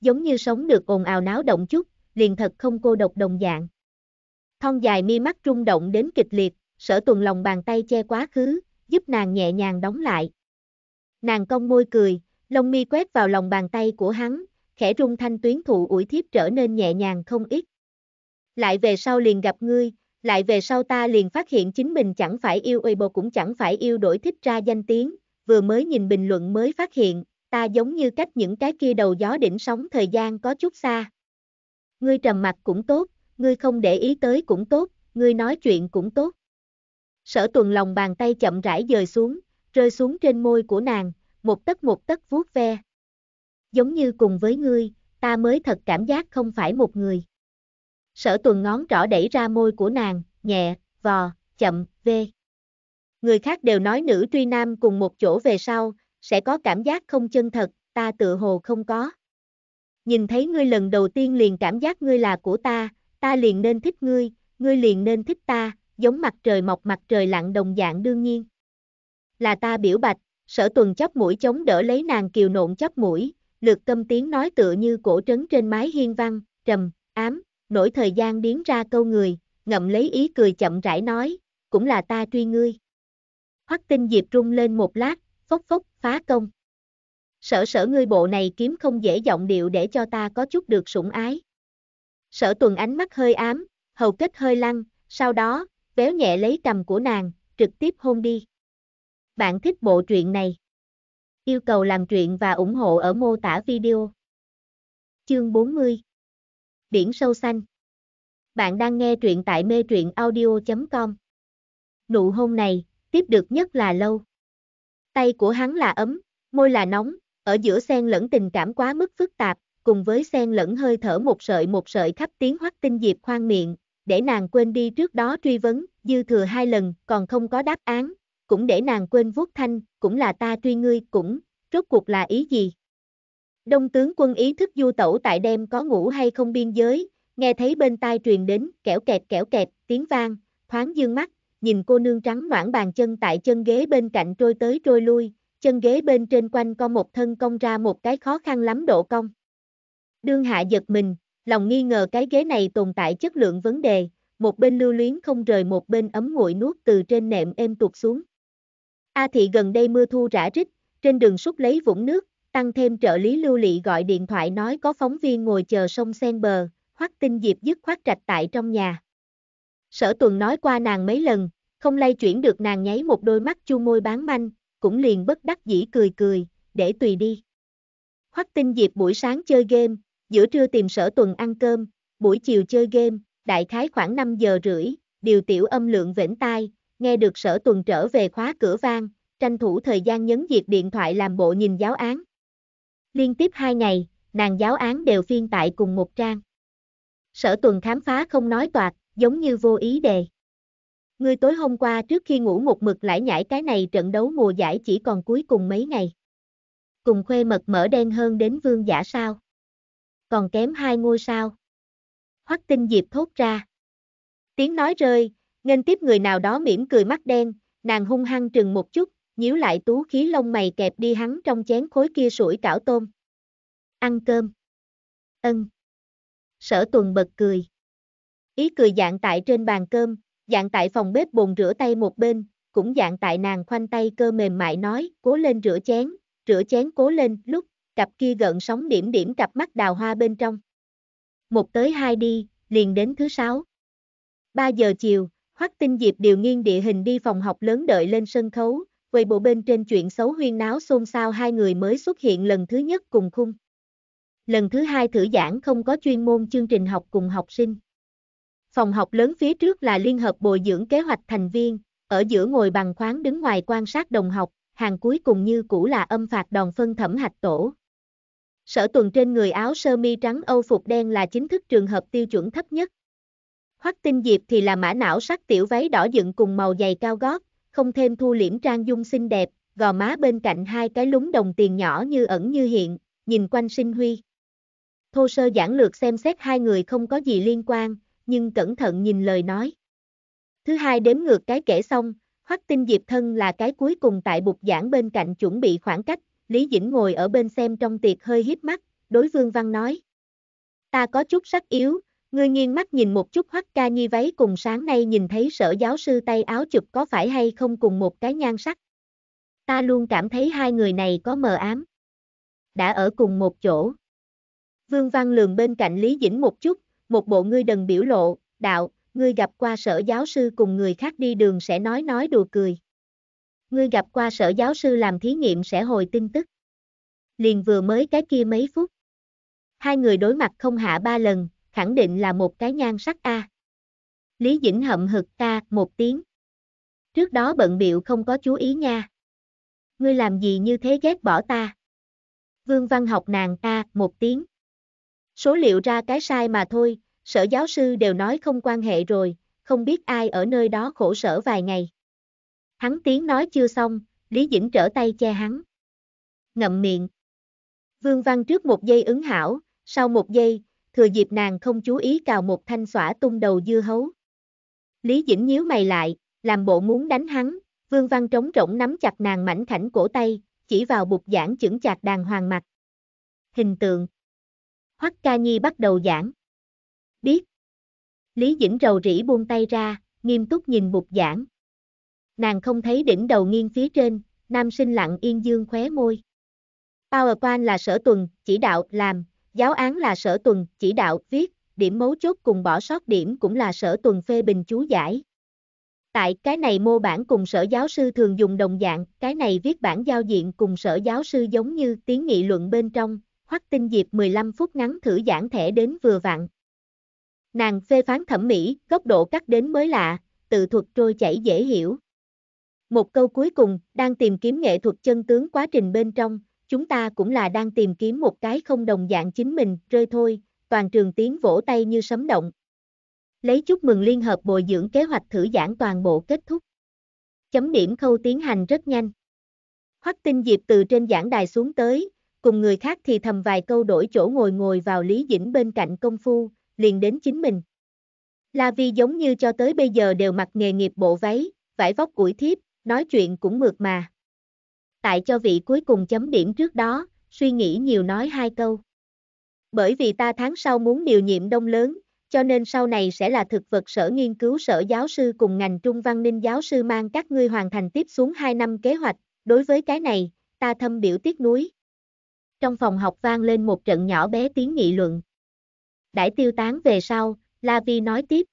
Giống như sống được ồn ào náo động chút, liền thật không cô độc đồng dạng thon dài mi mắt rung động đến kịch liệt, sở tuần lòng bàn tay che quá khứ, giúp nàng nhẹ nhàng đóng lại. Nàng cong môi cười, lông mi quét vào lòng bàn tay của hắn, khẽ rung thanh tuyến thụ ủi thiếp trở nên nhẹ nhàng không ít. Lại về sau liền gặp ngươi, lại về sau ta liền phát hiện chính mình chẳng phải yêu ơi bồ cũng chẳng phải yêu đổi thích ra danh tiếng, vừa mới nhìn bình luận mới phát hiện, ta giống như cách những cái kia đầu gió đỉnh sóng thời gian có chút xa. Ngươi trầm mặt cũng tốt, ngươi không để ý tới cũng tốt, ngươi nói chuyện cũng tốt. Sở tuần lòng bàn tay chậm rãi dời xuống, rơi xuống trên môi của nàng, một tấc một tấc vuốt ve. Giống như cùng với ngươi, ta mới thật cảm giác không phải một người. Sở tuần ngón rõ đẩy ra môi của nàng, nhẹ, vò, chậm, vê. Người khác đều nói nữ truy nam cùng một chỗ về sau, sẽ có cảm giác không chân thật, ta tự hồ không có. Nhìn thấy ngươi lần đầu tiên liền cảm giác ngươi là của ta, ta liền nên thích ngươi, ngươi liền nên thích ta, giống mặt trời mọc mặt trời lặn đồng dạng đương nhiên. Là ta biểu bạch, sở tuần chóp mũi chống đỡ lấy nàng kiều nộn chóp mũi, lược tâm tiếng nói tựa như cổ trấn trên mái hiên văn, trầm, ám, nổi thời gian biến ra câu người, ngậm lấy ý cười chậm rãi nói, cũng là ta truy ngươi. Hoắc tinh diệp rung lên một lát, phốc phốc, phá công. Sở sở ngươi bộ này kiếm không dễ giọng điệu để cho ta có chút được sủng ái. Sở tuần ánh mắt hơi ám, hầu kết hơi lăng. sau đó, véo nhẹ lấy cầm của nàng, trực tiếp hôn đi. Bạn thích bộ truyện này? Yêu cầu làm truyện và ủng hộ ở mô tả video. Chương 40 Biển sâu xanh Bạn đang nghe truyện tại mê truyện audio.com Nụ hôn này, tiếp được nhất là lâu. Tay của hắn là ấm, môi là nóng, ở giữa xen lẫn tình cảm quá mức phức tạp, cùng với xen lẫn hơi thở một sợi một sợi khắp tiếng hoắc tinh diệp khoan miệng, để nàng quên đi trước đó truy vấn, dư thừa hai lần, còn không có đáp án, cũng để nàng quên vuốt thanh, cũng là ta truy ngươi, cũng, rốt cuộc là ý gì? Đông tướng quân ý thức du tẩu tại đêm có ngủ hay không biên giới, nghe thấy bên tai truyền đến, kẻo kẹt kẻo kẹt, tiếng vang, thoáng dương mắt, nhìn cô nương trắng noãn bàn chân tại chân ghế bên cạnh trôi tới trôi lui, chân ghế bên trên quanh co một thân công ra một cái khó khăn lắm độ cong. Đương hạ giật mình, lòng nghi ngờ cái ghế này tồn tại chất lượng vấn đề, một bên lưu luyến không rời một bên ấm nguội nuốt từ trên nệm êm tụt xuống. A thị gần đây mưa thu rã rít, trên đường xúc lấy vũng nước, tăng thêm trợ lý lưu lị gọi điện thoại nói có phóng viên ngồi chờ sông sen bờ, hoắc tinh diệp dứt khoát trạch tại trong nhà. Sở tuần nói qua nàng mấy lần, không lay chuyển được nàng nháy một đôi mắt chu môi bán manh, cũng liền bất đắc dĩ cười cười, để tùy đi. Hoắc tinh diệp buổi sáng chơi game, Giữa trưa tìm sở tuần ăn cơm, buổi chiều chơi game, đại khái khoảng 5 giờ rưỡi, điều tiểu âm lượng vĩnh tai, nghe được sở tuần trở về khóa cửa vang, tranh thủ thời gian nhấn diệt điện thoại làm bộ nhìn giáo án. Liên tiếp 2 ngày, nàng giáo án đều phiên tại cùng một trang. Sở tuần khám phá không nói toạc, giống như vô ý đề. Ngươi tối hôm qua trước khi ngủ một mực lại nhảy cái này trận đấu mùa giải chỉ còn cuối cùng mấy ngày. Cùng khuê mật mở đen hơn đến vương giả sao còn kém hai ngôi sao. Hoắc tinh diệp thốt ra. Tiếng nói rơi, Ngân tiếp người nào đó mỉm cười mắt đen, nàng hung hăng trừng một chút, nhíu lại tú khí lông mày kẹp đi hắn trong chén khối kia sủi cảo tôm. Ăn cơm. Ân. Sở tuần bật cười. Ý cười dạng tại trên bàn cơm, dạng tại phòng bếp bồn rửa tay một bên, cũng dạng tại nàng khoanh tay cơ mềm mại nói, cố lên rửa chén, rửa chén cố lên, lúc cặp kia gợn sóng điểm điểm cặp mắt đào hoa bên trong. Một tới hai đi, liền đến thứ sáu. Ba giờ chiều, Hoắc Tinh Diệp điều nghiên địa hình đi phòng học lớn đợi lên sân khấu, quầy bộ bên trên chuyện xấu huyên náo xôn xao hai người mới xuất hiện lần thứ nhất cùng khung. Lần thứ hai thử giảng không có chuyên môn chương trình học cùng học sinh. Phòng học lớn phía trước là liên hợp bồi dưỡng kế hoạch thành viên, ở giữa ngồi bằng khoáng đứng ngoài quan sát đồng học, hàng cuối cùng như cũ là âm phạt đòn phân thẩm hạch tổ. Sở tuần trên người áo sơ mi trắng Âu phục đen là chính thức trường hợp tiêu chuẩn thấp nhất. Hoắc tinh diệp thì là mã não sắc tiểu váy đỏ dựng cùng màu dày cao gót, không thêm thu liễm trang dung xinh đẹp, gò má bên cạnh hai cái lúng đồng tiền nhỏ như ẩn như hiện, nhìn quanh sinh huy. Thô sơ giản lược xem xét hai người không có gì liên quan, nhưng cẩn thận nhìn lời nói. Thứ hai đếm ngược cái kể xong, Hoắc Tinh Diệp thân là cái cuối cùng tại bục giảng bên cạnh chuẩn bị khoảng cách Lý Dĩnh ngồi ở bên xem trong tiệc hơi hiếp mắt, đối Vương Văn nói. Ta có chút sắc yếu, ngươi nghiêng mắt nhìn một chút hoắc ca nhi váy cùng sáng nay nhìn thấy sở giáo sư tay áo chụp có phải hay không cùng một cái nhan sắc. Ta luôn cảm thấy hai người này có mờ ám. Đã ở cùng một chỗ. Vương Văn lường bên cạnh Lý Dĩnh một chút, một bộ ngươi đần biểu lộ, đạo, ngươi gặp qua sở giáo sư cùng người khác đi đường sẽ nói nói đùa cười ngươi gặp qua sở giáo sư làm thí nghiệm sẽ hồi tin tức. Liền vừa mới cái kia mấy phút. Hai người đối mặt không hạ ba lần, khẳng định là một cái nhan sắc A. Lý Dĩnh hậm hực ta, một tiếng. Trước đó bận biệu không có chú ý nha. Ngươi làm gì như thế ghét bỏ ta? Vương Văn học nàng ta, một tiếng. Số liệu ra cái sai mà thôi, sở giáo sư đều nói không quan hệ rồi, không biết ai ở nơi đó khổ sở vài ngày. Hắn tiếng nói chưa xong, Lý Dĩnh trở tay che hắn. Ngậm miệng. Vương Văn trước một giây ứng hảo, sau một giây, thừa dịp nàng không chú ý cào một thanh xỏa tung đầu dưa hấu. Lý Dĩnh nhíu mày lại, làm bộ muốn đánh hắn, Vương Văn trống rỗng nắm chặt nàng mảnh khảnh cổ tay, chỉ vào bục giảng chững chạc đàng hoàng mặt. Hình tượng. Hoắc Ca Nhi bắt đầu giảng. Biết. Lý Dĩnh rầu rĩ buông tay ra, nghiêm túc nhìn bục giảng. Nàng không thấy đỉnh đầu nghiêng phía trên, nam sinh lặng yên dương khóe môi. PowerPoint là sở tuần, chỉ đạo, làm, giáo án là sở tuần, chỉ đạo, viết, điểm mấu chốt cùng bỏ sót điểm cũng là sở tuần phê bình chú giải. Tại cái này mô bản cùng sở giáo sư thường dùng đồng dạng, cái này viết bản giao diện cùng sở giáo sư giống như tiếng nghị luận bên trong, hoắc tinh diệp 15 phút ngắn thử giảng thẻ đến vừa vặn. Nàng phê phán thẩm mỹ, góc độ cắt đến mới lạ, tự thuật trôi chảy dễ hiểu. Một câu cuối cùng, đang tìm kiếm nghệ thuật chân tướng quá trình bên trong, chúng ta cũng là đang tìm kiếm một cái không đồng dạng chính mình, rơi thôi, toàn trường tiếng vỗ tay như sấm động. Lấy chúc mừng Liên hợp bồi dưỡng kế hoạch thử giảng toàn bộ kết thúc. Chấm điểm khâu tiến hành rất nhanh. Hoắc tinh diệp từ trên giảng đài xuống tới, cùng người khác thì thầm vài câu đổi chỗ ngồi ngồi vào Lý Dĩnh bên cạnh công phu, liền đến chính mình. La Vi giống như cho tới bây giờ đều mặc nghề nghiệp bộ váy, vải vóc củi thiếp, nói chuyện cũng mượt mà. Tại cho vị cuối cùng chấm điểm trước đó, suy nghĩ nhiều nói hai câu. Bởi vì ta tháng sau muốn điều nhiệm đông lớn, cho nên sau này sẽ là thực vật sở nghiên cứu sở giáo sư cùng ngành trung văn ninh giáo sư mang các ngươi hoàn thành tiếp xuống 2 năm kế hoạch, đối với cái này, ta thâm biểu tiếc núi. Trong phòng học vang lên một trận nhỏ bé tiếng nghị luận. Đãi tiêu tán về sau, La Vi nói tiếp.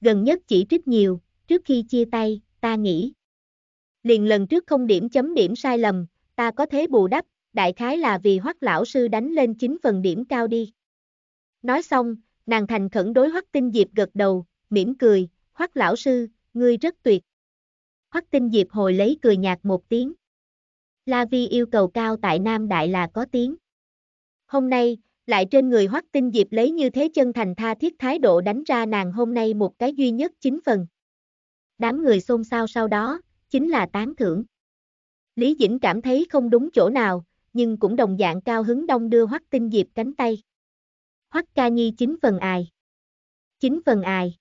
Gần nhất chỉ trích nhiều, trước khi chia tay, ta nghĩ. Liền lần trước không điểm chấm điểm sai lầm, ta có thế bù đắp, đại khái là vì hoắc lão sư đánh lên 9 phần điểm cao đi. Nói xong, nàng thành khẩn đối hoắc tinh diệp gật đầu, mỉm cười, hoắc lão sư, ngươi rất tuyệt. Hoắc tinh diệp hồi lấy cười nhạt một tiếng. La Vi yêu cầu cao tại Nam Đại là có tiếng. Hôm nay, lại trên người Hoắc Tinh Diệp lấy như thế chân thành tha thiết thái độ đánh ra nàng hôm nay một cái duy nhất chính phần. Đám người xôn xao sau đó, chính là tán thưởng. Lý Dĩnh cảm thấy không đúng chỗ nào, nhưng cũng đồng dạng cao hứng đông đưa Hoắc Tinh Diệp cánh tay. Hoắc Ca Nhi chính phần ai. Chính phần ai.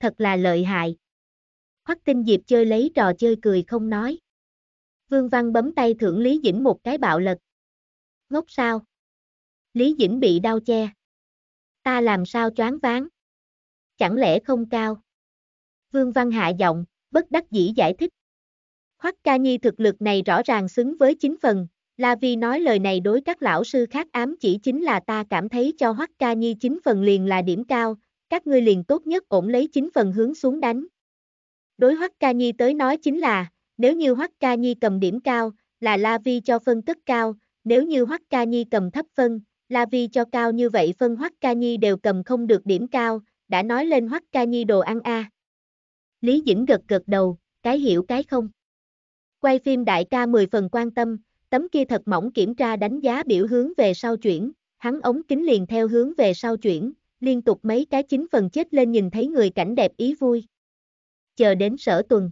Thật là lợi hại. Hoắc Tinh Diệp chơi lấy trò chơi cười không nói. Vương Văn bấm tay thưởng Lý Dĩnh một cái bạo lực Ngốc sao? Lý Dĩnh bị đau che. Ta làm sao choáng váng? Chẳng lẽ không cao? Vương Văn hạ giọng bất đắc dĩ giải thích. Hoắc Ca Nhi thực lực này rõ ràng xứng với chính phần, La Vi nói lời này đối các lão sư khác ám chỉ chính là ta cảm thấy cho Hoắc Ca Nhi chính phần liền là điểm cao, các ngươi liền tốt nhất ổn lấy chính phần hướng xuống đánh. Đối Hoắc Ca Nhi tới nói chính là, nếu như Hoắc Ca Nhi cầm điểm cao, là La Vi cho phân tất cao, nếu như Hoắc Ca Nhi cầm thấp phân, La Vi cho cao như vậy phân Hoắc Ca Nhi đều cầm không được điểm cao, đã nói lên Hoắc Ca Nhi đồ ăn a. À. Lý Dĩnh gật gật đầu, cái hiểu cái không. Quay phim đại ca 10 phần quan tâm, tấm kia thật mỏng kiểm tra đánh giá biểu hướng về sau chuyển, hắn ống kính liền theo hướng về sau chuyển, liên tục mấy cái chính phần chết lên nhìn thấy người cảnh đẹp ý vui. Chờ đến sở tuần.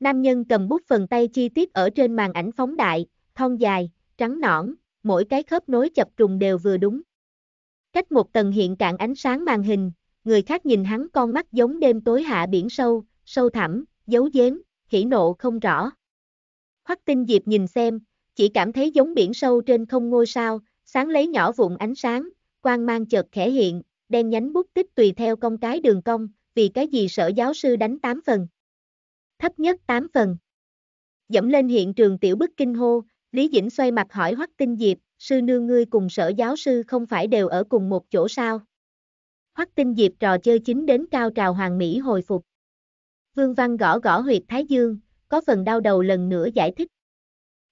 Nam nhân cầm bút phần tay chi tiết ở trên màn ảnh phóng đại, thon dài, trắng nõn, mỗi cái khớp nối chập trùng đều vừa đúng. Cách một tầng hiện cạn ánh sáng màn hình, người khác nhìn hắn con mắt giống đêm tối hạ biển sâu, sâu thẳm, giấu giếm, hỉ nộ không rõ. Hoắc tinh diệp nhìn xem, chỉ cảm thấy giống biển sâu trên không ngôi sao, sáng lấy nhỏ vụn ánh sáng, quang mang chợt khẽ hiện, đen nhánh bút tích tùy theo công cái đường cong, vì cái gì sở giáo sư đánh 8 phần. Thấp nhất 8 phần. Dẫm lên hiện trường tiểu bức kinh hô, Lý Dĩnh xoay mặt hỏi Hoắc Tinh Diệp, sư nương ngươi cùng sở giáo sư không phải đều ở cùng một chỗ sao? hoắc tinh diệp trò chơi chính đến cao trào hoàng mỹ hồi phục. Vương Văn gõ gõ huyệt Thái Dương, có phần đau đầu lần nữa giải thích.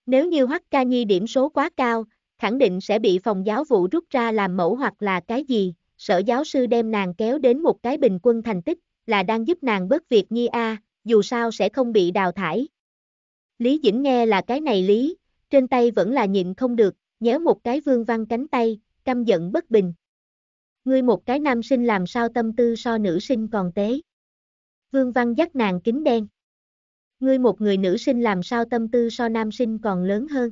Nếu như hoắc ca nhi điểm số quá cao, khẳng định sẽ bị phòng giáo vụ rút ra làm mẫu hoặc là cái gì, sở giáo sư đem nàng kéo đến một cái bình quân thành tích, là đang giúp nàng bớt việc nhi a, dù sao sẽ không bị đào thải. Lý Dĩnh nghe là cái này lý, trên tay vẫn là nhịn không được, nhớ một cái vương văn cánh tay, căm giận bất bình. Ngươi một cái nam sinh làm sao tâm tư so nữ sinh còn tế. Vương Văn dắt nàng kính đen. Ngươi một người nữ sinh làm sao tâm tư so nam sinh còn lớn hơn.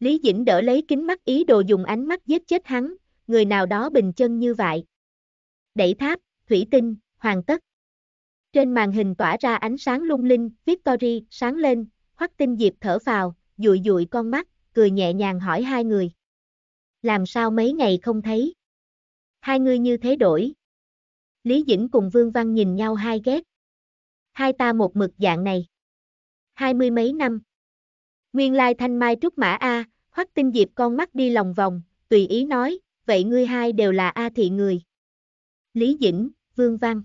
Lý Dĩnh đỡ lấy kính mắt ý đồ dùng ánh mắt giết chết hắn, người nào đó bình chân như vậy. Đẩy tháp, thủy tinh, hoàn tất. Trên màn hình tỏa ra ánh sáng lung linh, Victory sáng lên, hoắc tinh diệp thở vào, dụi dụi con mắt, cười nhẹ nhàng hỏi hai người. Làm sao mấy ngày không thấy? Hai người như thế đổi. Lý Dĩnh cùng Vương Văn nhìn nhau hai ghét. Hai ta một mực dạng này. Hai mươi mấy năm. Nguyên lai thanh mai trúc mã A, hoắc tinh diệp con mắt đi lòng vòng, tùy ý nói, vậy ngươi hai đều là A thị người. Lý Dĩnh, Vương Văn.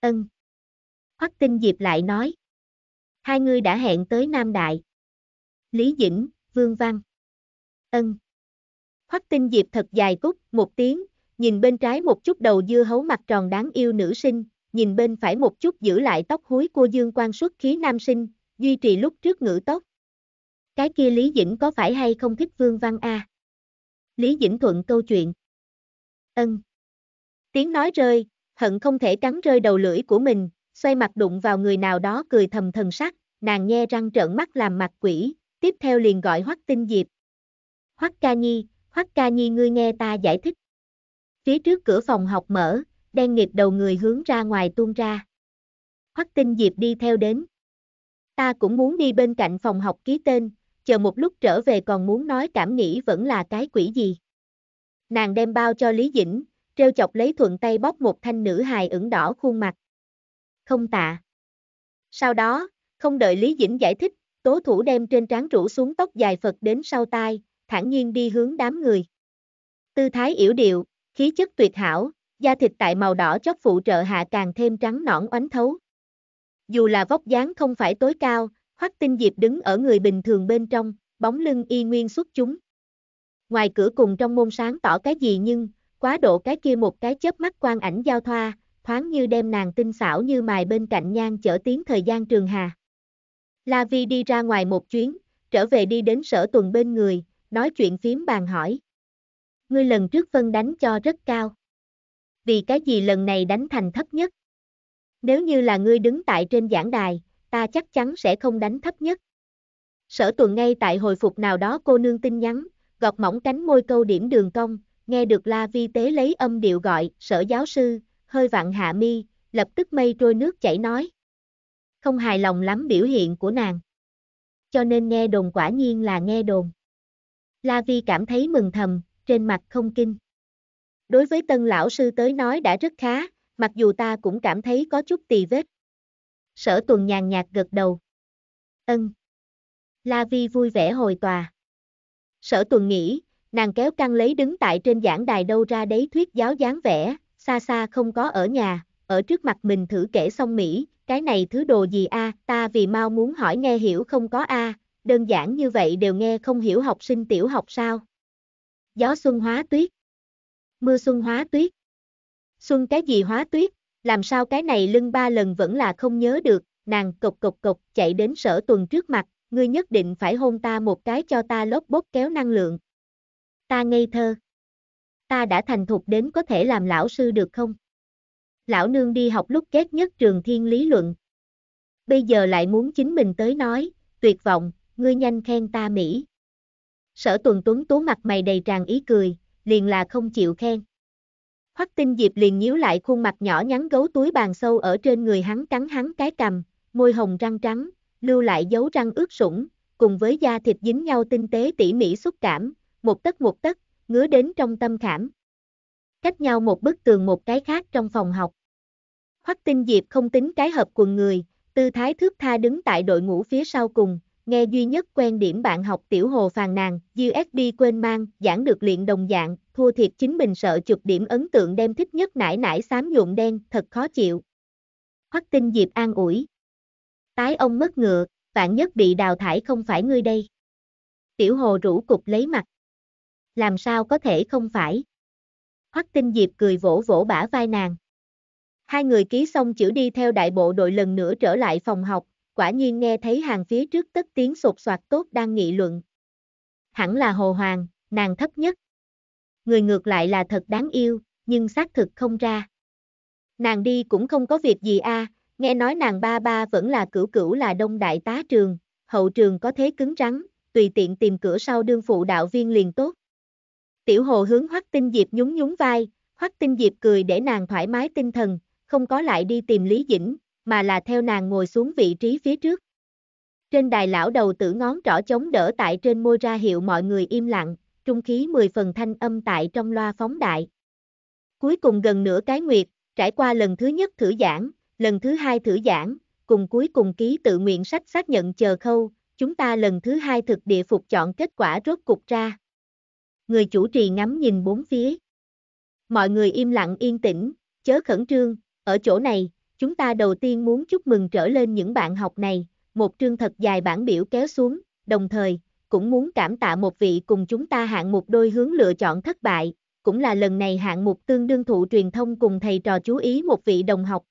Ân. Hoắc tinh diệp lại nói. Hai ngươi đã hẹn tới Nam Đại. Lý Dĩnh, Vương Văn. Ân. Hoắc tinh diệp thật dài cúc, một tiếng, Nhìn bên trái một chút đầu dưa hấu mặt tròn đáng yêu nữ sinh, nhìn bên phải một chút giữ lại tóc húi cô Dương Quan xuất khí nam sinh, duy trì lúc trước ngữ tóc. Cái kia Lý Dĩnh có phải hay không thích Vương Văn A? Lý Dĩnh thuận câu chuyện. Ân. Tiếng nói rơi, hận không thể cắn rơi đầu lưỡi của mình, xoay mặt đụng vào người nào đó cười thầm thần sắc, nàng nhe răng trợn mắt làm mặt quỷ, tiếp theo liền gọi Hoắc Tinh Diệp. Hoắc Ca Nhi, Hoắc Ca Nhi ngươi nghe ta giải thích. Phía trước cửa phòng học mở, đen nghiệp đầu người hướng ra ngoài tuôn ra. Hoắc Tinh Diệp đi theo đến. Ta cũng muốn đi bên cạnh phòng học ký tên, chờ một lúc trở về còn muốn nói cảm nghĩ vẫn là cái quỷ gì. Nàng đem bao cho Lý Dĩnh, treo chọc lấy thuận tay bóp một thanh nữ hài ửng đỏ khuôn mặt. Không tạ. Sau đó, không đợi Lý Dĩnh giải thích, tố thủ đem trên trán rủ xuống tóc dài Phật đến sau tai, thản nhiên đi hướng đám người. Tư thái yểu điệu, khí chất tuyệt hảo, da thịt tại màu đỏ chót phụ trợ hạ càng thêm trắng nõn oánh thấu. Dù là vóc dáng không phải tối cao, Hoắc Tinh Diệp đứng ở người bình thường bên trong, bóng lưng y nguyên xuất chúng. Ngoài cửa cùng trong môn sáng tỏ cái gì nhưng, quá độ cái kia một cái chớp mắt quan ảnh giao thoa, thoáng như đem nàng tinh xảo như mài bên cạnh nhang chở tiếng thời gian trường hà. La Vi đi ra ngoài một chuyến, trở về đi đến sở tuần bên người, nói chuyện phím bàn hỏi ngươi lần trước phân đánh cho rất cao. Vì cái gì lần này đánh thành thấp nhất? Nếu như là ngươi đứng tại trên giảng đài, ta chắc chắn sẽ không đánh thấp nhất. Sở tuần ngay tại hồi phục nào đó cô nương tin nhắn, gọt mỏng cánh môi câu điểm đường cong, nghe được la vi tế lấy âm điệu gọi, sở giáo sư, hơi vặn hạ mi, lập tức mây trôi nước chảy nói. Không hài lòng lắm biểu hiện của nàng. Cho nên nghe đồn quả nhiên là nghe đồn. La Vi cảm thấy mừng thầm, trên mặt không kinh. Đối với tân lão sư tới nói đã rất khá, mặc dù ta cũng cảm thấy có chút tì vết. Sở tuần nhàn nhạt gật đầu. Ân. La Vi vui vẻ hồi tòa. Sở tuần nghĩ, nàng kéo căng lấy đứng tại trên giảng đài đâu ra đấy thuyết giáo dáng vẻ, xa xa không có ở nhà, ở trước mặt mình thử kể xong Mỹ, cái này thứ đồ gì a ta vì mau muốn hỏi nghe hiểu không có a đơn giản như vậy đều nghe không hiểu học sinh tiểu học sao gió xuân hóa tuyết. Mưa xuân hóa tuyết. Xuân cái gì hóa tuyết, làm sao cái này lưng ba lần vẫn là không nhớ được, nàng cộc cộc cộc chạy đến sở tuần trước mặt, ngươi nhất định phải hôn ta một cái cho ta lốp bốt kéo năng lượng. Ta ngây thơ. Ta đã thành thục đến có thể làm lão sư được không? Lão nương đi học lúc kết nhất trường thiên lý luận. Bây giờ lại muốn chính mình tới nói, tuyệt vọng, ngươi nhanh khen ta Mỹ. Sở tuần tuấn tú mặt mày đầy tràn ý cười, liền là không chịu khen. Hoắc tinh diệp liền nhíu lại khuôn mặt nhỏ nhắn gấu túi bàn sâu ở trên người hắn cắn hắn cái cầm, môi hồng răng trắng, lưu lại dấu răng ướt sũng, cùng với da thịt dính nhau tinh tế tỉ mỉ xúc cảm, một tấc một tấc, ngứa đến trong tâm khảm. Cách nhau một bức tường một cái khác trong phòng học. Hoắc Tinh Diệp không tính cái hợp quần người, tư thái thước tha đứng tại đội ngũ phía sau cùng, nghe duy nhất quen điểm bạn học tiểu hồ phàn nàn, USB quên mang, giảng được luyện đồng dạng, thua thiệt chính mình sợ chụp điểm ấn tượng đem thích nhất nải nải xám nhuộm đen, thật khó chịu. Hoắc tinh Diệp an ủi. Tái ông mất ngựa, vạn nhất bị đào thải không phải ngươi đây. Tiểu hồ rủ cục lấy mặt. Làm sao có thể không phải. Hoắc tinh Diệp cười vỗ vỗ bả vai nàng. Hai người ký xong chữ đi theo đại bộ đội lần nữa trở lại phòng học, quả nhiên nghe thấy hàng phía trước tất tiếng sột soạt tốt đang nghị luận. Hẳn là Hồ Hoàng, nàng thấp nhất. Người ngược lại là thật đáng yêu, nhưng xác thực không ra. Nàng đi cũng không có việc gì a, à, nghe nói nàng ba ba vẫn là cửu cửu là đông đại tá trường, hậu trường có thế cứng rắn, tùy tiện tìm cửa sau đương phụ đạo viên liền tốt. Tiểu hồ hướng hoắc tinh diệp nhún nhún vai, hoắc tinh diệp cười để nàng thoải mái tinh thần, không có lại đi tìm Lý Dĩnh, mà là theo nàng ngồi xuống vị trí phía trước. Trên đài lão đầu tử ngón trỏ chống đỡ tại trên môi ra hiệu mọi người im lặng, trung khí mười phần thanh âm tại trong loa phóng đại. Cuối cùng gần nửa cái nguyệt, trải qua lần thứ nhất thử giảng, lần thứ hai thử giảng, cùng cuối cùng ký tự nguyện sách xác nhận chờ khâu, chúng ta lần thứ hai thực địa phục chọn kết quả rốt cục ra. Người chủ trì ngắm nhìn bốn phía. Mọi người im lặng yên tĩnh, chớ khẩn trương, ở chỗ này, Chúng ta đầu tiên muốn chúc mừng trở lên những bạn học này, một chương thật dài bản biểu kéo xuống, đồng thời, cũng muốn cảm tạ một vị cùng chúng ta hạng một đôi hướng lựa chọn thất bại, cũng là lần này hạng mục tương đương thụ truyền thông cùng thầy trò chú ý một vị đồng học.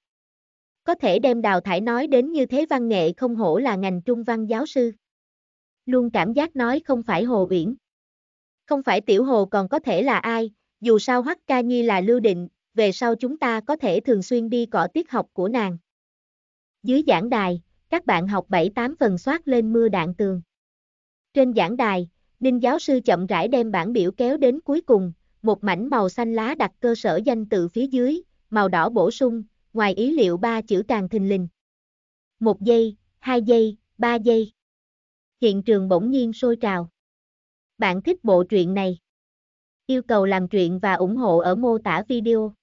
Có thể đem đào thải nói đến như thế văn nghệ không hổ là ngành trung văn giáo sư. Luôn cảm giác nói không phải Hồ Uyển. Không phải Tiểu Hồ còn có thể là ai, dù sao Hoắc Ca Nhi là Lưu Định, về sau chúng ta có thể thường xuyên đi cỏ tiết học của nàng. Dưới giảng đài, các bạn học 7-8 phần soát lên mưa đạn tường. Trên giảng đài, Ninh giáo sư chậm rãi đem bản biểu kéo đến cuối cùng, một mảnh màu xanh lá đặt cơ sở danh tự phía dưới, màu đỏ bổ sung, ngoài ý liệu ba chữ càng thình lình. Một giây, hai giây, ba giây. Hiện trường bỗng nhiên sôi trào. Bạn thích bộ truyện này? Yêu cầu làm truyện và ủng hộ ở mô tả video.